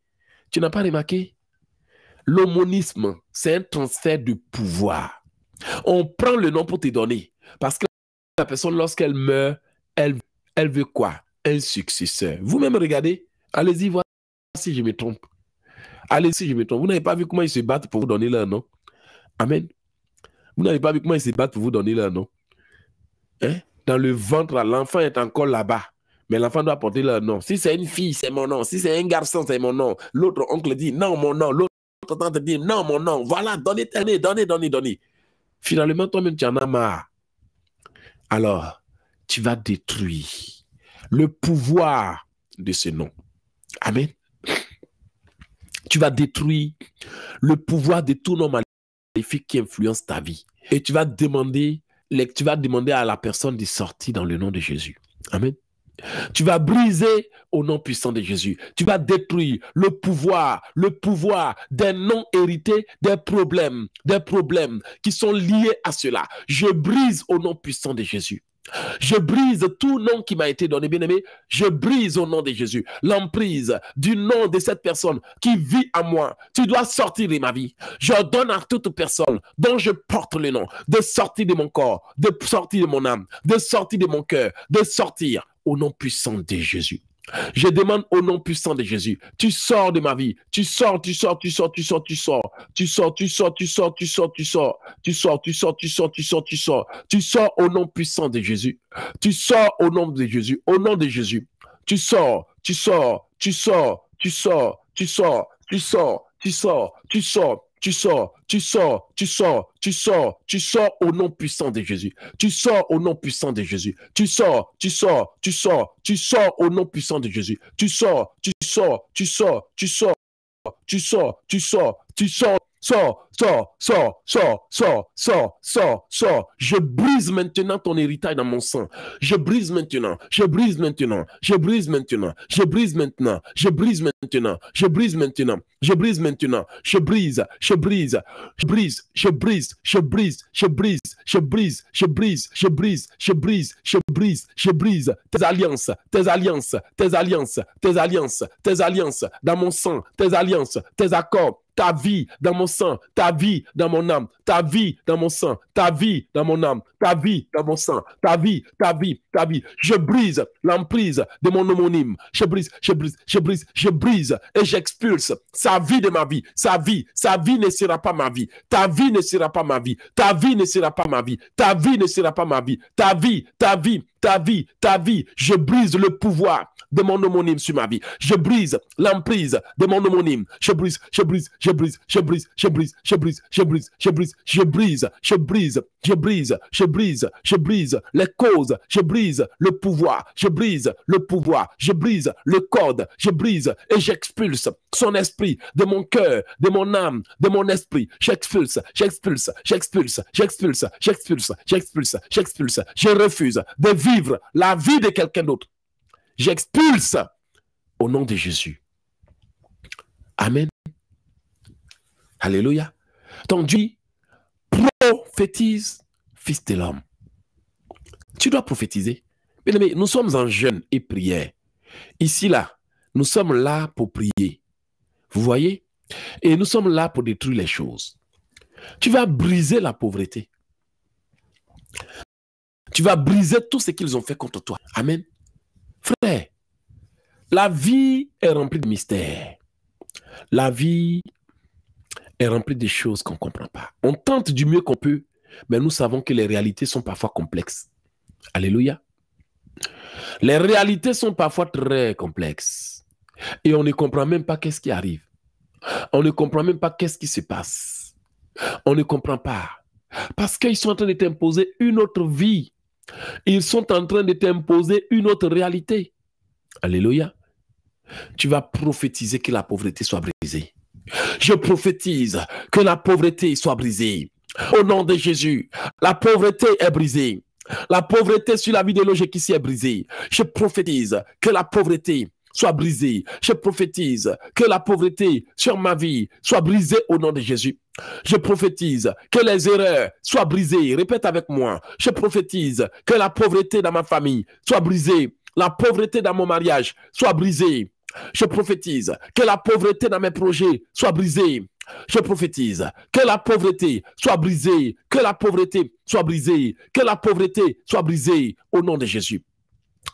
tu n'as pas remarqué L'homonisme, c'est un transfert de pouvoir. On prend le nom pour te donner parce que la personne, lorsqu'elle meurt, elle, elle veut quoi un successeur. Vous-même, regardez. Allez-y voir si je me trompe. Allez-y si je me trompe. Vous n'avez pas vu comment ils se battent pour vous donner leur nom. Amen. Vous n'avez pas vu comment ils se battent pour vous donner leur nom. Hein? Dans le ventre, l'enfant est encore là-bas. Mais l'enfant doit porter leur nom. Si c'est une fille, c'est mon nom. Si c'est un garçon, c'est mon nom. L'autre oncle dit non, mon nom. L'autre tante dit non, mon nom. Voilà, donnez, donnez, donnez, donnez, donnez. Finalement, toi-même, tu en as marre. Alors, tu vas détruire le pouvoir de ce nom. Amen. Tu vas détruire le pouvoir de tout nom maléfique qui influence ta vie. Et tu vas demander, tu vas demander à la personne de sortir dans le nom de Jésus. Amen. Tu vas briser au nom puissant de Jésus. Tu vas détruire le pouvoir, le pouvoir des nom hérités, des problèmes, des problèmes qui sont liés à cela. Je brise au nom puissant de Jésus. Je brise tout nom qui m'a été donné, bien-aimé. Je brise au nom de Jésus l'emprise du nom de cette personne qui vit à moi. Tu dois sortir de ma vie. Je donne à toute personne dont je porte le nom de sortir de mon corps, de sortir de mon âme, de sortir de mon cœur, de sortir au nom puissant de Jésus. Je demande au nom puissant de Jésus, tu sors de ma vie, tu sors, tu sors, tu sors, tu sors, tu sors, tu sors, tu sors, tu sors, tu sors, tu sors, tu sors, tu sors, tu sors, tu sors, tu sors, tu sors au nom puissant de Jésus, tu sors au nom de Jésus, au nom de Jésus, tu sors, tu sors, tu sors, tu sors, tu sors, tu sors, tu sors, tu sors, tu sors, tu sors, tu sors, tu sors, tu sors au nom puissant de Jésus. Tu sors au nom puissant de Jésus. Tu sors, tu sors, tu sors, tu sors au nom puissant de Jésus. Tu sors, tu sors, tu sors, tu sors, tu sors, tu sors, tu sors, sors, sors, sors, sors, sors, sors, sors, sors. Je brise maintenant ton héritage dans mon sang. Je brise maintenant, je brise maintenant, je brise maintenant, je brise maintenant, je brise maintenant, je brise maintenant, je brise maintenant, je brise, je brise, je brise, je brise, je brise, je brise, je brise, je brise, je brise, je brise, je brise, je brise tes alliances, tes alliances, tes alliances, tes alliances, tes alliances dans mon sang, tes alliances, tes accords ta vie dans mon sang, ta vie dans mon âme, ta vie dans mon sang, ta vie dans mon âme, ta vie dans mon sang, ta vie, ta vie, ta vie. Je brise l'emprise de mon homonyme. Je brise, je brise, je brise, je brise et j'expulse sa vie de ma vie, sa vie, sa vie ne sera pas ma vie, ta vie ne sera pas ma vie, ta vie ne sera pas ma vie, ta vie ne sera pas ma vie, ta vie, ta vie, ta vie, ta vie. Je brise le pouvoir de mon homonyme sur ma vie. Je brise l'emprise de mon homonyme. Je brise, je brise, je brise, je brise, je brise, je brise, je brise, je brise, je brise, je brise, je brise, je brise, je brise, je brise les causes, je brise le pouvoir, je brise le pouvoir, je brise le code, je brise et j'expulse son esprit de mon cœur, de mon âme, de mon esprit. J'expulse, j'expulse, j'expulse, j'expulse, j'expulse, j'expulse, j'expulse. Je refuse de vivre la vie de quelqu'un d'autre. J'expulse au nom de Jésus. Amen. Alléluia. tandis prophétise, fils de l'homme. Tu dois prophétiser. Bien aimé, nous sommes en jeûne et prière. Ici, là, nous sommes là pour prier. Vous voyez Et nous sommes là pour détruire les choses. Tu vas briser la pauvreté. Tu vas briser tout ce qu'ils ont fait contre toi. Amen. Frère, la vie est remplie de mystères. La vie est rempli de choses qu'on ne comprend pas. On tente du mieux qu'on peut, mais nous savons que les réalités sont parfois complexes. Alléluia. Les réalités sont parfois très complexes. Et on ne comprend même pas qu'est-ce qui arrive. On ne comprend même pas qu'est-ce qui se passe. On ne comprend pas. Parce qu'ils sont en train de t'imposer une autre vie. Ils sont en train de t'imposer une autre réalité. Alléluia. Tu vas prophétiser que la pauvreté soit brisée. Je prophétise que la pauvreté soit brisée. Au nom de Jésus, la pauvreté est brisée. La pauvreté sur la vie de l'objet qui est brisée. Je prophétise que la pauvreté soit brisée. Je prophétise que la pauvreté sur ma vie soit brisée au nom de Jésus. Je prophétise que les erreurs soient brisées. Répète avec moi. Je prophétise que la pauvreté dans ma famille soit brisée. La pauvreté dans mon mariage soit brisée. Je prophétise que la pauvreté dans mes projets soit brisée. Je prophétise que la pauvreté soit brisée, que la pauvreté soit brisée, que la pauvreté soit brisée au nom de Jésus.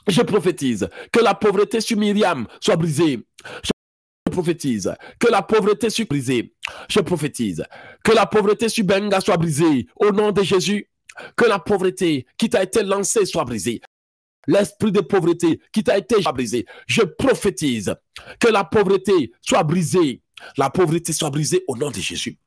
Je prophétise que la pauvreté sur Myriam soit brisée. Je prophétise que la pauvreté soit brisée. Je prophétise que la pauvreté sur Benga soit brisée au nom de Jésus. Que la pauvreté qui t'a été lancée soit brisée l'esprit de pauvreté qui t'a été brisé, je prophétise que la pauvreté soit brisée. La pauvreté soit brisée au nom de Jésus.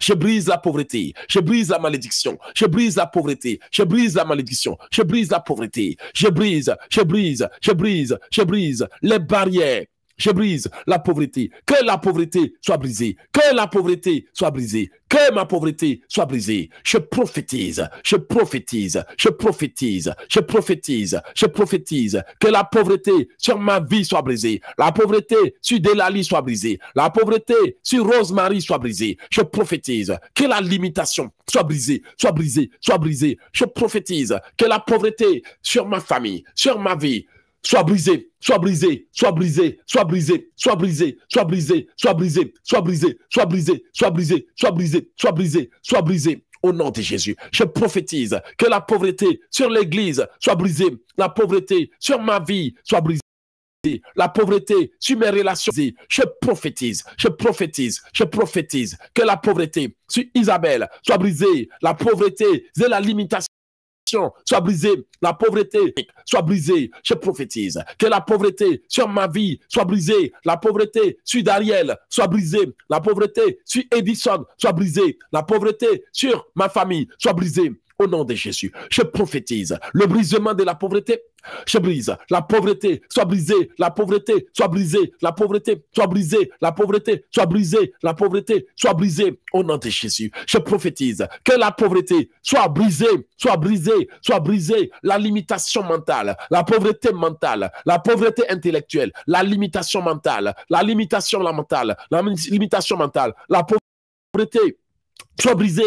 Je brise la pauvreté, je brise la malédiction, je brise la pauvreté, je brise la malédiction, je brise la pauvreté, je brise, je brise, je brise, je brise les barrières je brise la pauvreté. Que la pauvreté soit brisée. Que la pauvreté soit brisée. Que ma pauvreté soit brisée. Je prophétise. Je prophétise. Je prophétise. Je prophétise. Je prophétise. Que la pauvreté sur ma vie soit brisée. La pauvreté sur Delali soit brisée. La pauvreté sur Rosemary soit brisée. Je prophétise. Que la limitation soit brisée. Soit brisée. Soit brisée. Je prophétise. Que la pauvreté sur ma famille, sur ma vie, Soit brisé, soit brisé, soit brisé, soit brisé, soit brisé, soit brisé, soit brisé, soit brisé, soit brisé, soit brisé, soit brisé, soit brisé, soit brisé. Au nom de Jésus, je prophétise que la pauvreté sur l'Église soit brisée, la pauvreté sur ma vie soit brisée la pauvreté sur mes relations. Je prophétise, je prophétise, je prophétise que la pauvreté sur Isabelle soit brisée, la pauvreté et la limitation soit brisée, la pauvreté soit brisée, je prophétise. Que la pauvreté sur ma vie soit brisée, la pauvreté sur Dariel soit brisée, la pauvreté sur Edison soit brisée, la pauvreté sur ma famille soit brisée, au nom de Jésus. Je prophétise le brisement de la pauvreté. Je brise la pauvreté, soit brisée, la pauvreté, soit brisée, la pauvreté, soit brisée, la pauvreté, soit brisée, la pauvreté, soit brisée au nom de Jésus. Je prophétise que la pauvreté soit brisée, soit brisée, soit brisée, la limitation mentale, la pauvreté mentale, la pauvreté intellectuelle, la limitation mentale, la limitation mentale, la limitation mentale, la pauvreté Sois brisé,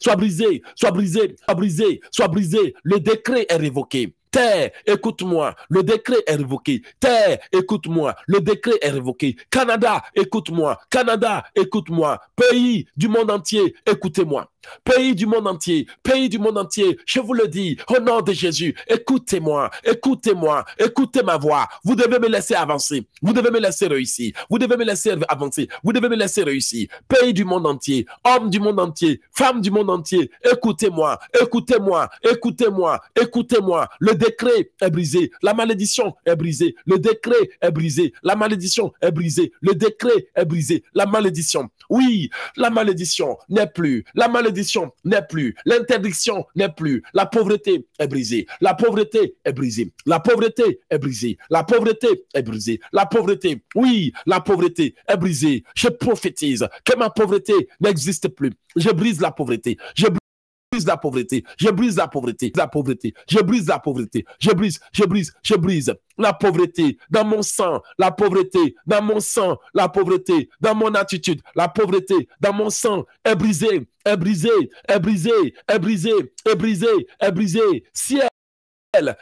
soit brisé, soit brisé, soit brisé, soit brisé. Le décret est révoqué. Terre, écoute-moi, le décret est révoqué. Terre, écoute-moi, le décret est révoqué. Canada, écoute-moi. Canada, écoute-moi. Pays du monde entier, écoutez-moi. Pays du monde entier, pays du monde entier, je vous le dis, au nom de Jésus, écoutez-moi, écoutez-moi, écoutez ma voix. Vous devez me laisser avancer, vous devez me laisser réussir, vous devez me laisser avancer, vous devez me laisser réussir. Pays du monde entier, hommes du monde entier, femmes du monde entier, écoutez-moi, écoutez-moi, écoutez-moi, écoutez-moi. Le décret est brisé, la malédiction est brisée, le décret est brisé, la malédiction est brisée, le décret est brisé, la malédiction. Oui, la malédiction n'est plus, la malédiction n'est plus, l'interdiction n'est plus, la pauvreté est brisée, la pauvreté est brisée, la pauvreté est brisée, la pauvreté est brisée, la pauvreté, oui, la pauvreté est brisée. Je prophétise que ma pauvreté n'existe plus. Je brise la pauvreté. Je la pauvreté, je brise la pauvreté, la pauvreté, je brise la pauvreté, je brise, je brise, je brise la pauvreté dans mon sang, la pauvreté dans mon sang, la pauvreté dans mon attitude, la pauvreté dans mon sang est brisée, est brisée, est brisée, est brisée, est brisée, est brisée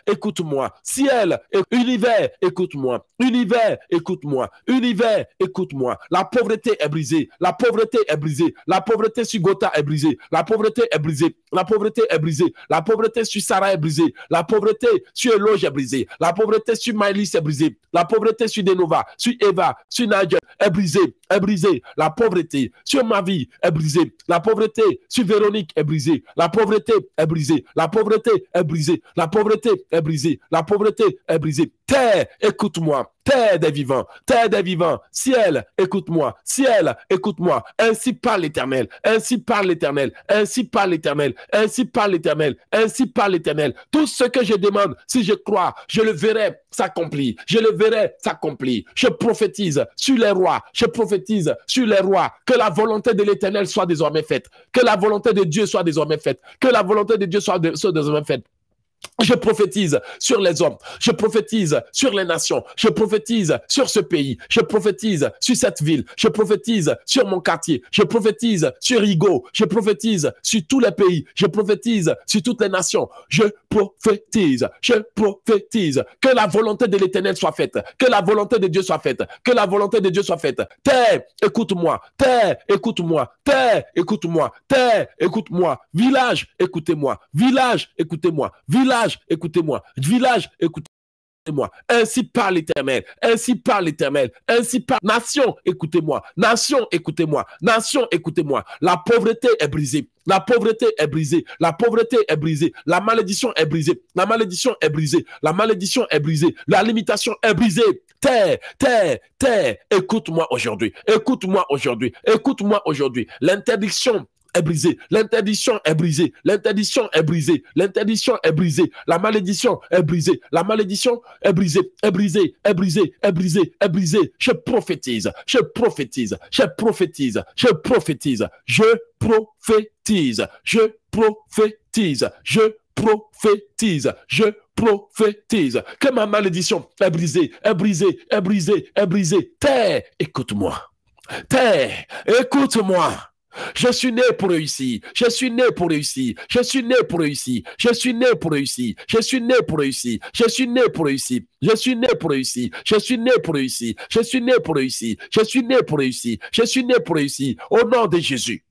écoute-moi. Ciel, univers, écoute-moi. Univers, écoute-moi. Univers, écoute-moi. La pauvreté est brisée. La pauvreté est brisée. La pauvreté sur Gotha est brisée. La pauvreté est brisée. La pauvreté est brisée. La pauvreté sur Sarah est brisée. La pauvreté sur Eloge est brisée. La pauvreté sur Miley est brisée. La pauvreté sur Denova, sur Eva, sur Nadia est brisée. Est brisée. La pauvreté sur ma vie est brisée. La pauvreté sur Véronique est brisée. La pauvreté est brisée. La pauvreté est brisée. La pauvreté est brisée, la pauvreté est brisée. Terre, écoute-moi. Terre des vivants, terre des vivants. Ciel, écoute-moi. Ciel, écoute-moi. Ainsi parle l'Éternel. Ainsi parle l'Éternel. Ainsi parle l'Éternel. Ainsi parle l'Éternel. Ainsi parle l'Éternel. Tout ce que je demande, si je crois, je le verrai s'accomplir. Je le verrai s'accomplir. Je prophétise sur les rois. Je prophétise sur les rois. Que la volonté de l'Éternel soit désormais faite. Que la volonté de Dieu soit désormais faite. Que la volonté de Dieu soit désormais faite. Je prophétise sur les hommes, je prophétise sur les nations, je prophétise sur ce pays, je prophétise sur cette ville, je prophétise sur mon quartier, je prophétise sur rigo je prophétise sur tous les pays, je prophétise sur toutes les nations, je prophétise, je prophétise que la volonté de l'Éternel soit faite, que la volonté de Dieu soit faite, que la volonté de Dieu soit faite. Terre, écoute-moi, terre, écoute-moi, terre, écoute-moi, terre, écoute-moi, village, écoutez-moi, village, écoutez-moi, village, écoutez-moi, village, écoutez-moi. Ainsi parle l'Éternel, ainsi parle l'Éternel, ainsi parle nation, écoutez-moi, nation, écoutez-moi, nation, écoutez-moi. La pauvreté est brisée. La pauvreté est brisée. La pauvreté est brisée. La malédiction est brisée. La malédiction est brisée. La malédiction est brisée. La limitation est brisée. Terre, terre, terre, écoute-moi aujourd'hui. Écoute-moi aujourd'hui. Écoute-moi aujourd'hui. L'interdiction est L'interdiction est brisée. L'interdiction est brisée. L'interdiction est brisée. La malédiction est brisée. La malédiction est brisée. Est brisée. Est brisée. Est brisée. Est brisée. Je prophétise. Je prophétise. Je prophétise. Je prophétise. Je prophétise. Je prophétise. Je prophétise. Je prophétise que ma malédiction est brisée, est brisée, est brisée, est brisée. Terre, écoute-moi. Terre, écoute-moi. Je suis né pour réussir. Je suis né pour réussir. Je suis né pour réussir. Je suis né pour réussir. Je suis né pour réussir. Je suis né pour réussir. Je suis né pour réussir. Je suis né pour réussir. Je suis né pour réussir. Je suis né pour réussir. Je suis né pour réussir. Au nom de Jésus.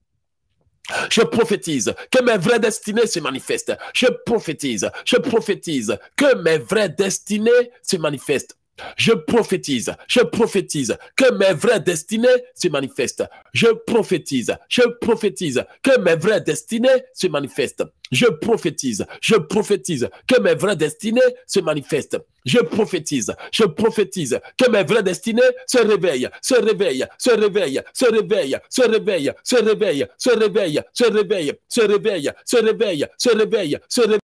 Je prophétise que mes vraies destinées se manifestent. Je prophétise, je prophétise que mes vraies destinées se manifestent. Je prophétise, je prophétise que mes vraies destinées se manifestent. Je prophétise, je prophétise que mes vraies destinées se manifestent. Je prophétise, je prophétise que mes vraies destinées se manifestent. Je prophétise, je prophétise que mes vraies destinées se réveillent, se réveillent, se réveillent, se réveillent, se réveillent, se réveillent, se réveillent, se réveillent, se réveillent, se réveillent, se réveillent, se réveillent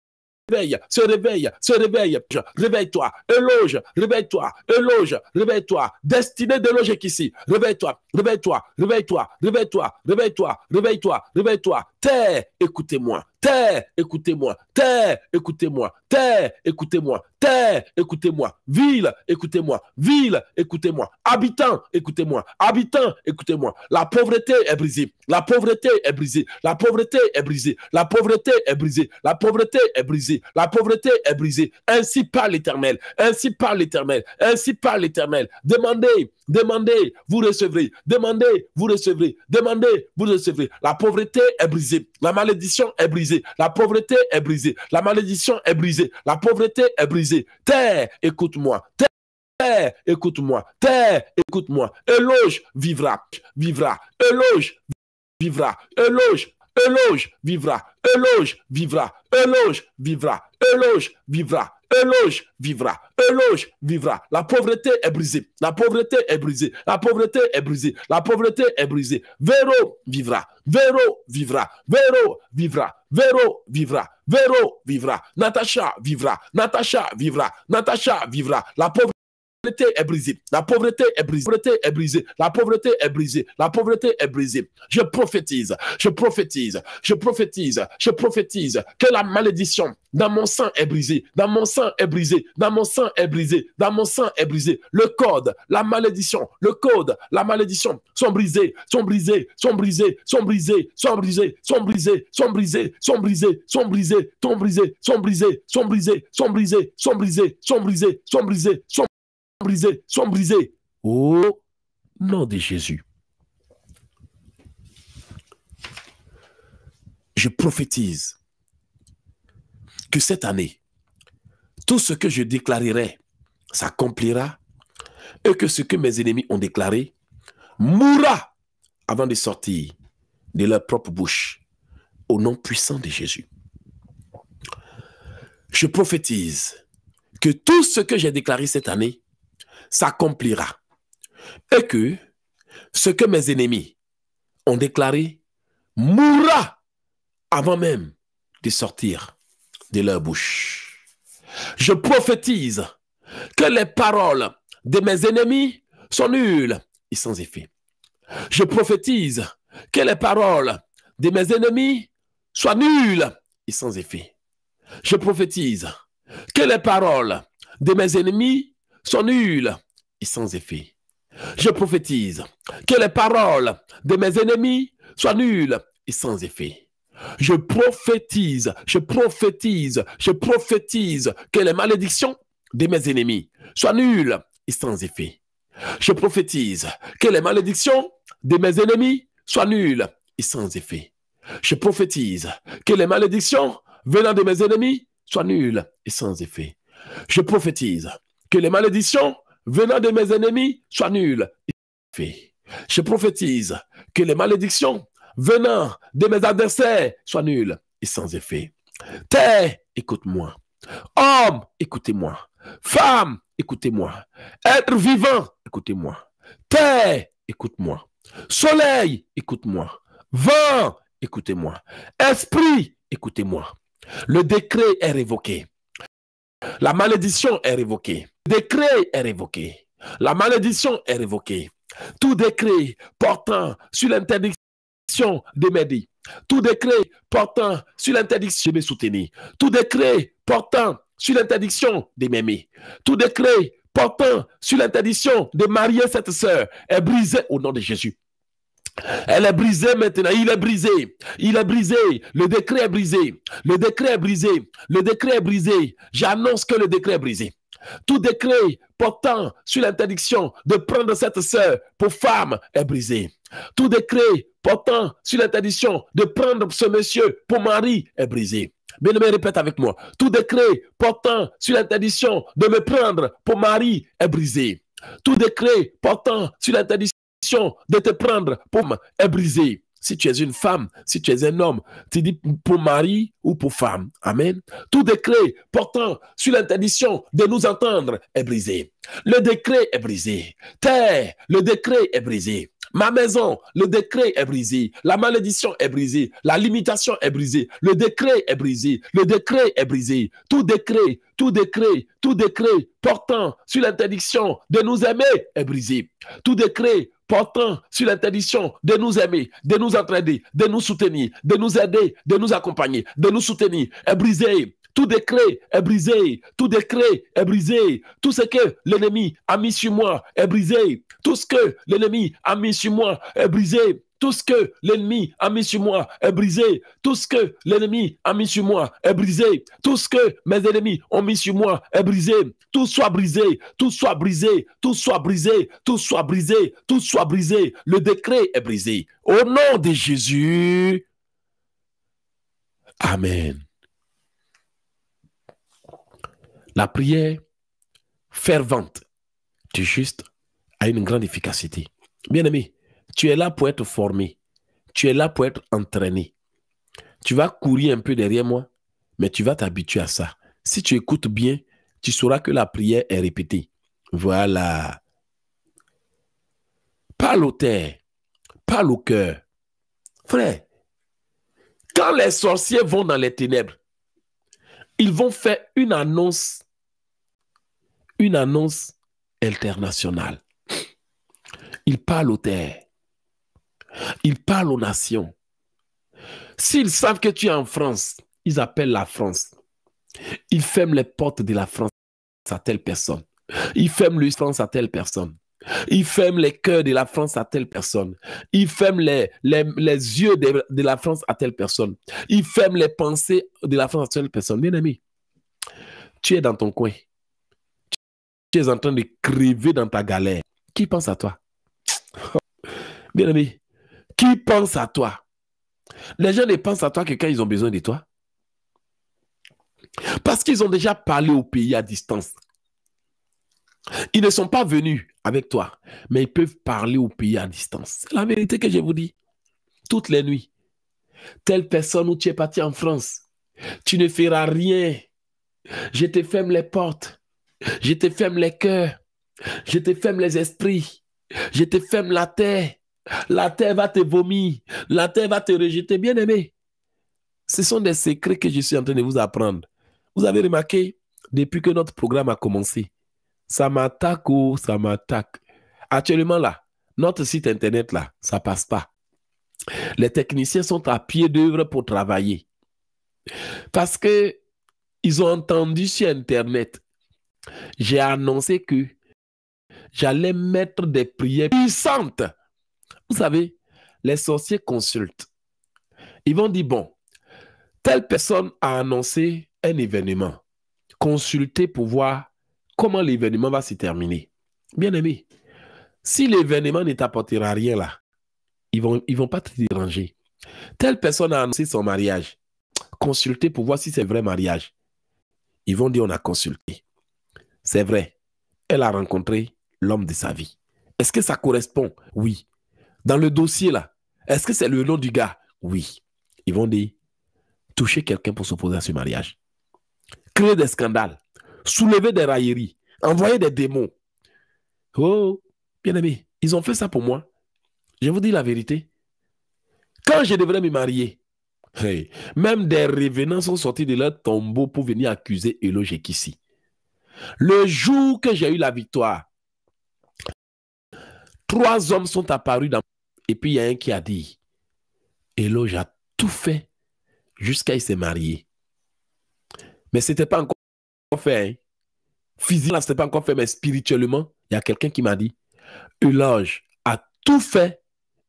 réveille, se réveille, se réveille. Réveille-toi, éloge, réveille-toi, éloge, réveille-toi. de loger qu'ici. Réveille-toi, réveille-toi, réveille-toi, réveille-toi, réveille-toi, réveille-toi, réveille-toi terre, écoutez-moi, terre, écoutez-moi, terre, écoutez-moi, terre, écoutez-moi, terre, écoutez-moi, ville, écoutez-moi, ville, écoutez-moi, habitant, écoutez-moi, habitant, écoutez-moi. La pauvreté est brisée, la pauvreté est brisée, la pauvreté est brisée, la pauvreté est brisée, la pauvreté est brisée, la pauvreté est brisée. Ainsi parle l'Éternel, ainsi parle l'Éternel, ainsi parle l'Éternel. Demandez Demandez, vous recevrez. Demandez, vous recevrez. Demandez, vous recevrez. La pauvreté est brisée. La malédiction est brisée. La pauvreté est brisée. La malédiction est brisée. La pauvreté est brisée. Terre, écoute-moi. Terre. écoute-moi. Terre, écoute-moi. Éloge vivra, vivra. Éloge vivra. Éloge, éloge vivra. Éloge vivra. Éloge vivra. Éloge vivra. Eloge vivra. Eloge vivra. La pauvreté est brisée. La pauvreté est brisée. La pauvreté est brisée. La pauvreté est brisée. Véro vivra. Vero vivra. Véro vivra. Véro vivra. Vero vivra. Natacha vivra. Natacha vivra. Natacha vivra. La pauvreté la pauvreté est brisée. La pauvreté est brisée. La pauvreté est brisée. La pauvreté est brisée. Je prophétise. Je prophétise. Je prophétise. Je prophétise que la malédiction dans mon sang est brisée. Dans mon sang est brisée. Dans mon sang est brisée. Dans mon sang est brisée. Le code, la malédiction, le code, la malédiction sont brisés. Sont brisés. Sont brisés. Sont brisés. Sont brisés. Sont brisés. Sont brisés. Sont brisés. Sont brisés. Sont brisés. Sont brisés. Sont brisés. Sont brisés. Sont brisés. Sont brisés. Sont brisés. Sont brisés brisés, sont brisés. Au nom de Jésus. Je prophétise que cette année, tout ce que je déclarerai s'accomplira et que ce que mes ennemis ont déclaré mourra avant de sortir de leur propre bouche au nom puissant de Jésus. Je prophétise que tout ce que j'ai déclaré cette année s'accomplira et que ce que mes ennemis ont déclaré mourra avant même de sortir de leur bouche. Je prophétise que les paroles de mes ennemis sont nulles et sans effet. Je prophétise que les paroles de mes ennemis soient nulles et sans effet. Je prophétise que les paroles de mes ennemis sont nulles sans effet. Je prophétise que les paroles de mes ennemis soient nulles et sans effet. Je prophétise, je prophétise, je prophétise que les malédictions de mes ennemis soient nulles et sans effet. Je prophétise que les malédictions de mes ennemis soient nulles et sans effet. Je prophétise que les malédictions venant de mes ennemis soient nulles et sans effet. Je prophétise que les malédictions venant de mes ennemis soit nul. Je prophétise que les malédictions venant de mes adversaires soient nulles et sans effet. Terre, écoute-moi. Homme, écoutez-moi. Femme, écoutez-moi. Être vivant, écoutez-moi. Terre, écoute-moi. Soleil, écoute-moi. Vent, écoutez-moi. Esprit, écoutez-moi. Le décret est révoqué. La malédiction est révoquée. décret est révoqué. La malédiction est révoquée. Tout décret portant sur l'interdiction de m'aider. Tout décret portant sur l'interdiction de me soutenir. Tout décret portant sur l'interdiction de m'aimer. Tout décret portant sur l'interdiction de marier cette sœur est brisé au nom de Jésus. Elle est brisée maintenant. Il est brisé. Il est brisé. Le décret est brisé. Le décret est brisé. Le décret est brisé. J'annonce que le décret est brisé. Tout décret portant sur l'interdiction de prendre cette sœur pour femme est brisé. Tout décret portant sur l'interdiction de prendre ce monsieur pour mari est brisé. Bien aimé, répète avec moi. Tout décret portant sur l'interdiction de me prendre pour mari est brisé. Tout décret portant sur l'interdiction de te prendre pour est brisé. Si tu es une femme, si tu es un homme, tu dis pour mari ou pour femme. Amen. Tout décret portant sur l'interdiction de nous entendre est brisé. Le décret est brisé. Terre, le décret est brisé. Ma maison, le décret est brisé. La malédiction est brisée. La limitation est brisée. Le décret est brisé. Le décret est brisé. Tout décret, tout décret, tout décret portant sur l'interdiction de nous aimer est brisé. Tout décret portant sur l'interdiction de nous aimer, de nous entraider, de nous soutenir, de nous aider, de nous accompagner, de nous soutenir, est brisé. Tout décret est brisé. Tout décret est brisé. Tout ce que l'ennemi a mis sur moi est brisé. Tout ce que l'ennemi a mis sur moi est brisé. Tout ce que l'ennemi a mis sur moi est brisé. Tout ce que l'ennemi a mis sur moi est brisé. Tout ce que mes ennemis ont mis sur moi est brisé. Tout soit brisé. Tout soit brisé. Tout soit brisé. Tout soit brisé. Tout soit brisé. Le décret est brisé. Au nom de Jésus. Amen. La prière fervente du juste a une grande efficacité. Bien aimé, tu es là pour être formé. Tu es là pour être entraîné. Tu vas courir un peu derrière moi, mais tu vas t'habituer à ça. Si tu écoutes bien, tu sauras que la prière est répétée. Voilà. Parle au terre, parle au cœur. Frère, quand les sorciers vont dans les ténèbres, ils vont faire une annonce, une annonce internationale. Ils parlent au terre. Ils parlent aux nations. S'ils savent que tu es en France, ils appellent la France. Ils ferment les portes de la France à telle personne. Ils ferment le France à telle personne. Ils ferment les cœurs de la France à telle personne. Ils ferment les, les, yeux de, la France à telle personne. Ils ferment les pensées de la France à telle personne. Bien aimé tu es dans ton coin. Tu es en train de crever dans ta galère. Qui pense à toi? Bien aimé qui pense à toi Les gens ne pensent à toi que quand ils ont besoin de toi. Parce qu'ils ont déjà parlé au pays à distance. Ils ne sont pas venus avec toi, mais ils peuvent parler au pays à distance. C'est la vérité que je vous dis. Toutes les nuits. Telle personne où tu es parti en France, tu ne feras rien. Je te ferme les portes. Je te ferme les cœurs. Je te ferme les esprits. Je te ferme la terre. La terre va te vomir. La terre va te rejeter. Bien aimé, ce sont des secrets que je suis en train de vous apprendre. Vous avez remarqué, depuis que notre programme a commencé, ça m'attaque ou oh, ça m'attaque. Actuellement là, notre site internet là, ça passe pas. Les techniciens sont à pied d'œuvre pour travailler. Parce que ils ont entendu sur internet, j'ai annoncé que j'allais mettre des prières puissantes vous savez, les sorciers consultent. Ils vont dire, bon, telle personne a annoncé un événement. Consultez pour voir comment l'événement va se terminer. Bien aimé, si l'événement ne t'apportera rien là, ils ne vont, ils vont pas te déranger. Telle personne a annoncé son mariage. Consultez pour voir si c'est vrai mariage. Ils vont dire on a consulté. C'est vrai. Elle a rencontré l'homme de sa vie. Est-ce que ça correspond Oui dans le dossier là, est-ce que c'est le nom du gars Oui. Ils vont dire toucher quelqu'un pour s'opposer à ce mariage, créer des scandales, soulever des railleries, envoyer des démons. Oh, bien aimé, ils ont fait ça pour moi. Je vous dis la vérité. Quand je devrais me marier, même des revenants sont sortis de leur tombeau pour venir accuser loger ici. Le jour que j'ai eu la victoire, trois hommes sont apparus dans et puis il y a un qui a dit, Eloge a tout fait jusqu'à il s'est marié. Mais ce n'était pas encore fait. Hein. Physiquement, ce n'était pas encore fait, mais spirituellement, il y a quelqu'un qui m'a dit, Eloge a tout fait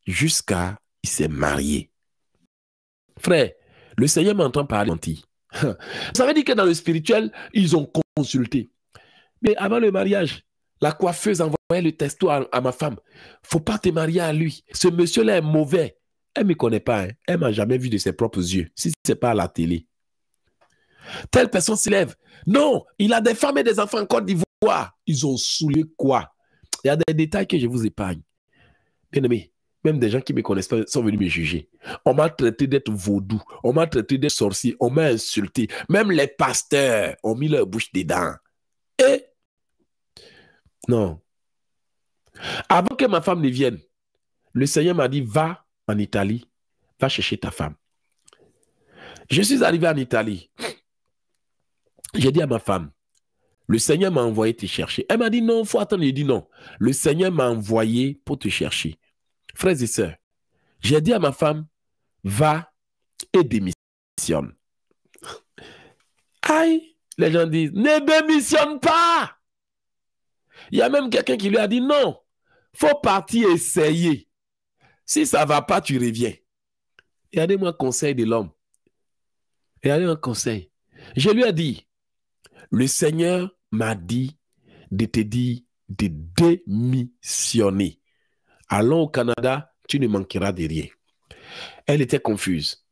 jusqu'à il s'est marié. Frère, le Seigneur m'entend parler menti. Ça veut dire que dans le spirituel, ils ont consulté. Mais avant le mariage, la coiffeuse envoie le texto à, ma femme. Faut pas te marier à lui. Ce monsieur-là est mauvais. Elle me connaît pas. Hein. Elle m'a jamais vu de ses propres yeux. Si ce n'est pas à la télé. Telle personne s'élève. Non, il a des femmes et des enfants en Côte d'Ivoire. Ils ont saoulé quoi Il y a des détails que je vous épargne. Bien aimé, même des gens qui me connaissent pas sont venus me juger. On m'a traité d'être vaudou. On m'a traité d'être sorcier. On m'a insulté. Même les pasteurs ont mis leur bouche dedans. Et non, avant que ma femme ne vienne, le Seigneur m'a dit, va en Italie, va chercher ta femme. Je suis arrivé en Italie. J'ai dit à ma femme, le Seigneur m'a envoyé te chercher. Elle m'a dit non, il faut attendre. J'ai dit non. Le Seigneur m'a envoyé pour te chercher. Frères et sœurs, j'ai dit à ma femme, va et démissionne. Aïe, les gens disent, ne démissionne pas. Il y a même quelqu'un qui lui a dit non faut partir essayer. Si ça ne va pas, tu reviens. Regardez-moi conseil de l'homme. Regardez un conseil. Je lui ai dit, le Seigneur m'a dit de te dire de démissionner. Allons au Canada, tu ne manqueras de rien. Elle était confuse.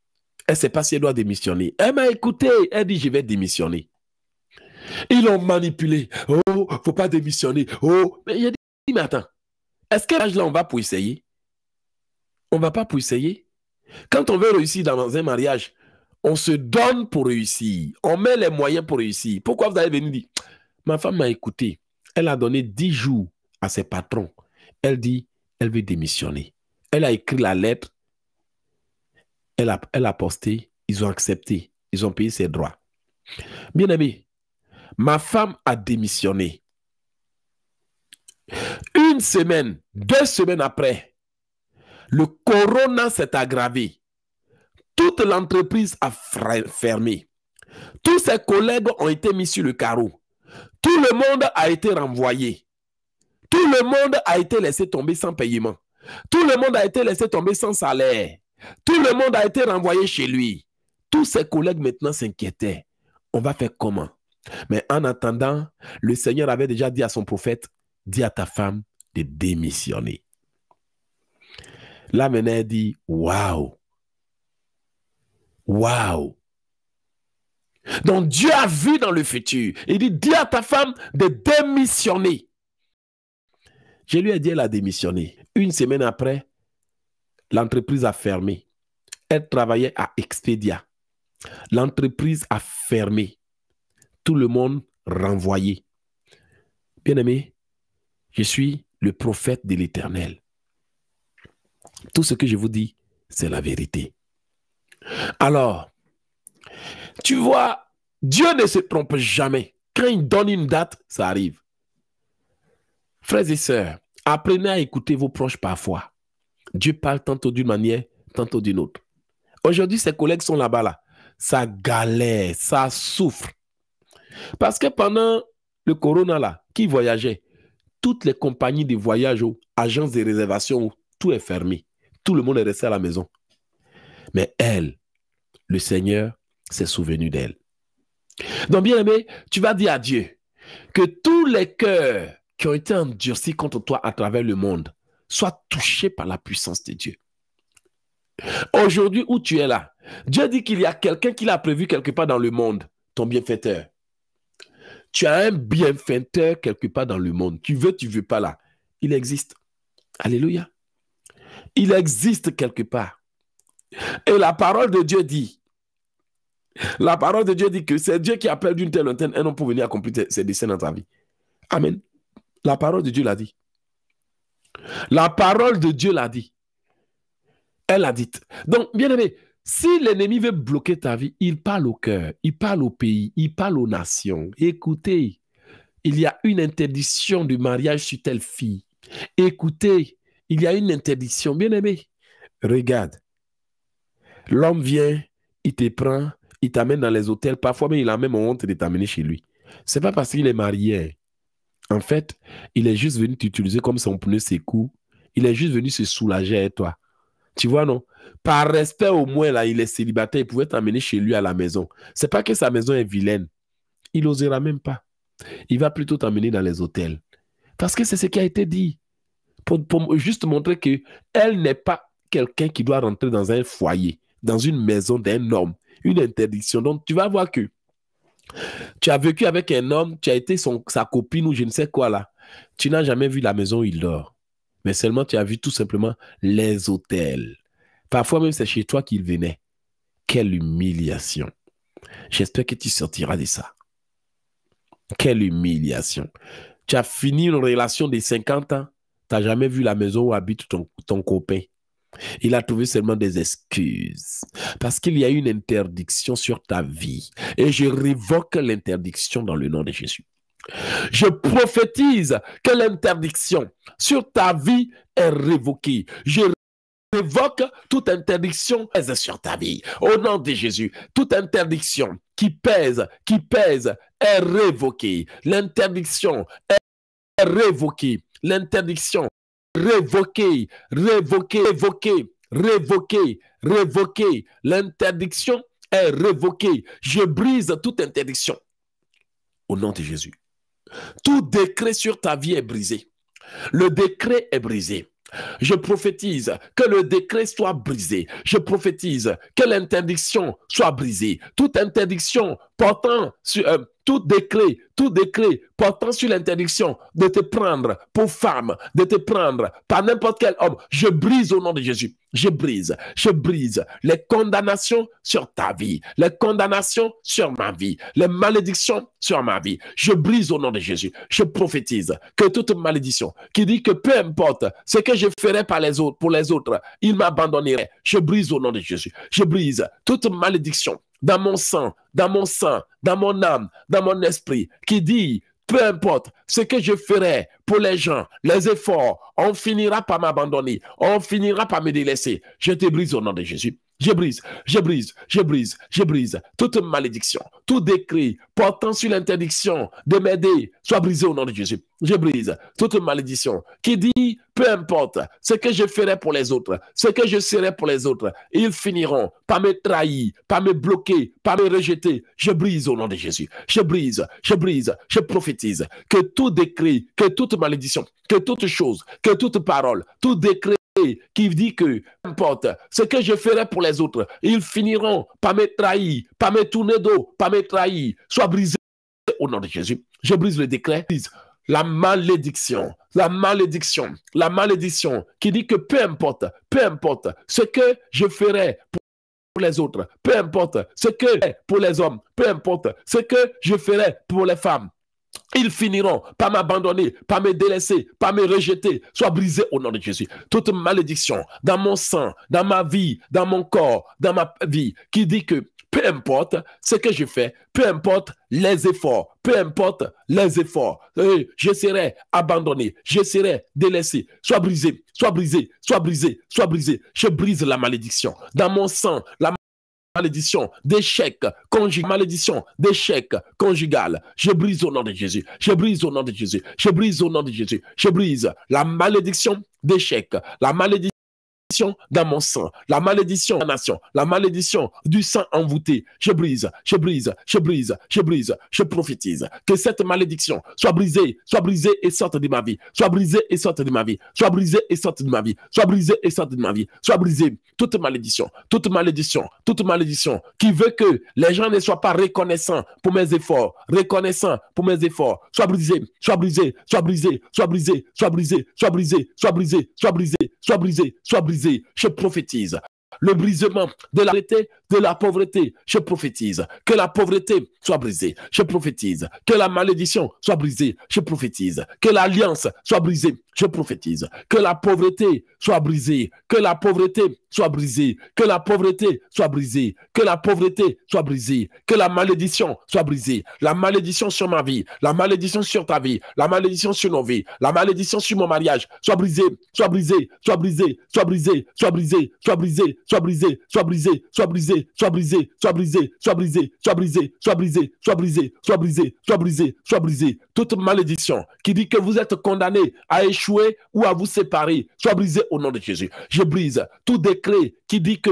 Elle ne sait pas si elle doit démissionner. Elle m'a écouté. Elle dit, je vais démissionner. Ils l'ont manipulé. Oh, faut pas démissionner. Oh, mais il a dit, mais attends, est-ce qu'à que là, on va pour essayer On ne va pas pour essayer. Quand on veut réussir dans un mariage, on se donne pour réussir. On met les moyens pour réussir. Pourquoi vous allez venir dire Ma femme m'a écouté. Elle a donné 10 jours à ses patrons. Elle dit Elle veut démissionner. Elle a écrit la lettre. Elle a, elle a posté. Ils ont accepté. Ils ont payé ses droits. Bien aimé, ma femme a démissionné une semaine, deux semaines après, le corona s'est aggravé. Toute l'entreprise a fermé. Tous ses collègues ont été mis sur le carreau. Tout le monde a été renvoyé. Tout le monde a été laissé tomber sans paiement. Tout le monde a été laissé tomber sans salaire. Tout le monde a été renvoyé chez lui. Tous ses collègues maintenant s'inquiétaient. On va faire comment Mais en attendant, le Seigneur avait déjà dit à son prophète, dis à ta femme de démissionner. La dit Waouh! Waouh! Donc, Dieu a vu dans le futur. Il dit Dis à ta femme de démissionner. Je lui ai dit Elle a démissionné. Une semaine après, l'entreprise a fermé. Elle travaillait à Expedia. L'entreprise a fermé. Tout le monde renvoyé. Bien aimé, je suis le prophète de l'Éternel. Tout ce que je vous dis, c'est la vérité. Alors, tu vois, Dieu ne se trompe jamais. Quand il donne une date, ça arrive. Frères et sœurs, apprenez à écouter vos proches parfois. Dieu parle tantôt d'une manière, tantôt d'une autre. Aujourd'hui, ses collègues sont là-bas, là. Ça galère, ça souffre. Parce que pendant le corona, là, qui voyageait, toutes les compagnies de voyage, oh, agences de réservation, oh, tout est fermé. Tout le monde est resté à la maison. Mais elle, le Seigneur s'est souvenu d'elle. Donc, bien aimé, tu vas dire à Dieu que tous les cœurs qui ont été endurcis contre toi à travers le monde soient touchés par la puissance de Dieu. Aujourd'hui où tu es là, Dieu dit qu'il y a quelqu'un qui l'a prévu quelque part dans le monde, ton bienfaiteur. Tu as un bienfaiteur quelque part dans le monde. Tu veux, tu ne veux pas là. Il existe. Alléluia. Il existe quelque part. Et la parole de Dieu dit, la parole de Dieu dit que c'est Dieu qui appelle d'une telle antenne un homme pour venir accomplir ses desseins dans ta vie. Amen. La parole de Dieu l'a dit. La parole de Dieu l'a dit. Elle l'a dit. Donc, bien aimé, si l'ennemi veut bloquer ta vie, il parle au cœur, il parle au pays, il parle aux nations. Écoutez, il y a une interdiction du mariage sur telle fille. Écoutez, il y a une interdiction, bien aimé. Regarde, l'homme vient, il te prend, il t'amène dans les hôtels, parfois mais il a même honte de t'amener chez lui. C'est pas parce qu'il est marié. En fait, il est juste venu t'utiliser comme son pneu coups. Il est juste venu se soulager à toi. Tu vois, non par respect au moins, là, il est célibataire, il pouvait t'emmener chez lui à la maison. C'est pas que sa maison est vilaine. Il n'osera même pas. Il va plutôt t'emmener dans les hôtels. Parce que c'est ce qui a été dit. Pour, pour juste montrer qu'elle n'est pas quelqu'un qui doit rentrer dans un foyer, dans une maison d'un homme. Une interdiction. Donc, tu vas voir que tu as vécu avec un homme, tu as été sa copine ou je ne sais quoi là. Tu n'as jamais vu la maison où il dort. Mais seulement tu as vu tout simplement les hôtels. Parfois même, c'est chez toi qu'il venait. Quelle humiliation. J'espère que tu sortiras de ça. Quelle humiliation. Tu as fini une relation de 50 ans. Tu n'as jamais vu la maison où habite ton, copain. Il a trouvé seulement des excuses parce qu'il y a une interdiction sur ta vie. Et je révoque l'interdiction dans le nom de Jésus. Je prophétise que l'interdiction sur ta vie est révoquée. Je évoque toute interdiction pèse sur ta vie. Au nom de Jésus, toute interdiction qui pèse, qui pèse, est révoquée. L'interdiction est révoquée. L'interdiction révoquée, révoquée, révoquée, révoquée, révoquée. L'interdiction est révoquée. Je brise toute interdiction. Au nom de Jésus. Tout décret sur ta vie est brisé. Le décret est brisé. Je prophétise que le décret soit brisé. Je prophétise que l'interdiction soit brisée. Toute interdiction portant sur euh, tout décret tout décret portant sur l'interdiction de te prendre pour femme, de te prendre par n'importe quel homme, je brise au nom de Jésus. Je brise, je brise les condamnations sur ta vie, les condamnations sur ma vie, les malédictions sur ma vie. Je brise au nom de Jésus. Je prophétise que toute malédiction qui dit que peu importe ce que je ferai par les autres, pour les autres, ils m'abandonneraient. Je brise au nom de Jésus. Je brise toute malédiction dans mon sang, dans mon sang, dans mon âme, dans mon esprit, qui dit, peu importe ce que je ferai pour les gens, les efforts, on finira par m'abandonner, on finira par me délaisser. Je te brise au nom de Jésus je brise, je brise, je brise, je brise toute malédiction, tout décret portant sur l'interdiction de m'aider soit brisé au nom de Jésus. Je brise toute malédiction qui dit, peu importe ce que je ferai pour les autres, ce que je serai pour les autres, ils finiront par me trahir, par me bloquer, par me rejeter. Je brise au nom de Jésus. Je brise, je brise, je prophétise que tout décret, que toute malédiction, que toute chose, que toute parole, tout décret qui dit que, peu importe ce que je ferai pour les autres, ils finiront par me trahir, par me tourner d'eau, par me trahir. soit brisé au nom de Jésus. Je brise le décret. La malédiction, la malédiction, la malédiction qui dit que peu importe, peu importe ce que je ferai pour les autres, peu importe ce que pour les hommes, peu importe ce que je ferai pour les femmes, ils finiront par m'abandonner, par me délaisser, par me rejeter. soit brisé au nom de Jésus. Toute malédiction dans mon sang, dans ma vie, dans mon corps, dans ma vie, qui dit que peu importe ce que je fais, peu importe les efforts, peu importe les efforts, euh, je serai abandonné, je serai délaissé. Sois brisé, soit brisé, soit brisé, sois brisé. Je brise la malédiction. Dans mon sang, la malédiction, d'échec conjugal, malédiction, d'échec conjugal. Je brise au nom de Jésus. Je brise au nom de Jésus. Je brise au nom de Jésus. Je brise la malédiction d'échec, la malédiction dans mon sang, la malédiction de la nation, la malédiction du sang envoûté. Je brise, je brise, je brise, je brise, je prophétise. Que cette malédiction soit brisée, soit brisée et sorte de ma vie, soit brisée et sorte de ma vie, soit brisée et sorte de ma vie, soit brisée et sorte de ma vie, soit brisée. Toute malédiction, toute malédiction, toute malédiction qui veut que les gens ne soient pas reconnaissants pour mes efforts, reconnaissants pour mes efforts, soit brisée, soit brisée, soit brisée, soit brisée, soit brisée, soit brisée, soit brisée, soit brisée, soit brisée, soit brisée, soit brisée je prophétise le brisement de la de la pauvreté. Je prophétise que la pauvreté soit brisée. Je prophétise que la malédiction soit brisée. Je prophétise que l'alliance soit brisée. Je prophétise que la pauvreté soit brisée. Que la pauvreté soit brisée. Que la pauvreté soit brisée. Que la pauvreté soit brisée. Que la malédiction soit brisée. La malédiction sur ma vie. La malédiction sur ta vie. La malédiction sur nos vies. La malédiction sur mon mariage soit brisée. Soit brisée. Soit brisée. Soit brisée. Soit brisée. Soit brisée sois brisé, soit brisé, soit brisé, soit brisé, soit brisé, soit brisé, soit brisé, soit brisé, soit brisé, soit brisé, soit brisé, soit brisé. Toute malédiction qui dit que vous êtes condamné à échouer ou à vous séparer, soit brisé au nom de Jésus. Je brise tout décret qui dit que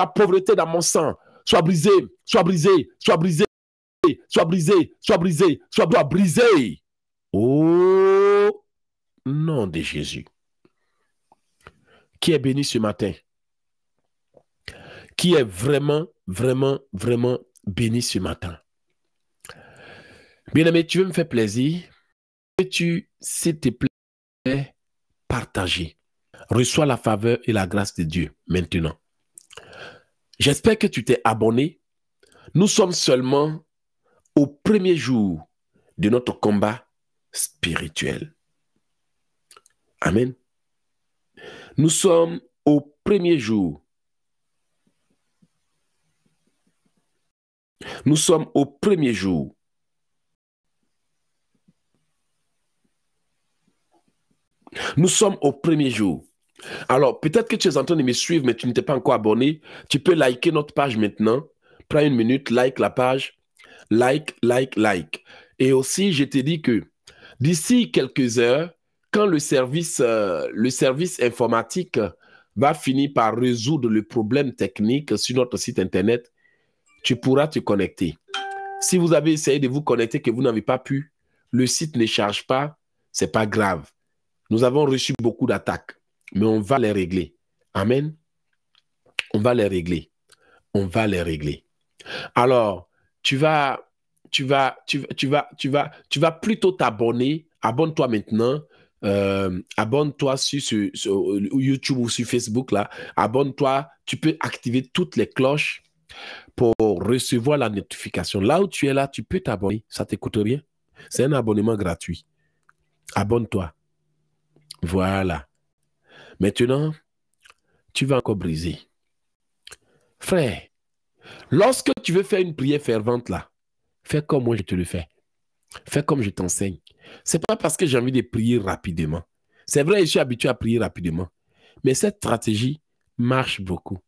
la pauvreté dans mon sang soit brisée, soit brisée, soit brisée, soit brisée, soit brisée, soit doit briser. Au nom de Jésus. Qui est béni ce matin? Qui est vraiment, vraiment, vraiment béni ce matin? Bien-aimé, tu veux me faire plaisir? tu s'il te plaît, partager? Reçois la faveur et la grâce de Dieu maintenant. J'espère que tu t'es abonné. Nous sommes seulement au premier jour de notre combat spirituel. Amen. Nous sommes au premier jour. Nous sommes au premier jour. Nous sommes au premier jour. Alors, peut-être que tu es en train de me suivre, mais tu ne t'es pas encore abonné. Tu peux liker notre page maintenant. Prends une minute, like la page. Like, like, like. Et aussi, je t'ai dit que d'ici quelques heures, quand le service, euh, le service informatique va finir par résoudre le problème technique sur notre site Internet, tu pourras te connecter. Si vous avez essayé de vous connecter que vous n'avez pas pu, le site ne charge pas, ce n'est pas grave. Nous avons reçu beaucoup d'attaques mais on va les régler. Amen. On va les régler. On va les régler. Alors, tu vas, tu vas, tu, tu vas, tu vas, tu vas plutôt t'abonner. Abonne-toi maintenant. Euh, abonne-toi sur, YouTube ou sur Facebook là. Abonne-toi. Tu peux activer toutes les cloches pour recevoir la notification. Là où tu es là, tu peux t'abonner. Ça ne t'écoute rien. C'est un abonnement gratuit. Abonne-toi. Voilà. Maintenant, tu vas encore briser. Frère, lorsque tu veux faire une prière fervente là, fais comme moi je te le fais. Fais comme je t'enseigne. C'est pas parce que j'ai envie de prier rapidement. C'est vrai, je suis habitué à prier rapidement. Mais cette stratégie marche beaucoup.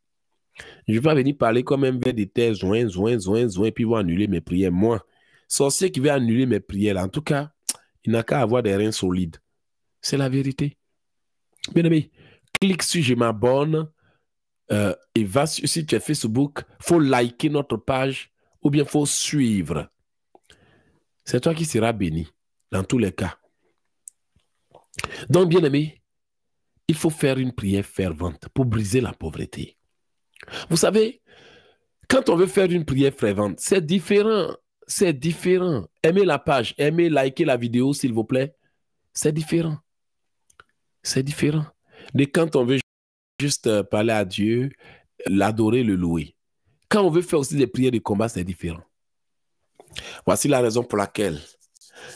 Je ne vais pas venir parler comme un verre des terre, zoin, zoin, zoin, zoin, puis vont annuler mes prières. Moi, sorcier qui veut annuler mes prières, en tout cas, il n'a qu'à avoir des reins solides. C'est la vérité. Bien aimé, clique sur Je m'abonne euh, et va sur, si tu es Facebook, faut liker notre page ou bien faut suivre. C'est toi qui seras béni dans tous les cas. Donc, bien aimé, il faut faire une prière fervente pour briser la pauvreté. Vous savez, quand on veut faire une prière fervente, c'est différent. C'est différent. Aimez la page, aimez, liker la vidéo, s'il vous plaît. C'est différent. C'est différent. Mais quand on veut juste euh, parler à Dieu, l'adorer, le louer. Quand on veut faire aussi des prières de combat, c'est différent. Voici la raison pour laquelle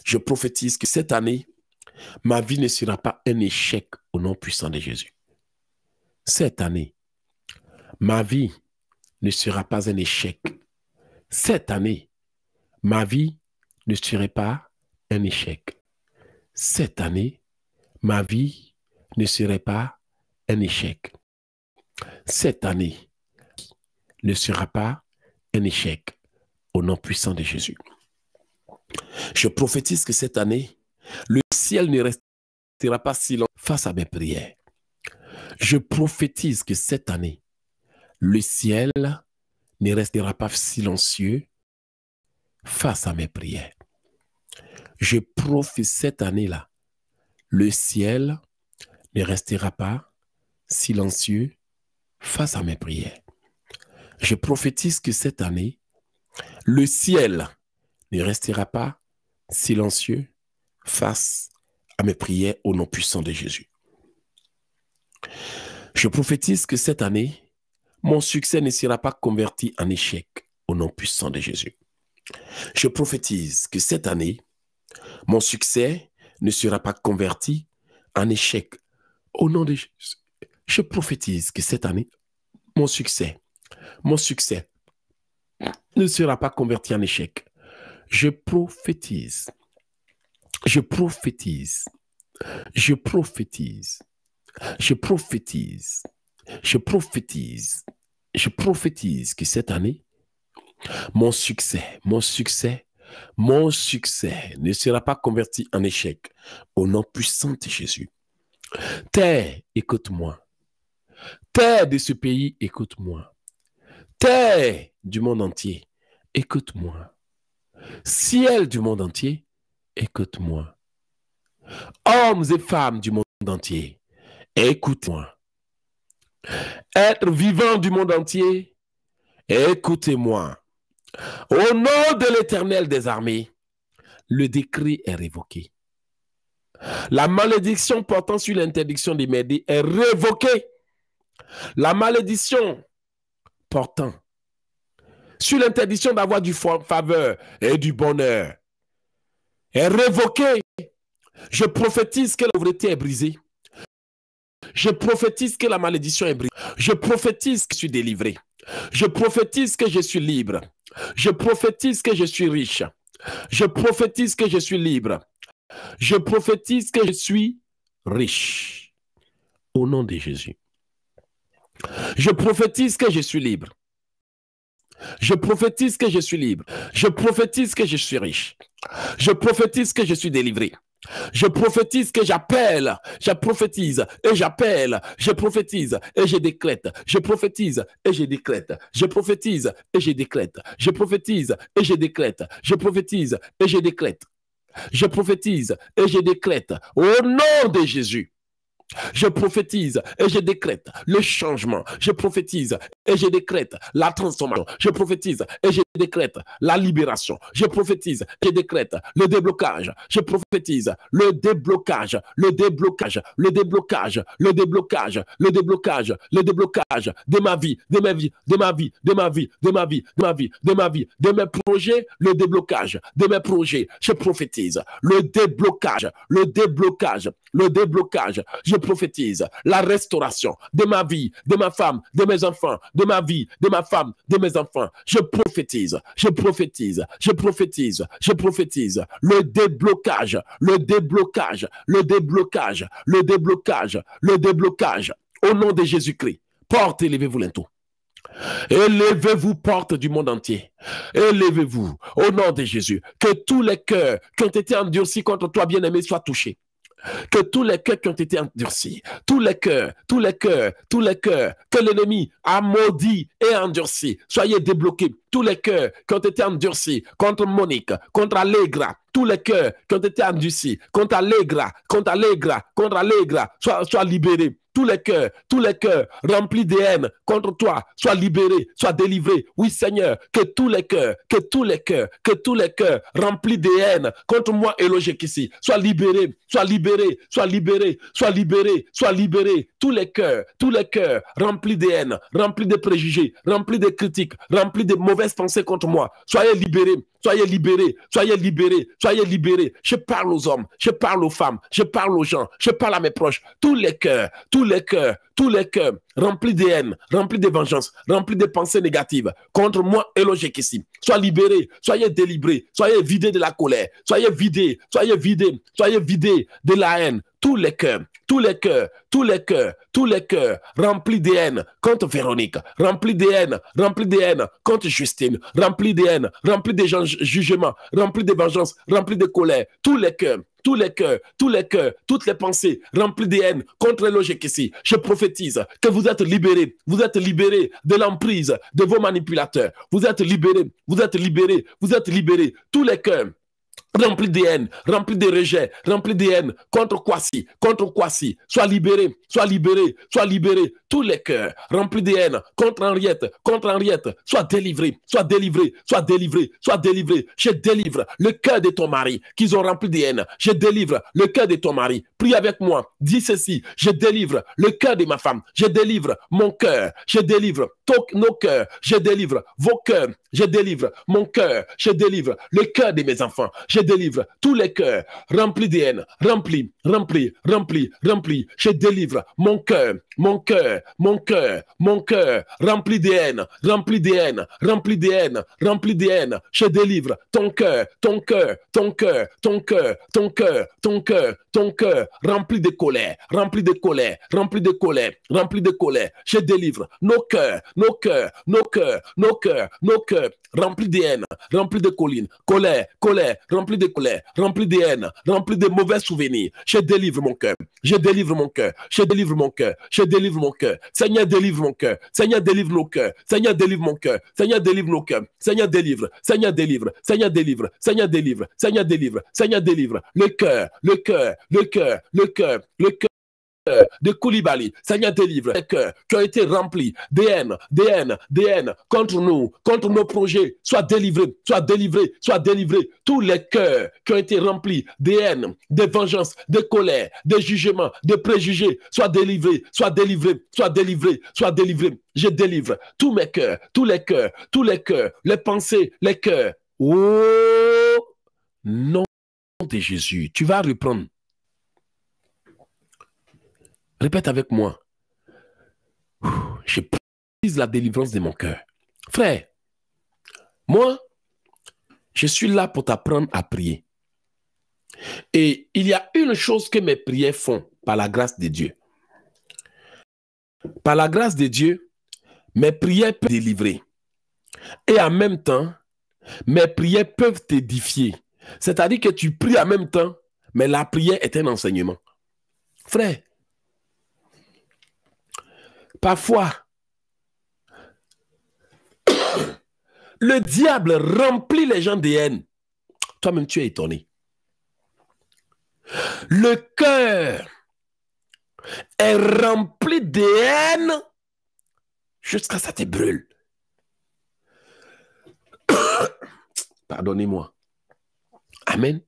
je prophétise que cette année, ma vie ne sera pas un échec au nom puissant de Jésus. Cette année, ma vie ne sera pas un échec. Cette année, ma vie ne sera pas un échec. Cette année, ma vie ne serait pas un échec. Cette année ne sera pas un échec au nom puissant de Jésus. Je prophétise que cette année, le ciel ne restera pas silencieux face à mes prières. Je prophétise que cette année, le ciel ne restera pas silencieux face à mes prières. Je prophétise cette année-là, le ciel ne restera pas silencieux face à mes prières. Je prophétise que cette année, le ciel ne restera pas silencieux face à mes prières au nom puissant de Jésus. Je prophétise que cette année, mon succès ne sera pas converti en échec au nom puissant de Jésus. Je prophétise que cette année, mon succès ne sera pas converti en échec au nom de Jésus, je prophétise que cette année, mon succès, mon succès ne sera pas converti en échec. Je prophétise. Je prophétise. Je prophétise. Je prophétise. Je prophétise. Je prophétise que cette année, mon succès, mon succès, mon succès ne sera pas converti en échec. Au nom puissant de Jésus. Terre, écoute-moi. Terre de ce pays, écoute-moi. Terre du monde entier, écoute-moi. Ciel du monde entier, écoute-moi. Hommes et femmes du monde entier, écoute-moi. Être vivant du monde entier, écoutez-moi. Au nom de l'Éternel des armées, le décret est révoqué. La malédiction portant sur l'interdiction des est révoquée. La malédiction portant sur l'interdiction d'avoir du faveur et du bonheur est révoquée. Je prophétise que la est brisée. Je prophétise que la malédiction est brisée. Je prophétise que je suis délivré. Je prophétise que je suis libre. Je prophétise que je suis riche. Je prophétise que je suis libre. Je prophétise que je suis riche. Au nom de Jésus. Je prophétise que je suis libre. Je prophétise que je suis libre. Je prophétise que je suis riche. Je prophétise que je suis délivré. Je prophétise que j'appelle, je prophétise et j'appelle, je prophétise et je décrète, je prophétise et je décrète, je prophétise et je décrète, je prophétise et je décrète, je prophétise et je décrète je prophétise et je décrète au nom de Jésus je prophétise et je décrète le changement. Je prophétise et je décrète la transformation. Je prophétise et je décrète la libération. Je prophétise et je décrète le déblocage. Je prophétise le déblocage, le déblocage, le déblocage, le déblocage, le déblocage, le déblocage de ma vie, de ma vie, de ma vie, de ma vie, de ma vie, de ma vie, de ma vie, de mes projets, le déblocage de mes projets. Je prophétise le déblocage, le déblocage, le déblocage prophétise la restauration de ma vie, de ma femme, de mes enfants, de ma vie, de ma femme, de mes enfants. Je prophétise, je prophétise, je prophétise, je prophétise le déblocage, le déblocage, le déblocage, le déblocage, le déblocage. Au nom de Jésus-Christ, porte, élevez-vous l'intou Élevez-vous, porte du monde entier. Élevez-vous au nom de Jésus. Que tous les cœurs qui ont été endurcis contre toi, bien-aimé, soient touchés que tous les cœurs qui ont été endurcis, tous les cœurs, tous les cœurs, tous les cœurs que l'ennemi a maudit et endurci, soyez débloqués tous les cœurs qui ont été endurcis contre Monique, contre Allegra, tous les cœurs qui ont été endurcis contre Allegra, contre Allegra, contre Allegra, sois, sois libéré. Tous les cœurs, tous les cœurs remplis de haine contre toi, sois libéré, sois délivré. Oui, Seigneur, que tous les cœurs, que tous les cœurs, que tous les cœurs remplis de haine contre moi et logique ici, sois libéré, sois libéré, sois libéré, sois libéré, sois libéré. Tous les cœurs, tous les cœurs remplis de haine, remplis de préjugés, remplis de critiques, remplis de mauvais pensez contre moi. Soyez libérés. Soyez libérés, soyez libérés, soyez libérés. Je parle aux hommes, je parle aux femmes, je parle aux gens, je parle à mes proches. Tous les cœurs, tous les cœurs, tous les cœurs remplis de haine, remplis de vengeance, remplis de pensées négatives contre moi et ici. Soyez libérés, soyez délibérés, soyez vidés de la colère, soyez vidés, soyez vidés, soyez vidés de la haine. Tous les cœurs, tous les cœurs, tous les cœurs, tous les cœurs remplis de haine contre Véronique, remplis de haine, remplis de haine contre Justine, remplis de haine, remplis de gens jugement, rempli de vengeance, rempli de colère, tous les cœurs, tous les cœurs, tous les cœurs, toutes les pensées remplies de haine contre logique ici. Je prophétise que vous êtes libérés, vous êtes libérés de l'emprise de vos manipulateurs. Vous êtes libérés, vous êtes libérés, vous êtes libérés. Tous les cœurs, rempli de haine, rempli de rejet, rempli de haine, contre Kwasi, contre Kwasi, Sois libéré, soit libéré, soit libéré, tous les cœurs, remplis de haine, contre Henriette, contre Henriette, Sois délivré, soit délivré, soit délivré, soit délivré, je délivre le cœur de ton mari, qu'ils ont rempli de haine, je délivre le cœur de ton mari, prie avec moi, dis ceci, je délivre le cœur de ma femme, je délivre mon cœur, je délivre nos cœurs, je délivre vos cœurs, je délivre mon cœur, je délivre le cœur de mes enfants, je délivre tous les cœurs remplis de haine, remplis, remplis, remplis, remplis, je délivre mon cœur, mon cœur, mon cœur, mon cœur, rempli de haine, rempli de haine, rempli de haine, rempli de haine, je délivre ton cœur, ton cœur, ton cœur, ton cœur, ton cœur, ton cœur, ton cœur, rempli de colère, rempli de colère, rempli de colère, rempli de colère, je délivre nos cœurs, nos cœurs, nos cœurs, nos cœurs, nos cœurs, rempli de haine, rempli de collines, colère, colère, rempli de colère, rempli de haine, rempli de mauvais souvenirs. Je délivre mon cœur, je délivre mon cœur, je délivre mon cœur, je délivre mon cœur. Seigneur, délivre mon cœur, Seigneur, délivre nos cœurs, Seigneur, délivre mon cœur, Seigneur, délivre nos cœurs, Seigneur, délivre, Seigneur, délivre, Seigneur, délivre, Seigneur, délivre, Seigneur, délivre, Seigneur, délivre. Le cœur, le cœur, le cœur, le cœur, le cœur. Euh, de Koulibaly, Seigneur délivre, les cœurs qui ont été remplis de haine, de contre nous, contre nos projets, soit délivré soit délivré, soit délivré, Tous les cœurs qui ont été remplis de de vengeance, de colère, de jugement de de préjugés, soit délivré, soit délivré, soit délivré, soit délivré. Je délivre tous mes cœurs, tous les cœurs, tous les cœurs, les pensées, les cœurs. Oh, non de Jésus, tu vas reprendre Répète avec moi. Je prise la délivrance de mon cœur. Frère, moi, je suis là pour t'apprendre à prier. Et il y a une chose que mes prières font par la grâce de Dieu. Par la grâce de Dieu, mes prières peuvent délivrer. Et en même temps, mes prières peuvent t'édifier. C'est-à-dire que tu pries en même temps, mais la prière est un enseignement. Frère, Parfois, le diable remplit les gens de haine. Toi-même, tu es étonné. Le cœur est rempli de haine jusqu'à ça te brûle. Pardonnez-moi. Amen.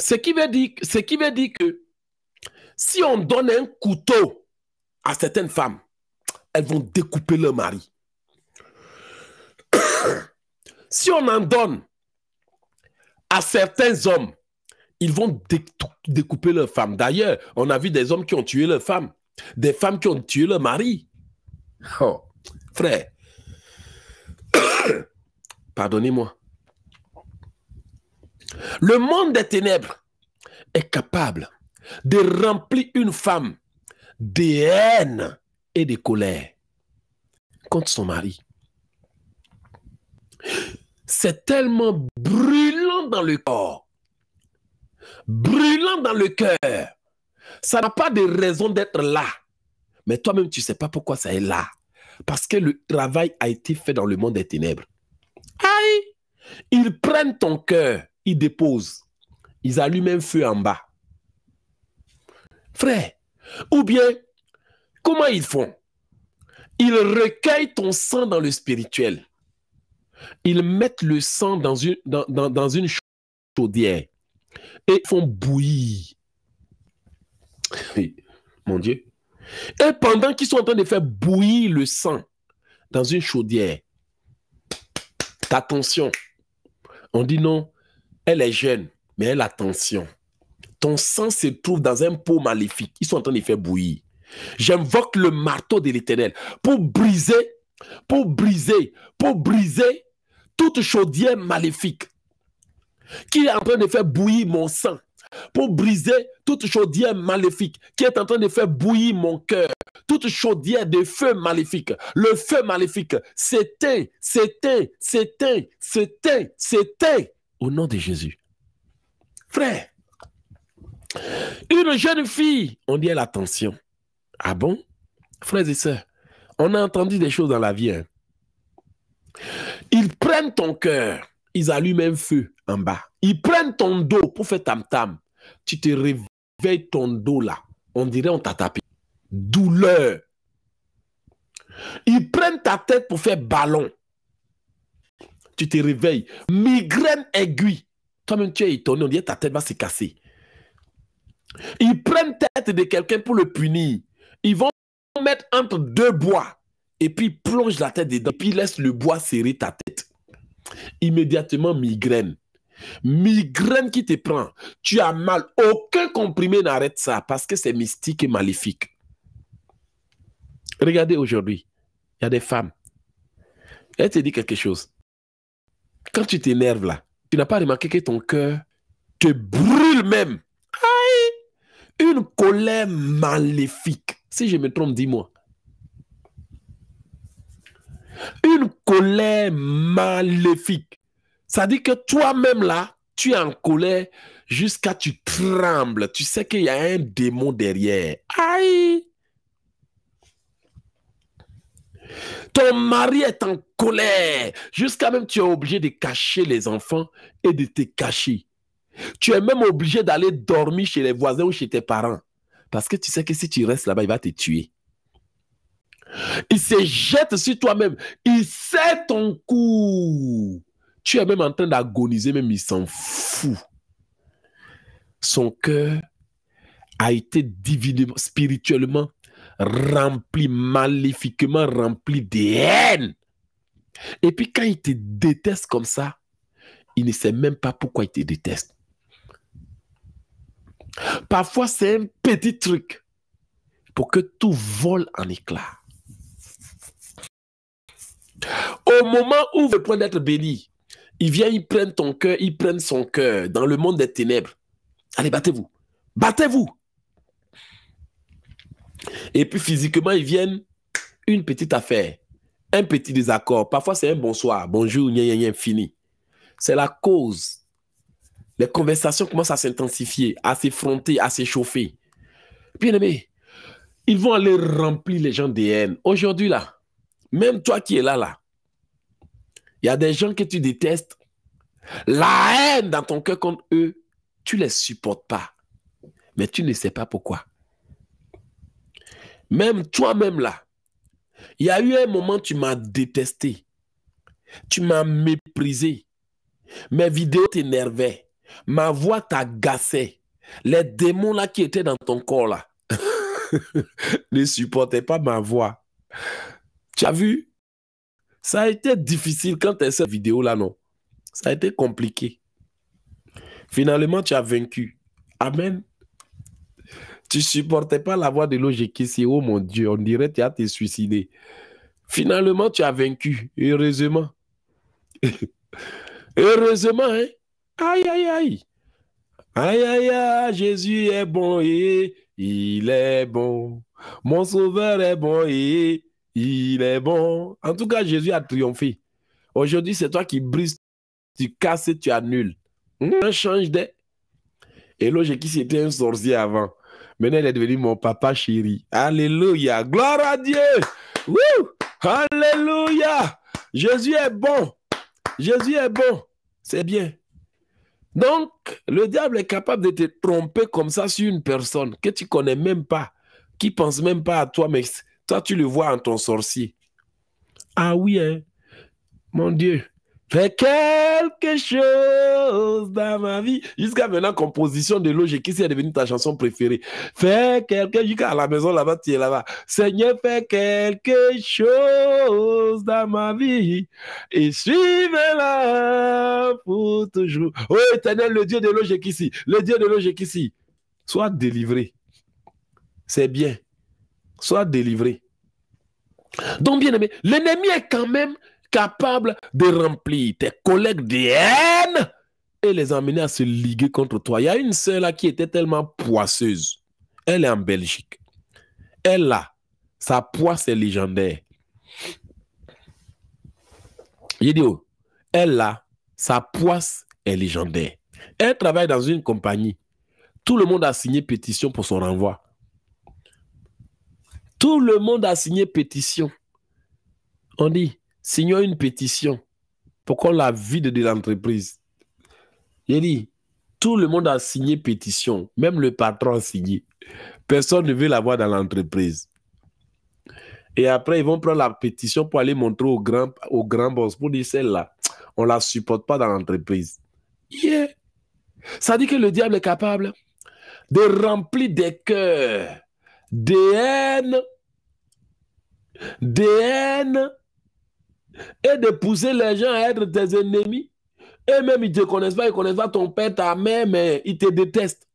Ce qui veut dire, ce qui veut dire que si on donne un couteau à certaines femmes, elles vont découper leur mari. si on en donne à certains hommes, ils vont découper leur femme. D'ailleurs, on a vu des hommes qui ont tué leur femme, des femmes qui ont tué leur mari. Oh, frère, pardonnez-moi. Le monde des ténèbres est capable de remplir une femme de haine et de colère contre son mari. C'est tellement brûlant dans le corps, brûlant dans le cœur. Ça n'a pas de raison d'être là. Mais toi-même, tu ne sais pas pourquoi ça est là. Parce que le travail a été fait dans le monde des ténèbres. Ils prennent ton cœur, ils déposent. Ils allument un feu en bas. Frère, ou bien, comment ils font Ils recueillent ton sang dans le spirituel. Ils mettent le sang dans une, chaudière et font bouillir. Mon Dieu. Et pendant qu'ils sont en train de faire bouillir le sang dans une chaudière, attention, on dit non, elle est jeune, mais elle Ton sang se trouve dans un pot maléfique. Ils sont en train de faire bouillir. J'invoque le marteau de l'éternel pour briser, pour briser, pour briser toute chaudière maléfique qui est en train de faire bouillir mon sang, pour briser toute chaudière maléfique qui est en train de faire bouillir mon cœur, toute chaudière de feu maléfique. Le feu maléfique s'éteint, s'éteint, s'éteint, s'éteint, s'éteint au nom de Jésus. Frère, une jeune fille, on dit elle attention. Ah bon? Frères et sœurs, on a entendu des choses dans la vie. Hein. Ils prennent ton cœur, ils allument un feu en bas. Ils prennent ton dos pour faire tam-tam. Tu te réveilles ton dos là. On dirait on t'a tapé. Douleur. Ils prennent ta tête pour faire ballon tu te réveilles, migraine aiguë. Toi-même, tu es étonné, on dit ta tête va se casser. Ils prennent tête de quelqu'un pour le punir. Ils vont mettre entre deux bois et puis plongent la tête dedans, et puis laissent le bois serrer ta tête. Immédiatement, migraine. Migraine qui te prend. Tu as mal. Aucun comprimé n'arrête ça parce que c'est mystique et maléfique. Regardez aujourd'hui, il y a des femmes. Elle te dit quelque chose quand tu t'énerves là, tu n'as pas remarqué que ton cœur te brûle même. Aïe Une colère maléfique. Si je me trompe, dis-moi. Une colère maléfique. Ça dit que toi-même là, tu es en colère jusqu'à tu trembles. Tu sais qu'il y a un démon derrière. Aïe ton mari est en colère. Jusqu'à même, tu es obligé de cacher les enfants et de te cacher. Tu es même obligé d'aller dormir chez les voisins ou chez tes parents. Parce que tu sais que si tu restes là-bas, il va te tuer. Il se jette sur toi-même. Il sait ton coup. Tu es même en train d'agoniser, même il s'en fout. Son cœur a été divinement, spirituellement rempli, maléfiquement rempli de haine. Et puis quand il te déteste comme ça, il ne sait même pas pourquoi il te déteste. Parfois, c'est un petit truc pour que tout vole en éclat. Au moment où vous point d'être béni, il vient, il prend ton cœur, il prend son cœur dans le monde des ténèbres. Allez, battez-vous. Battez-vous. Et puis physiquement, ils viennent, une petite affaire, un petit désaccord. Parfois, c'est un bonsoir, bonjour, gna gna fini. C'est la cause. Les conversations commencent à s'intensifier, à s'effronter, à s'échauffer. Bien aimé, ils vont aller remplir les gens de haine. Aujourd'hui, là, même toi qui es là, là, il y a des gens que tu détestes. La haine dans ton cœur contre eux, tu ne les supportes pas. Mais tu ne sais pas pourquoi. Même toi-même là, il y a eu un moment, tu m'as détesté. Tu m'as méprisé. Mes vidéos t'énervaient. Ma voix t'agaçait. Les démons là qui étaient dans ton corps là ne supportaient pas ma voix. Tu as vu Ça a été difficile quand tu as cette vidéo là, non Ça a été compliqué. Finalement, tu as vaincu. Amen. Tu supportais pas la voix de logique ici. Oh mon Dieu, on dirait que tu as été suicidé. Finalement, tu as vaincu. Heureusement. Heureusement, hein? Aïe, aïe, aïe. Aïe, aïe, aïe, Jésus est bon et il est bon. Mon sauveur est bon et il est bon. En tout cas, Jésus a triomphé. Aujourd'hui, c'est toi qui brises, tu casses, tu annules. On change d'air. Et logique qui c'était un sorcier avant. Maintenant, il est devenu mon papa chéri. Alléluia. Gloire à Dieu. Alléluia. Jésus est bon. Jésus est bon. C'est bien. Donc, le diable est capable de te tromper comme ça sur une personne que tu connais même pas, qui pense même pas à toi, mais toi, tu le vois en ton sorcier. Ah oui, hein? mon Dieu. Fais quelque chose dans ma vie. Jusqu'à maintenant, composition de logique, qui est devenue ta chanson préférée. Fais quelque chose, jusqu'à la maison là-bas, tu es là-bas. Seigneur, fais quelque chose dans ma vie. Et suive la pour toujours. Oh éternel, le Dieu de logique ici, le Dieu de qui ici. Sois délivré. C'est bien. Sois délivré. Donc, bien aimé, l'ennemi est quand même capable de remplir tes collègues de haine et les emmener à se liguer contre toi. Il y a une sœur là qui était tellement poisseuse. Elle est en Belgique. Elle là, sa poisse est légendaire. J'ai oh, elle là, sa poisse est légendaire. Elle travaille dans une compagnie. Tout le monde a signé pétition pour son renvoi. Tout le monde a signé pétition. On dit, signons une pétition pour qu'on la vide de l'entreprise. Il dit, tout le monde a signé pétition, même le patron a signé. Personne ne veut la voir dans l'entreprise. Et après, ils vont prendre la pétition pour aller montrer au grand, au grand boss pour dire celle-là, on ne la supporte pas dans l'entreprise. Yeah. Ça dit que le diable est capable de remplir des cœurs des haines, des haines, et de pousser les gens à être tes ennemis. Et même ils ne te connaissent pas, ils ne connaissent pas ton père, ta mère, mais ils te détestent.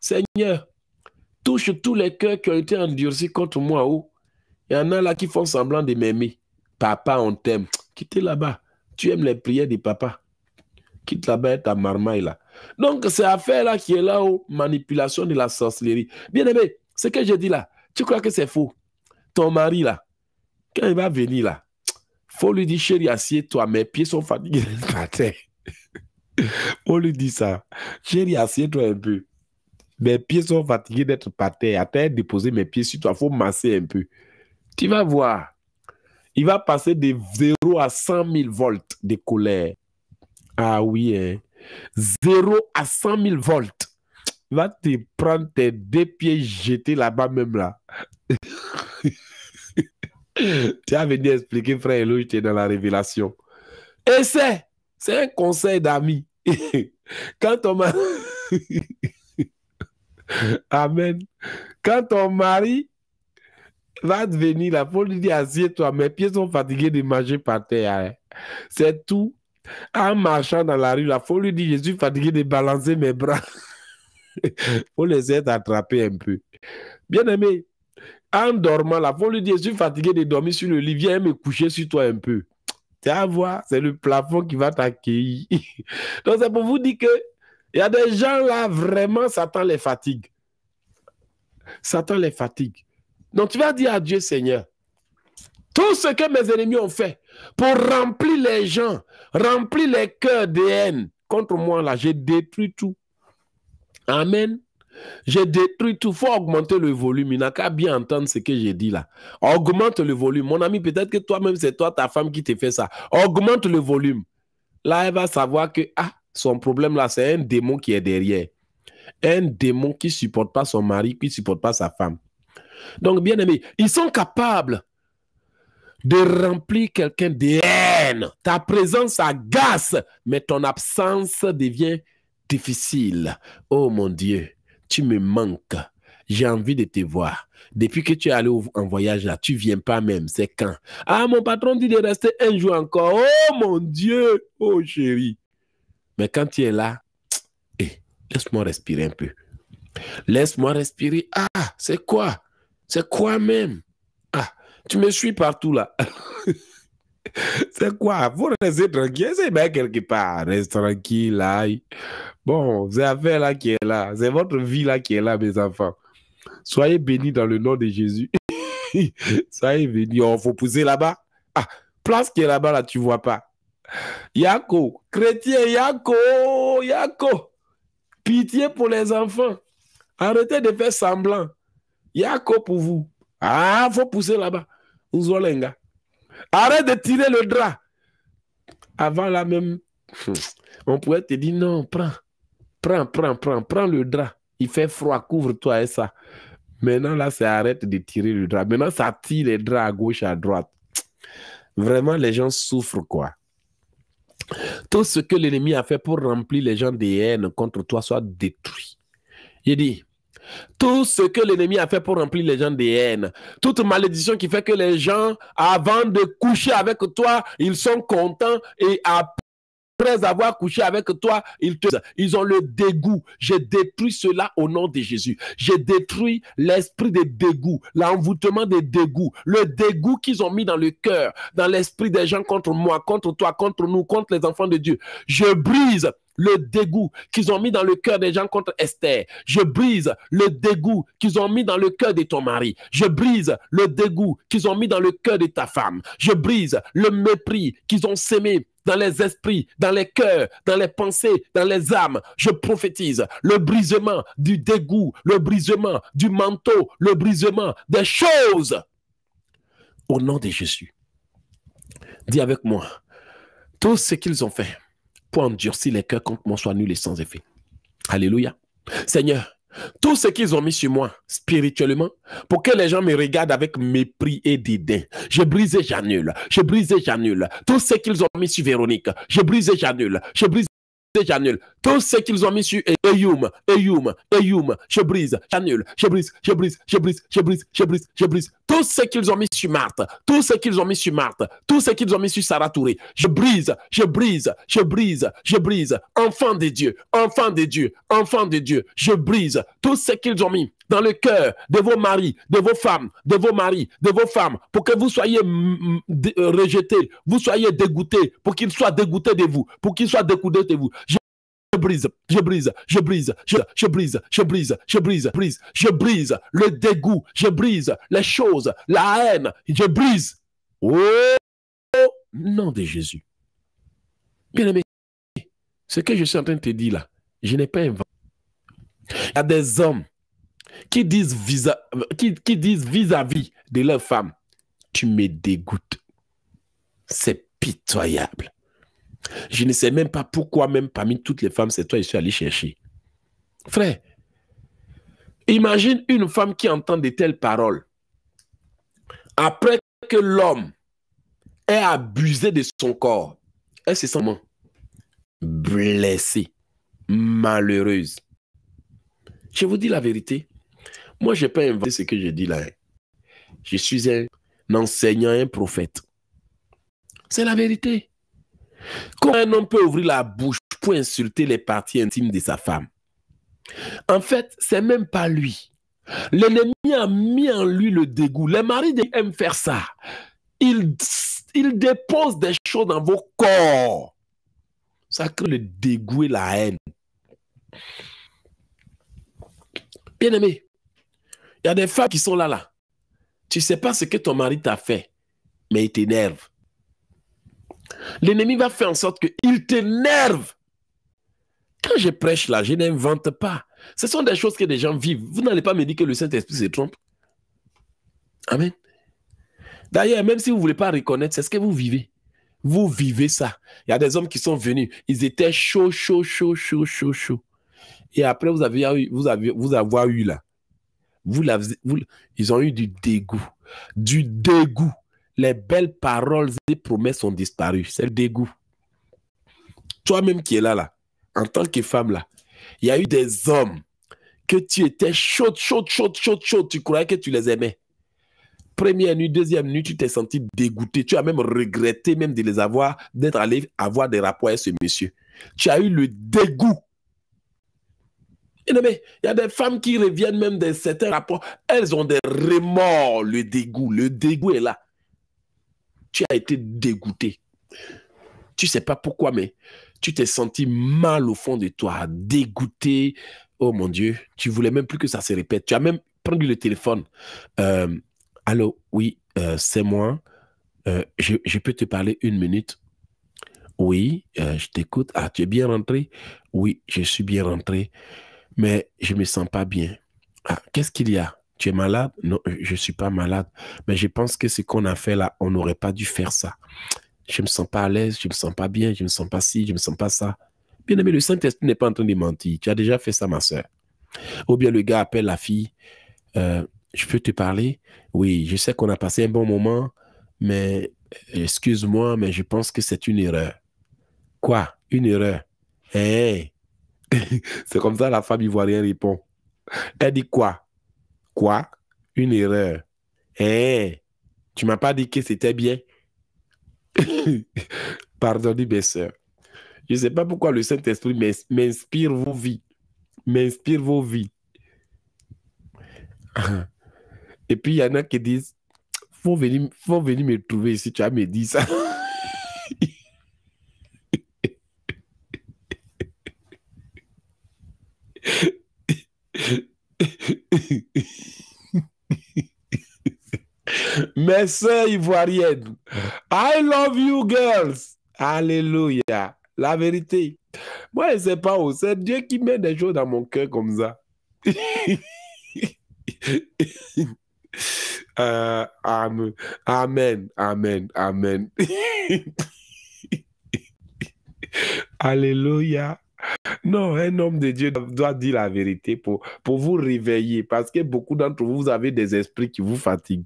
Seigneur, touche tous les cœurs qui ont été endurcis contre moi. Oh. Il y en a là qui font semblant de m'aimer. Papa, on t'aime. quitte là-bas. Tu aimes les prières de papa. Quitte là-bas ta marmaille là. Donc, c'est affaire-là qui est là, oh, manipulation de la sorcellerie. Bien aimé, ce que je dis là, tu crois que c'est faux. Ton mari là, quand il va venir là, faut lui dire, chérie, assieds-toi, mes pieds sont fatigués par terre. On lui dit ça. Chérie, assieds-toi un peu. Mes pieds sont fatigués d'être par terre. Attends, déposer mes pieds sur toi, faut masser un peu. Tu vas voir. Il va passer de 0 à 100 000 volts de colère. Ah oui, hein. 0 à 100 000 volts. Il va te prendre tes deux pieds jetés là-bas même là. tu as venu expliquer, frère Eloïde, tu es dans la révélation. Et c'est, c'est un conseil d'amis. Quand on mari... Amen. Quand ton mari va venir, la faut lui dire, assieds-toi, mes pieds sont fatigués de manger par terre. Hein. C'est tout. En marchant dans la rue, la faut lui dire, je suis fatigué de balancer mes bras. Il Faut les être attrapés un peu. Bien aimé, en dormant, la volonté lui dire, je suis fatigué de dormir sur le lit, viens me coucher sur toi un peu. Tu vas voir, c'est le plafond qui va t'accueillir. Donc c'est pour vous dire que il y a des gens là, vraiment, Satan les fatigue. Satan les fatigue. Donc tu vas dire à Dieu, Seigneur, tout ce que mes ennemis ont fait pour remplir les gens, remplir les cœurs de haine contre moi, là, j'ai détruit tout. Amen. J'ai détruit tout. faut augmenter le volume. Il n'a qu'à bien entendre ce que j'ai dit là. Augmente le volume. Mon ami, peut-être que toi-même, c'est toi, ta femme qui te fait ça. Augmente le volume. Là, elle va savoir que ah, son problème là, c'est un démon qui est derrière. Un démon qui ne supporte pas son mari, qui ne supporte pas sa femme. Donc, bien aimé, ils sont capables de remplir quelqu'un de haine. Ta présence agace, mais ton absence devient difficile. Oh mon Dieu tu me manques. J'ai envie de te voir. Depuis que tu es allé en voyage là, tu viens pas même. C'est quand Ah, mon patron dit de rester un jour encore. Oh mon Dieu Oh chérie Mais quand tu es là, eh, laisse-moi respirer un peu. Laisse-moi respirer. Ah, c'est quoi C'est quoi même Ah, tu me suis partout là. C'est quoi? Vous restez tranquille, c'est bien quelque part. Reste tranquille, Bon, c'est l'affaire là qui est là. C'est votre vie là qui est là, mes enfants. Soyez bénis dans le nom de Jésus. Soyez bénis. On oh, faut pousser là-bas. Ah, place qui est là-bas, là, tu vois pas. Yako, chrétien, Yako, Yako. Pitié pour les enfants. Arrêtez de faire semblant. Yako pour vous. Ah, faut pousser là-bas. gars. Arrête de tirer le drap. Avant là même, hmm. on pourrait te dire non, prends, prends, prends, prends, prends le drap. Il fait froid, couvre-toi et ça. Maintenant là, c'est arrête de tirer le drap. Maintenant, ça tire les draps à gauche, à droite. Vraiment, les gens souffrent quoi. Tout ce que l'ennemi a fait pour remplir les gens de haine contre toi soit détruit. Il dit, tout ce que l'ennemi a fait pour remplir les gens de haine, toute malédiction qui fait que les gens, avant de coucher avec toi, ils sont contents et après avoir couché avec toi, ils, te... ils ont le dégoût. J'ai détruit cela au nom de Jésus. J'ai détruit l'esprit des dégoûts, l'envoûtement des dégoûts, le dégoût qu'ils ont mis dans le cœur, dans l'esprit des gens contre moi, contre toi, contre nous, contre les enfants de Dieu. Je brise le dégoût qu'ils ont mis dans le cœur des gens contre Esther. Je brise le dégoût qu'ils ont mis dans le cœur de ton mari. Je brise le dégoût qu'ils ont mis dans le cœur de ta femme. Je brise le mépris qu'ils ont sémé dans les esprits, dans les cœurs, dans les pensées, dans les âmes. Je prophétise le brisement du dégoût, le brisement du manteau, le brisement des choses. Au nom de Jésus, dis avec moi, tout ce qu'ils ont fait, pour endurcir les cœurs contre mon soit nul et sans effet. Alléluia. Seigneur, tout ce qu'ils ont mis sur moi spirituellement, pour que les gens me regardent avec mépris et d'idées je brise et j'annule, je brise et j'annule. Tout ce qu'ils ont mis sur Véronique, je brise et j'annule, je brise c'est j'annule. Tout ce qu'ils ont mis sur Eyoum, Eyoum, Eyoum, je brise, j'annule, je brise, je brise, je brise, je brise, je brise, je brise. Tout ce qu'ils ont mis sur Marthe, tout ce qu'ils ont mis sur Marthe, tout ce qu'ils ont mis sur Sarah Touré, je brise, je brise, je brise, je brise. Enfant des dieux enfant des dieux, enfant de Dieu, je brise tout ce qu'ils ont mis dans le cœur de vos maris, de vos femmes, de vos maris, de vos femmes, pour que vous soyez euh, rejetés, vous soyez dégoûtés, pour qu'ils soient dégoûtés de vous, pour qu'ils soient dégoûtés de vous. Je brise, je brise, je brise, je, je brise, je brise, je brise, brise, je brise le dégoût, je brise les choses, la haine, je brise. Au oh, nom de Jésus. Bien-aimé, ce que je suis en train de te dire là, je n'ai pas inventé. Il y a des hommes qui disent vis-à-vis de leur femme, tu me dégoûtes. C'est pitoyable. Je ne sais même pas pourquoi, même parmi toutes les femmes, c'est toi, je suis allé chercher. Frère, imagine une femme qui entend de telles paroles. Après que l'homme ait abusé de son corps, elle se sent blessée, malheureuse. Je vous dis la vérité. Moi, je n'ai pas inventé ce que je dis là. Hein. Je suis un enseignant, un prophète. C'est la vérité. Comment un homme peut ouvrir la bouche pour insulter les parties intimes de sa femme En fait, c'est même pas lui. L'ennemi a mis en lui le dégoût. Les maris aiment faire ça. Ils, ils déposent des choses dans vos corps. Ça crée le dégoût et la haine. Bien aimé, y a des femmes qui sont là, là. Tu ne sais pas ce que ton mari t'a fait, mais il t'énerve. L'ennemi va faire en sorte qu'il t'énerve. Quand je prêche là, je n'invente pas. Ce sont des choses que des gens vivent. Vous n'allez pas me dire que le Saint-Esprit se trompe. Amen. D'ailleurs, même si vous ne voulez pas reconnaître, c'est ce que vous vivez. Vous vivez ça. Il y a des hommes qui sont venus. Ils étaient chauds, chauds, chauds, chauds, chauds, chaud. Et après, vous avez, vous avez, vous avoir eu là. Vous l'avez, vous, ils ont eu du dégoût. Du dégoût. Les belles paroles et promesses ont disparu. C'est le dégoût. Toi-même qui es là, là, en tant que femme, là, il y a eu des hommes que tu étais chaud, chaud, chaud, chaud, chaud. Tu croyais que tu les aimais. Première nuit, deuxième nuit, tu t'es senti dégoûté. Tu as même regretté même de les avoir, d'être allé avoir des rapports avec ce monsieur. Tu as eu le dégoût eh il y a des femmes qui reviennent même de certains rapports. Elles ont des remords, le dégoût. Le dégoût est là. Tu as été dégoûté. Tu ne sais pas pourquoi, mais tu t'es senti mal au fond de toi, dégoûté. Oh mon Dieu, tu voulais même plus que ça se répète. Tu as même pris le téléphone. Euh, allô, oui, euh, c'est moi. Euh, je, peux te parler une minute. Oui, je t'écoute. Ah, tu es bien rentré? Oui, je suis bien rentré mais je ne me sens pas bien. Ah, qu'est-ce qu'il y a Tu es malade Non, euh, je ne suis pas malade. Mais je pense que ce qu'on a fait là, on n'aurait pas dû faire ça. Je ne me sens pas à l'aise, je ne me sens pas bien, je ne me sens pas ci, je ne me sens pas ça. Bien aimé, le Saint-Esprit n'est pas en train de mentir. Tu as déjà fait ça, ma soeur. Ou bien le gars appelle la fille. Euh, je peux te parler Oui, je sais qu'on a passé un bon moment, mais euh, excuse-moi, mais je pense que c'est une erreur. Quoi Une erreur Hé, eh, eh, c'est comme ça la femme ivoirienne répond. Elle dit quoi Quoi Une erreur. Eh, tu m'as pas dit que c'était bien. Pardonnez mes soeurs. Je ne sais pas pourquoi le Saint-Esprit m'inspire vos vies. M'inspire vos vies. Et puis, il y en a qui disent, faut venir, faut venir me trouver ici, tu as me dit ça. Mes soeurs ivoiriennes, I love you girls. Alléluia. La vérité. Moi, je ne sais pas où. Oh, c'est Dieu qui met des choses dans mon cœur comme ça. Euh, amen. Amen. Amen. Alléluia. Non, un homme de Dieu doit dire la vérité pour, pour vous réveiller, parce que beaucoup d'entre vous, avez des esprits qui vous fatiguent.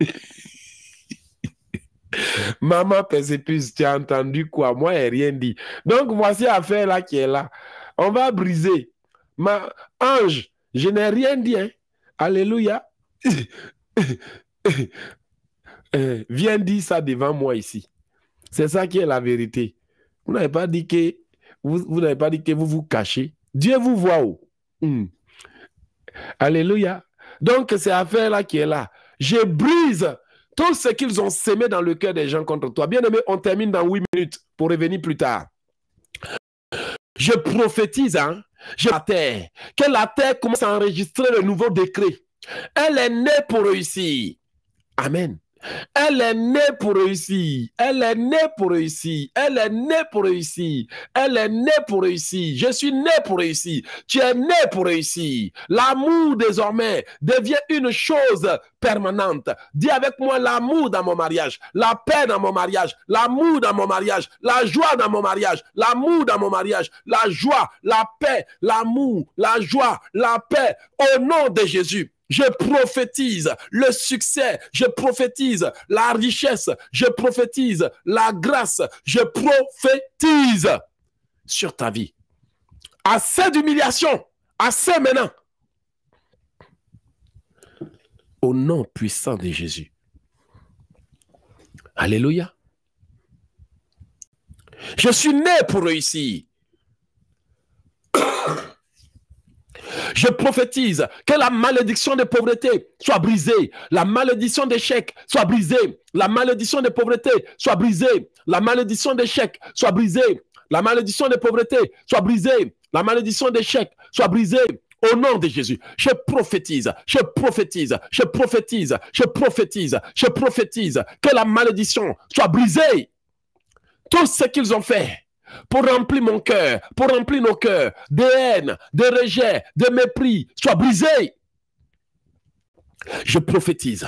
Maman Persécus, tu as entendu quoi Moi, n'ai rien dit. Donc, voici l'affaire là qui est là. On va briser. Ma ange, je n'ai rien dit. Hein. Alléluia. Euh, viens dire ça devant moi ici. C'est ça qui est la vérité. Vous n'avez pas dit que vous, n'avez pas dit que vous vous cachez. Dieu vous voit où hmm. Alléluia. Donc, c'est affaire-là qui est là. Je brise tout ce qu'ils ont sémé dans le cœur des gens contre toi. Bien aimé, on termine dans huit minutes pour revenir plus tard. Je prophétise, hein, je la terre, que la terre commence à enregistrer le nouveau décret. Elle est née pour réussir. Amen. Elle est née pour réussir. Elle est née pour réussir. Elle est née pour réussir. Elle est née pour réussir. Je suis né pour réussir. Tu es né pour réussir. L'amour désormais devient une chose permanente. Dis avec moi l'amour dans mon mariage, la paix dans mon mariage, l'amour dans mon mariage, la joie dans mon mariage, l'amour dans mon mariage, la joie, la paix, l'amour, la joie, la paix. Au nom de Jésus. Je prophétise le succès, je prophétise la richesse, je prophétise la grâce, je prophétise sur ta vie. Assez d'humiliation, assez maintenant. Au nom puissant de Jésus. Alléluia. Je suis né pour réussir. Je prophétise que la malédiction des pauvretés soit brisée, la malédiction d'échec soit brisée, la malédiction des pauvretés soit brisée, la malédiction d'échec soit brisée, la malédiction des pauvreté soit brisée, la malédiction d'échec soit brisée. Au nom de Jésus, je prophétise, je prophétise, je prophétise, je prophétise, je prophétise que la malédiction soit brisée. Tout ce qu'ils ont fait pour remplir mon cœur, pour remplir nos cœurs de haine, de rejet, de mépris, soit brisé. Je prophétise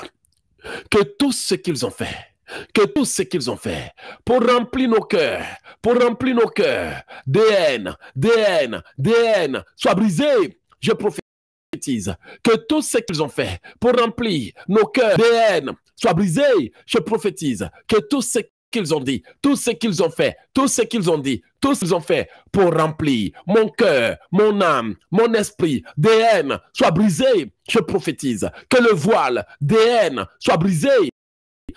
que tout ce qu'ils ont fait, que tout ce qu'ils ont fait pour remplir nos cœurs, pour remplir nos cœurs de haine, de haine, de haine, soit brisé. Je prophétise que tout ce qu'ils ont fait pour remplir nos cœurs de haine soit brisé. Je prophétise que tout ce ont dit, tout ce qu'ils ont fait, tout ce qu'ils ont dit, tout ce qu'ils ont fait pour remplir mon cœur, mon âme, mon esprit des haines soit brisé. Je prophétise que le voile des haines soit brisé.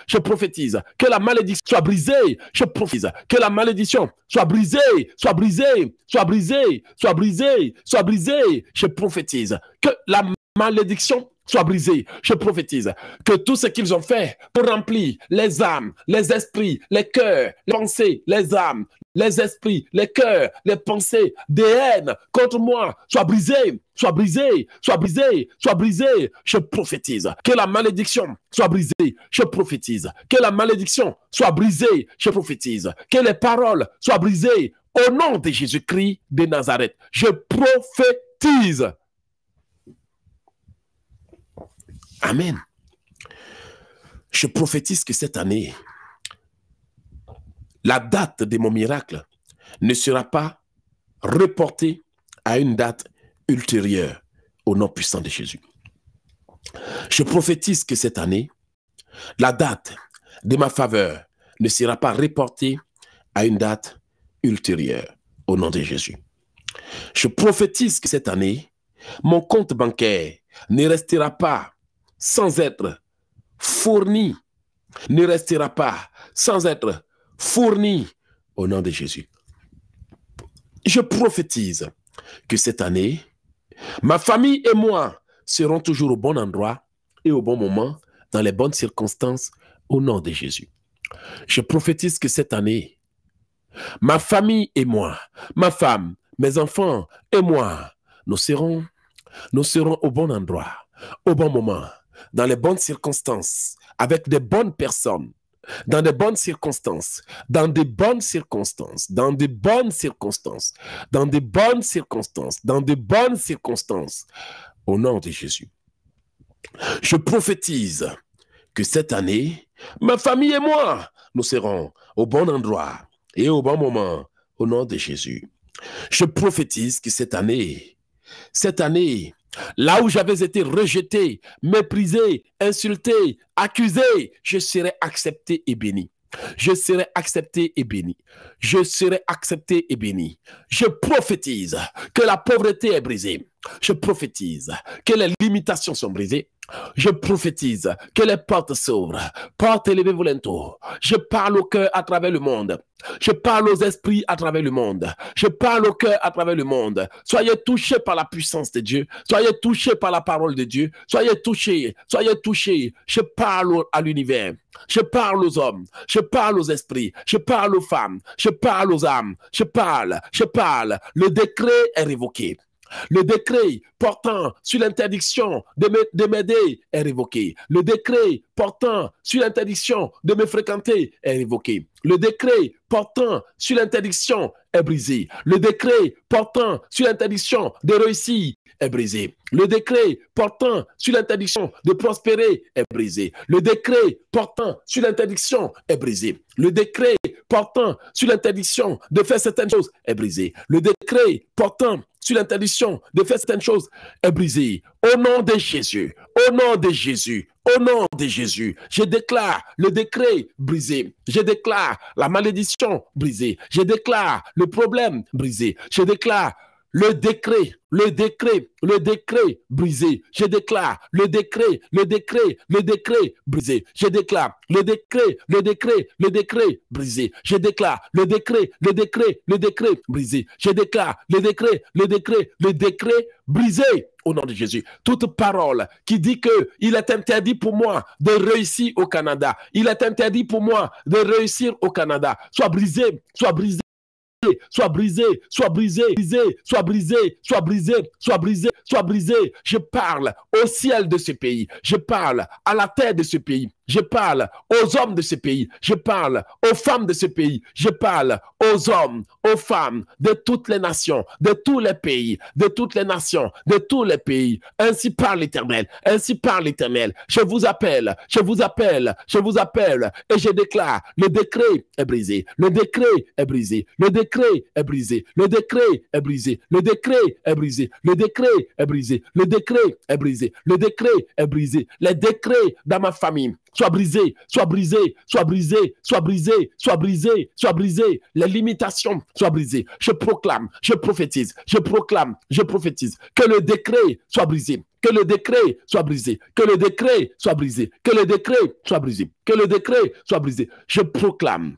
Je prophétise que la malédiction soit brisée. Je prophétise que la malédiction soit brisée, soit brisée, soit brisée, soit brisée, soit brisée. Je prophétise que la malédiction soit brisé. Je prophétise que tout ce qu'ils ont fait pour remplir les âmes, les esprits, les cœurs, les pensées, les âmes, les esprits, les cœurs, les pensées des haines contre moi soit brisé, soit brisé, soit brisé, soit brisé. Je prophétise que la malédiction soit brisée. Je prophétise que la malédiction soit brisée. Je prophétise que les paroles soient brisées. Au nom de Jésus-Christ de Nazareth, je prophétise Amen. Je prophétise que cette année, la date de mon miracle ne sera pas reportée à une date ultérieure au nom puissant de Jésus. Je prophétise que cette année, la date de ma faveur ne sera pas reportée à une date ultérieure au nom de Jésus. Je prophétise que cette année, mon compte bancaire ne restera pas sans être fourni ne restera pas sans être fourni au nom de Jésus. Je prophétise que cette année, ma famille et moi serons toujours au bon endroit et au bon moment, dans les bonnes circonstances, au nom de Jésus. Je prophétise que cette année, ma famille et moi, ma femme, mes enfants et moi, nous serons, nous serons au bon endroit, au bon moment, dans les bonnes circonstances, avec des bonnes personnes, dans des bonnes circonstances, dans des bonnes circonstances, dans des bonnes circonstances, dans des bonnes circonstances, dans des bonnes circonstances, au nom de Jésus. Je prophétise que cette année, ma famille et moi, nous serons au bon endroit et au bon moment, au nom de Jésus. Je prophétise que cette année, cette année, Là où j'avais été rejeté, méprisé, insulté, accusé, je serai accepté et béni. Je serai accepté et béni. Je serai accepté et béni. Je prophétise que la pauvreté est brisée. Je prophétise que les limitations sont brisées. Je prophétise que les portes s'ouvrent. Portes, élevées vous Je parle au cœur à travers le monde. Je parle aux esprits à travers le monde. Je parle au cœur à travers le monde. Soyez touchés par la puissance de Dieu. Soyez touchés par la parole de Dieu. Soyez touchés. Soyez touchés. Je parle à l'univers. Je parle aux hommes. Je parle aux esprits. Je parle aux femmes. Je parle aux âmes. Je parle. Je parle. Le décret est révoqué. Le décret portant sur l'interdiction de m'aider est révoqué. Le décret portant sur l'interdiction de me fréquenter est révoqué. Le décret portant sur l'interdiction est brisé. Le décret portant sur l'interdiction de réussir est brisé. Le décret portant sur l'interdiction de prospérer est brisé. Le décret portant sur l'interdiction est brisé. Le décret portant sur l'interdiction de faire certaines choses est brisé. Le décret portant sur l'interdiction de faire certaines choses est brisé. Au nom de Jésus, au nom de Jésus, au nom de Jésus, je déclare le décret brisé. Je déclare la malédiction brisée. Je déclare le problème brisé. Je déclare le décret, le décret, le décret brisé. Je déclare le décret, le décret, le décret brisé. Je déclare le décret, le décret, le décret brisé. Je déclare le décret, le décret, le décret brisé. Je déclare le décret, le décret, le décret brisé. Au nom de Jésus, toute parole qui dit que il est interdit pour moi de réussir au Canada, il est interdit pour moi de réussir au Canada, soit brisé, soit brisé soit brisé, soit brisé, brisé, soit brisé, soit brisé, soit brisé, soit brisé. Je parle au ciel de ce pays. Je parle à la terre de ce pays. Je parle aux hommes de ce pays. Je parle aux femmes de ce pays. Je parle aux hommes, aux femmes de toutes les nations, de tous les pays, de toutes les nations, de tous les pays. Ainsi parle l'Éternel. Ainsi parle l'Éternel. Je vous appelle, je vous appelle, je vous appelle et je déclare, le décret est brisé. Le décret est brisé. Le décret est brisé. Le décret est brisé. Le décret est brisé. Le décret est brisé. Le décret est brisé. Le décret est brisé. Les décrets dans ma famille Soit brisé, soit brisé, soit brisé, soit brisé, soit brisé, soit brisé. Les limitations soient brisées. Je proclame, je prophétise, je proclame, je prophétise que le décret soit brisé, que le décret soit brisé, que le décret soit brisé, que le décret soit brisé, que le décret soit brisé. Je proclame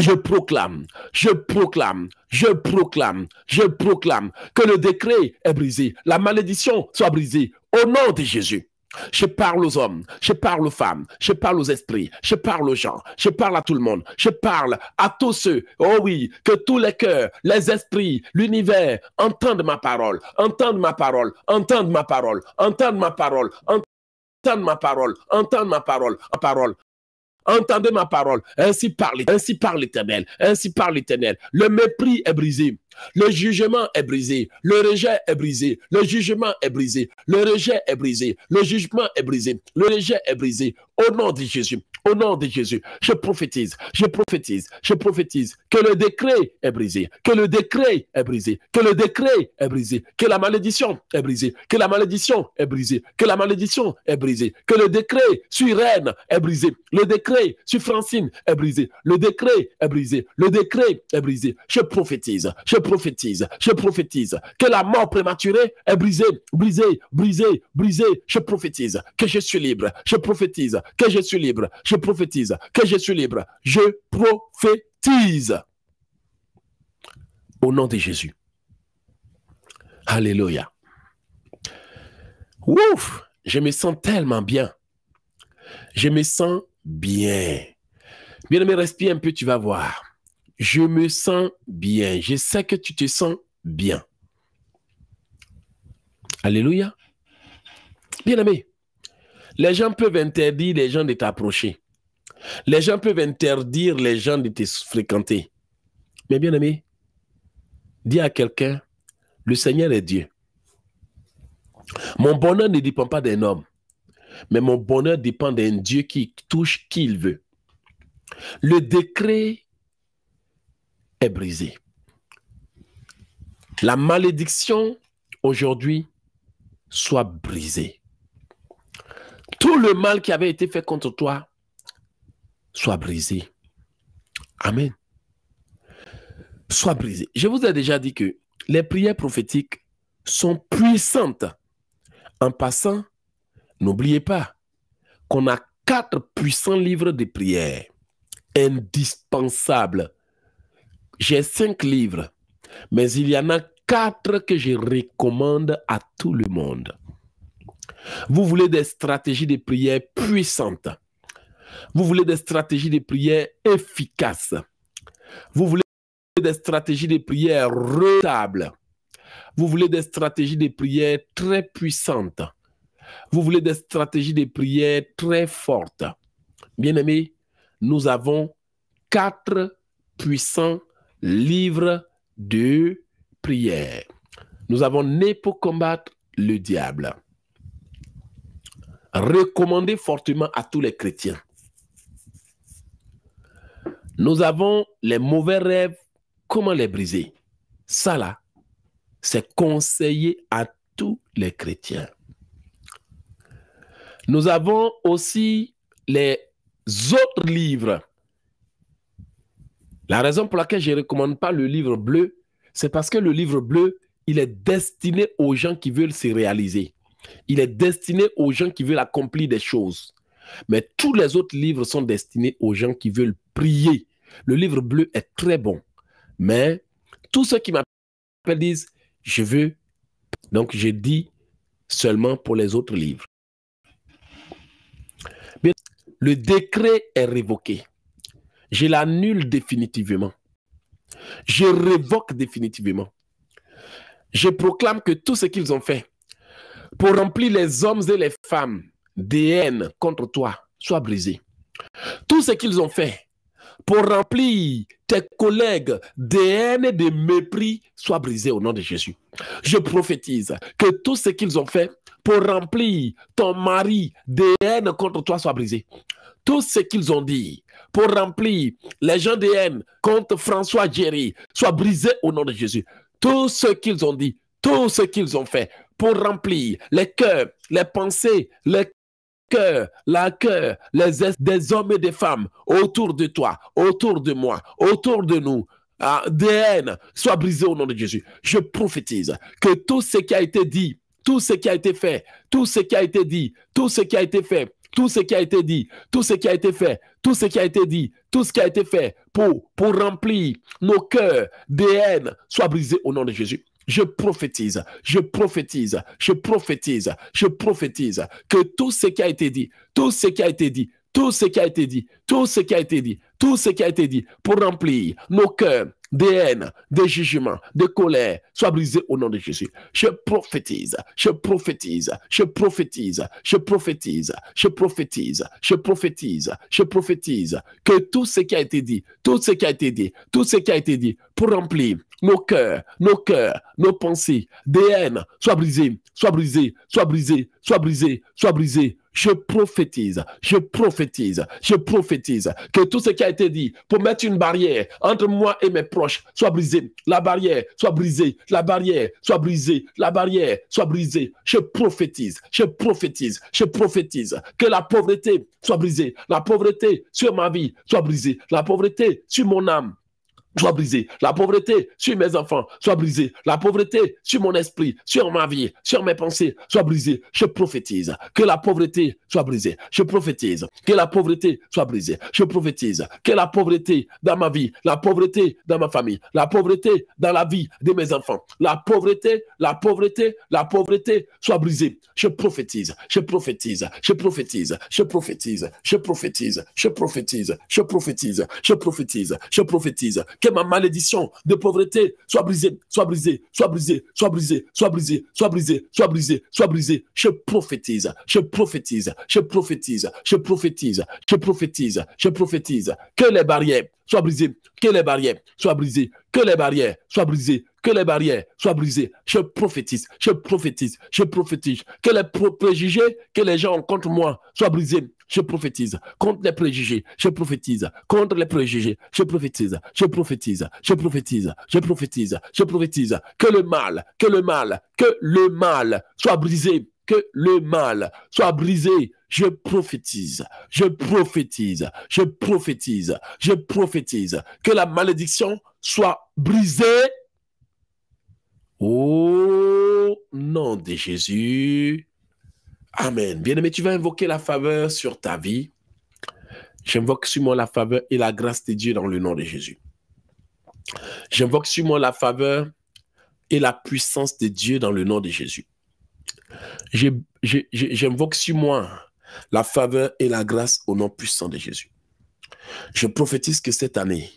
je proclame, je proclame, je proclame, je proclame que le décret est brisé, la malédiction soit brisée au nom de Jésus. Je parle aux hommes, je parle aux femmes, je parle aux esprits, je parle aux gens, je parle à tout le monde, je parle à tous ceux, oh oui, que tous les cœurs, les esprits, l'univers entendent ma parole, entendent ma parole, entendent ma parole, entendent ma parole, entendent ma parole, entendent ma parole, ma parole. Entendez ma parole, ainsi parle, ainsi parle l'Éternel, ainsi parle l'Éternel. Le mépris est brisé. Le jugement est brisé. Le rejet est brisé. Le jugement est brisé. Le rejet est brisé. Le jugement est brisé. Le rejet est brisé. Au nom de Jésus. Au nom de Jésus, je prophétise, je prophétise, je prophétise que le décret est brisé, que le décret est brisé, que le décret est brisé, que la malédiction est brisée, que la malédiction est brisée, que la malédiction est brisée, que le décret sur Rennes est brisé, le décret sur Francine est brisé, le décret est brisé, le décret est brisé. Je prophétise, je prophétise, je prophétise que la mort prématurée est brisée, brisée, brisée, brisée. Je prophétise que je suis libre, je prophétise que je suis libre, prophétise que je suis libre. Je prophétise au nom de Jésus. Alléluia. Ouf, je me sens tellement bien. Je me sens bien. Bien aimé, respire un peu, tu vas voir. Je me sens bien. Je sais que tu te sens bien. Alléluia. Bien aimé, les gens peuvent interdire les gens de t'approcher. Les gens peuvent interdire les gens de te fréquenter. Mais bien aimé, dis à quelqu'un, le Seigneur est Dieu. Mon bonheur ne dépend pas d'un homme, mais mon bonheur dépend d'un Dieu qui touche qui il veut. Le décret est brisé. La malédiction aujourd'hui soit brisée. Tout le mal qui avait été fait contre toi soit brisé. Amen. Soit brisé. Je vous ai déjà dit que les prières prophétiques sont puissantes. En passant, n'oubliez pas qu'on a quatre puissants livres de prières indispensables. J'ai cinq livres, mais il y en a quatre que je recommande à tout le monde. Vous voulez des stratégies de prière puissantes. Vous voulez des stratégies de prière efficaces. Vous voulez des stratégies de prière rentables. Vous voulez des stratégies de prière très puissantes. Vous voulez des stratégies de prière très fortes. Bien-aimés, nous avons quatre puissants livres de prière. Nous avons Né pour combattre le diable. Recommandé fortement à tous les chrétiens. Nous avons les mauvais rêves, comment les briser Ça là, c'est conseillé à tous les chrétiens. Nous avons aussi les autres livres. La raison pour laquelle je ne recommande pas le livre bleu, c'est parce que le livre bleu, il est destiné aux gens qui veulent se réaliser. Il est destiné aux gens qui veulent accomplir des choses. Mais tous les autres livres sont destinés aux gens qui veulent prier, le livre bleu est très bon, mais tous ceux qui m'appellent disent, je veux. Donc, je dis seulement pour les autres livres. le décret est révoqué. Je l'annule définitivement. Je révoque définitivement. Je proclame que tout ce qu'ils ont fait pour remplir les hommes et les femmes des haines contre toi soit brisé. Tout ce qu'ils ont fait pour remplir tes collègues d'haine et de mépris soit brisé au nom de Jésus. Je prophétise que tout ce qu'ils ont fait pour remplir ton mari d'haine contre toi soit brisé. Tout ce qu'ils ont dit pour remplir les gens de haine contre François Jerry soit brisé au nom de Jésus. Tout ce qu'ils ont dit, tout ce qu'ils ont fait pour remplir les cœurs, les pensées, les cœur, la cœur, les des hommes et des femmes autour de toi, autour de moi, autour de nous, ah, des haines soient au nom de Jésus. Je prophétise que tout ce qui a été dit, tout ce qui a été fait, tout ce qui a été dit, tout ce qui a été fait, tout ce qui a été dit, tout ce qui a été fait, tout ce qui a été dit, tout ce qui a été fait pour, pour remplir nos cœurs des haines soit brisé au nom de Jésus je prophétise, je prophétise, je prophétise, je prophétise que tout ce qui a été dit, tout ce qui a été dit, tout ce qui a été dit, tout ce qui a été dit, tout ce qui a été dit pour remplir nos cœurs des haines, des jugements, des colères, soit brisé au nom de Jésus. Je prophétise, je prophétise, je prophétise, je prophétise, je prophétise, je prophétise, je prophétise que tout ce qui a été dit, tout ce qui a été dit, tout ce qui a été dit pour remplir nos cœurs, nos cœurs, nos pensées, des haines, soit brisé, soit brisé, soit brisé, soit brisé, soit brisé. Je prophétise, je prophétise, je prophétise que tout ce qui a été dit pour mettre une barrière entre moi et mes proches soit brisée. La barrière soit brisée. La barrière soit brisée. La barrière soit brisée. Je prophétise. Je prophétise. Je prophétise que la pauvreté soit brisée. La pauvreté sur ma vie soit brisée. La pauvreté sur mon âme soit brisée. La pauvreté sur mes enfants soit brisée. La pauvreté sur mon esprit, sur ma vie, sur mes pensées soit brisée. Je prophétise que la pauvreté soit brisée. Je prophétise que la pauvreté soit brisée. Je prophétise que la pauvreté dans ma vie, la pauvreté dans ma famille, la pauvreté dans la vie de mes enfants, la pauvreté, la pauvreté, la pauvreté soit brisée. Je prophétise, je prophétise, je prophétise, je prophétise, je prophétise, je prophétise, je prophétise, je prophétise, je prophétise, je prophétise ma malédiction de pauvreté soit brisée, soit brisée, soit brisée, soit brisée, soit brisée, soit brisée, soit brisée, soit brisée. Je prophétise, je prophétise, je prophétise, je prophétise, je prophétise, je prophétise que les barrières soient brisées, que les barrières soient brisées, que les barrières soient brisées, que les barrières soient brisées. Je prophétise, je prophétise, je prophétise que les préjugés que les gens ont contre moi soient brisés je prophétise contre les préjugés, je prophétise contre les préjugés, je prophétise, je prophétise, je prophétise, je prophétise, je prophétise que le mal, que le mal, que le mal soit brisé, que le mal soit brisé. Je prophétise, je prophétise, je prophétise, je prophétise que la malédiction soit brisée. Au nom de Jésus. Amen. Bien-aimé, tu vas invoquer la faveur sur ta vie. J'invoque sur moi la faveur et la grâce de Dieu dans le nom de Jésus. J'invoque sur moi la faveur et la puissance de Dieu dans le nom de Jésus. J'invoque sur moi la faveur et la grâce au nom puissant de Jésus. Je prophétise que cette année,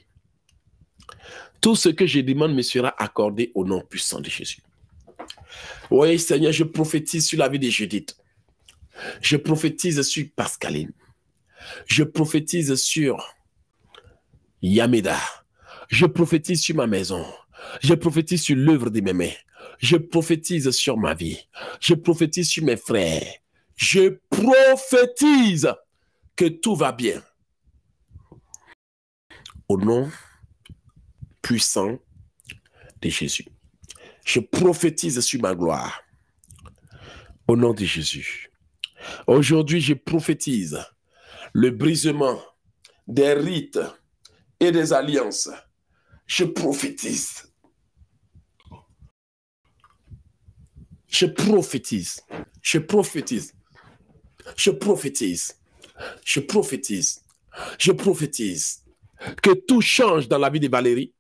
tout ce que je demande me sera accordé au nom puissant de Jésus. Oui, Seigneur, je prophétise sur la vie de Judith. Je prophétise sur Pascaline. Je prophétise sur Yameda. Je prophétise sur ma maison. Je prophétise sur l'œuvre de mes mains. Je prophétise sur ma vie. Je prophétise sur mes frères. Je prophétise que tout va bien. Au nom puissant de Jésus. Je prophétise sur ma gloire. Au nom de Jésus. Aujourd'hui, je prophétise le brisement des rites et des alliances. Je prophétise. Je prophétise. Je prophétise. Je prophétise. Je prophétise. Je prophétise que tout change dans la vie de Valérie.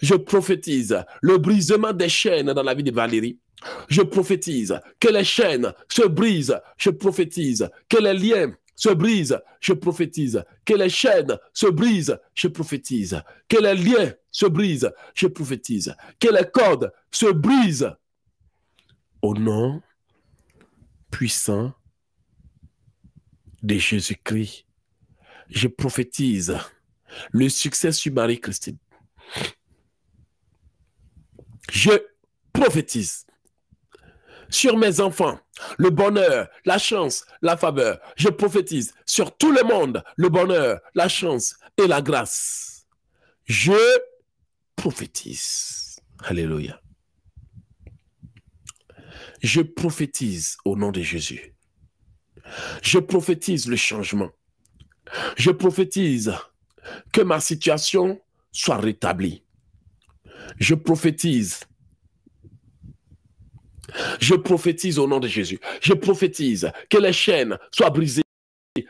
Je prophétise le brisement des chaînes dans la vie de Valérie. Je prophétise que les chaînes se brisent. Je prophétise que les liens se brisent. Je prophétise que les chaînes se brisent. Je prophétise que les liens se brisent. Je prophétise que les cordes se brisent. Au nom puissant de Jésus-Christ, je prophétise le succès sur Marie-Christine. Je prophétise sur mes enfants, le bonheur, la chance, la faveur. Je prophétise sur tout le monde le bonheur, la chance et la grâce. Je prophétise. Alléluia. Je prophétise au nom de Jésus. Je prophétise le changement. Je prophétise que ma situation soit rétablie. Je prophétise je prophétise au nom de Jésus. Je prophétise que les chaînes soient brisées.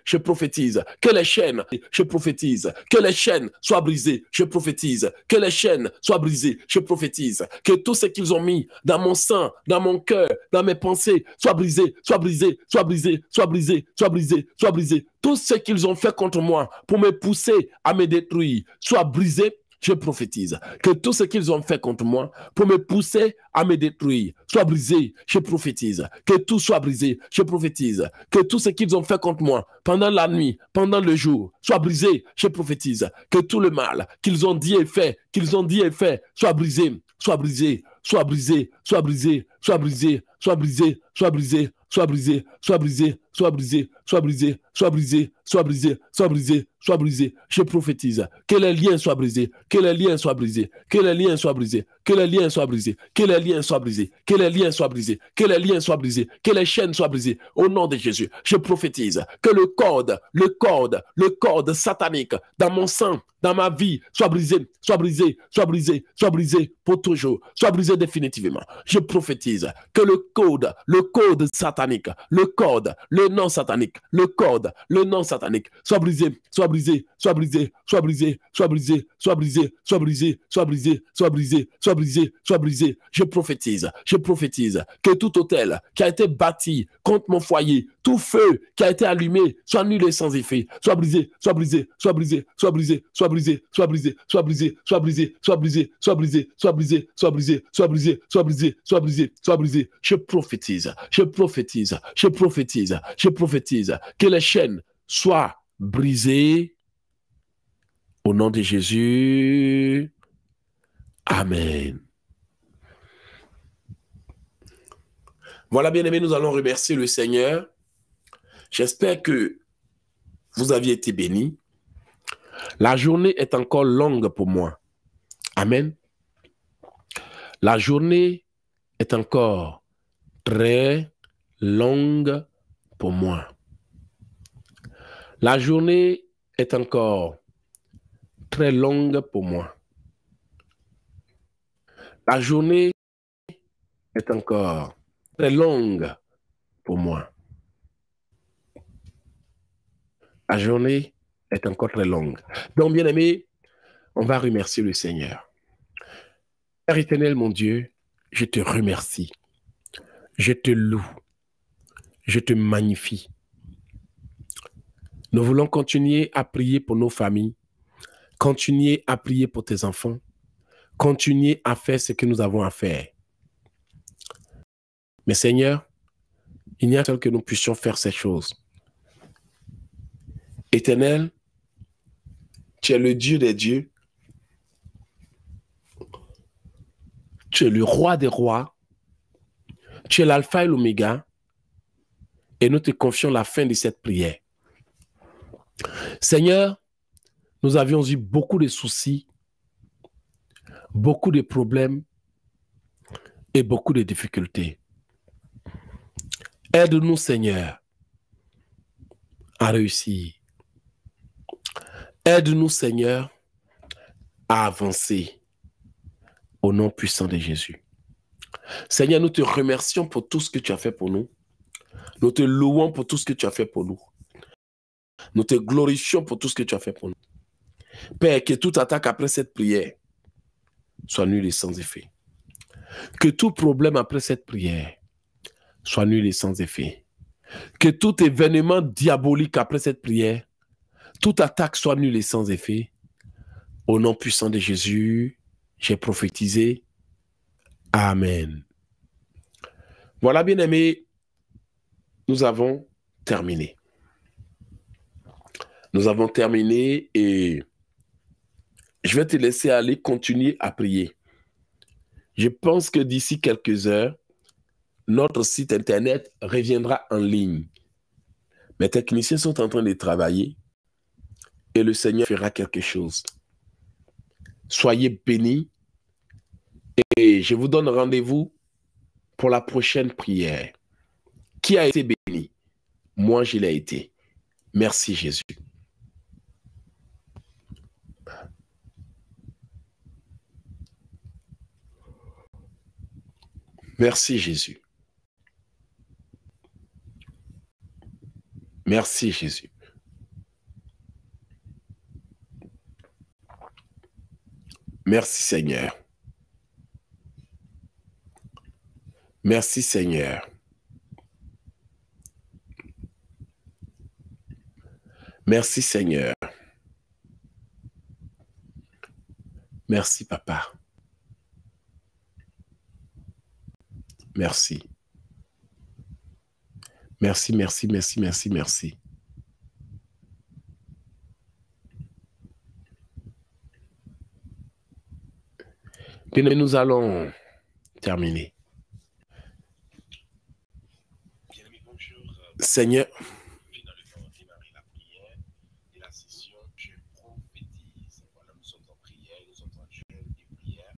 Je prophétise que les chaînes, je prophétise que les chaînes soient brisées. Je prophétise que les chaînes soient brisées. Je prophétise que tout ce qu'ils ont mis dans mon sein, dans mon cœur, dans mes pensées soit brisé, soit brisé, soit brisé, soit brisé, soit brisé, soit brisé. Tout ce qu'ils ont fait contre moi pour me pousser à me détruire soit brisé je prophétise que tout ce qu'ils ont fait contre moi pour me pousser à me détruire soit brisé, je prophétise que tout soit brisé, je prophétise que tout ce qu'ils ont fait contre moi pendant la nuit, pendant le jour, soit brisé, je prophétise que tout le mal qu'ils ont dit et fait, qu'ils ont dit et fait, soit brisé, soit brisé, soit brisé, soit brisé, soit brisé, soit brisé, soit brisé, soit brisé, soit brisé, soit brisé, soit brisé, soit brisé, soit brisé, soit brisé, soit brisé, soit brisé Je prophétise que les liens soient brisés, que les liens soient brisés, que les liens soient brisés, que les liens soient brisés, que les liens soient brisés, que les liens soient brisés, que les liens soient brisés, que les chaînes soient brisées. Au nom de Jésus, je prophétise que le code, le code, le code satanique dans mon sang, dans ma vie, soit brisé, soit brisé, soit brisé, soit brisé pour toujours, soit brisé définitivement. Je prophétise que le code, le code satanique, le code, le nom satanique, le code, le nom satanique, soit brisé, soit brisé brisé, soit brisé, soit brisé, soit brisé, soit brisé, soit brisé, soit brisé, soit brisé, soit brisé, soit brisé. Je prophétise, je prophétise que tout hôtel qui a été bâti contre mon foyer, tout feu qui a été allumé soit nul et sans effet, soit brisé, soit brisé, soit brisé, soit brisé, soit brisé, soit brisé, soit brisé, soit brisé, soit brisé, soit brisé, soit brisé, soit brisé, soit brisé, soit brisé, soit brisé, soit brisé. Je prophétise, je prophétise, je prophétise, je prophétise que les chaînes soient brisé. Au nom de Jésus. Amen. Voilà, bien-aimés, nous allons remercier le Seigneur. J'espère que vous aviez été bénis. La journée est encore longue pour moi. Amen. La journée est encore très longue pour moi. La journée est encore très longue pour moi. La journée est encore très longue pour moi. La journée est encore très longue. Donc, bien aimé, on va remercier le Seigneur. Père éternel, mon Dieu, je te remercie. Je te loue. Je te magnifie. Nous voulons continuer à prier pour nos familles, continuer à prier pour tes enfants, continuer à faire ce que nous avons à faire. Mais Seigneur, il n'y a seul que nous puissions faire ces choses. Éternel, tu es le Dieu des dieux. Tu es le roi des rois. Tu es l'alpha et l'oméga. Et nous te confions la fin de cette prière. Seigneur, nous avions eu beaucoup de soucis, beaucoup de problèmes et beaucoup de difficultés. Aide-nous, Seigneur, à réussir. Aide-nous, Seigneur, à avancer au nom puissant de Jésus. Seigneur, nous te remercions pour tout ce que tu as fait pour nous. Nous te louons pour tout ce que tu as fait pour nous. Nous te glorifions pour tout ce que tu as fait pour nous. Père, que toute attaque après cette prière soit nulle et sans effet. Que tout problème après cette prière soit nul et sans effet. Que tout événement diabolique après cette prière, toute attaque soit nulle et sans effet. Au nom puissant de Jésus, j'ai prophétisé. Amen. Voilà, bien aimés nous avons terminé. Nous avons terminé et je vais te laisser aller continuer à prier. Je pense que d'ici quelques heures, notre site internet reviendra en ligne. Mes techniciens sont en train de travailler et le Seigneur fera quelque chose. Soyez bénis et je vous donne rendez-vous pour la prochaine prière. Qui a été béni Moi, je l'ai été. Merci Jésus. Merci Jésus. Merci Jésus. Merci Seigneur. Merci Seigneur. Merci Seigneur. Merci Papa. Merci. Merci, merci, merci, merci, merci. Bien, nous allons terminer. Euh, Seigneur.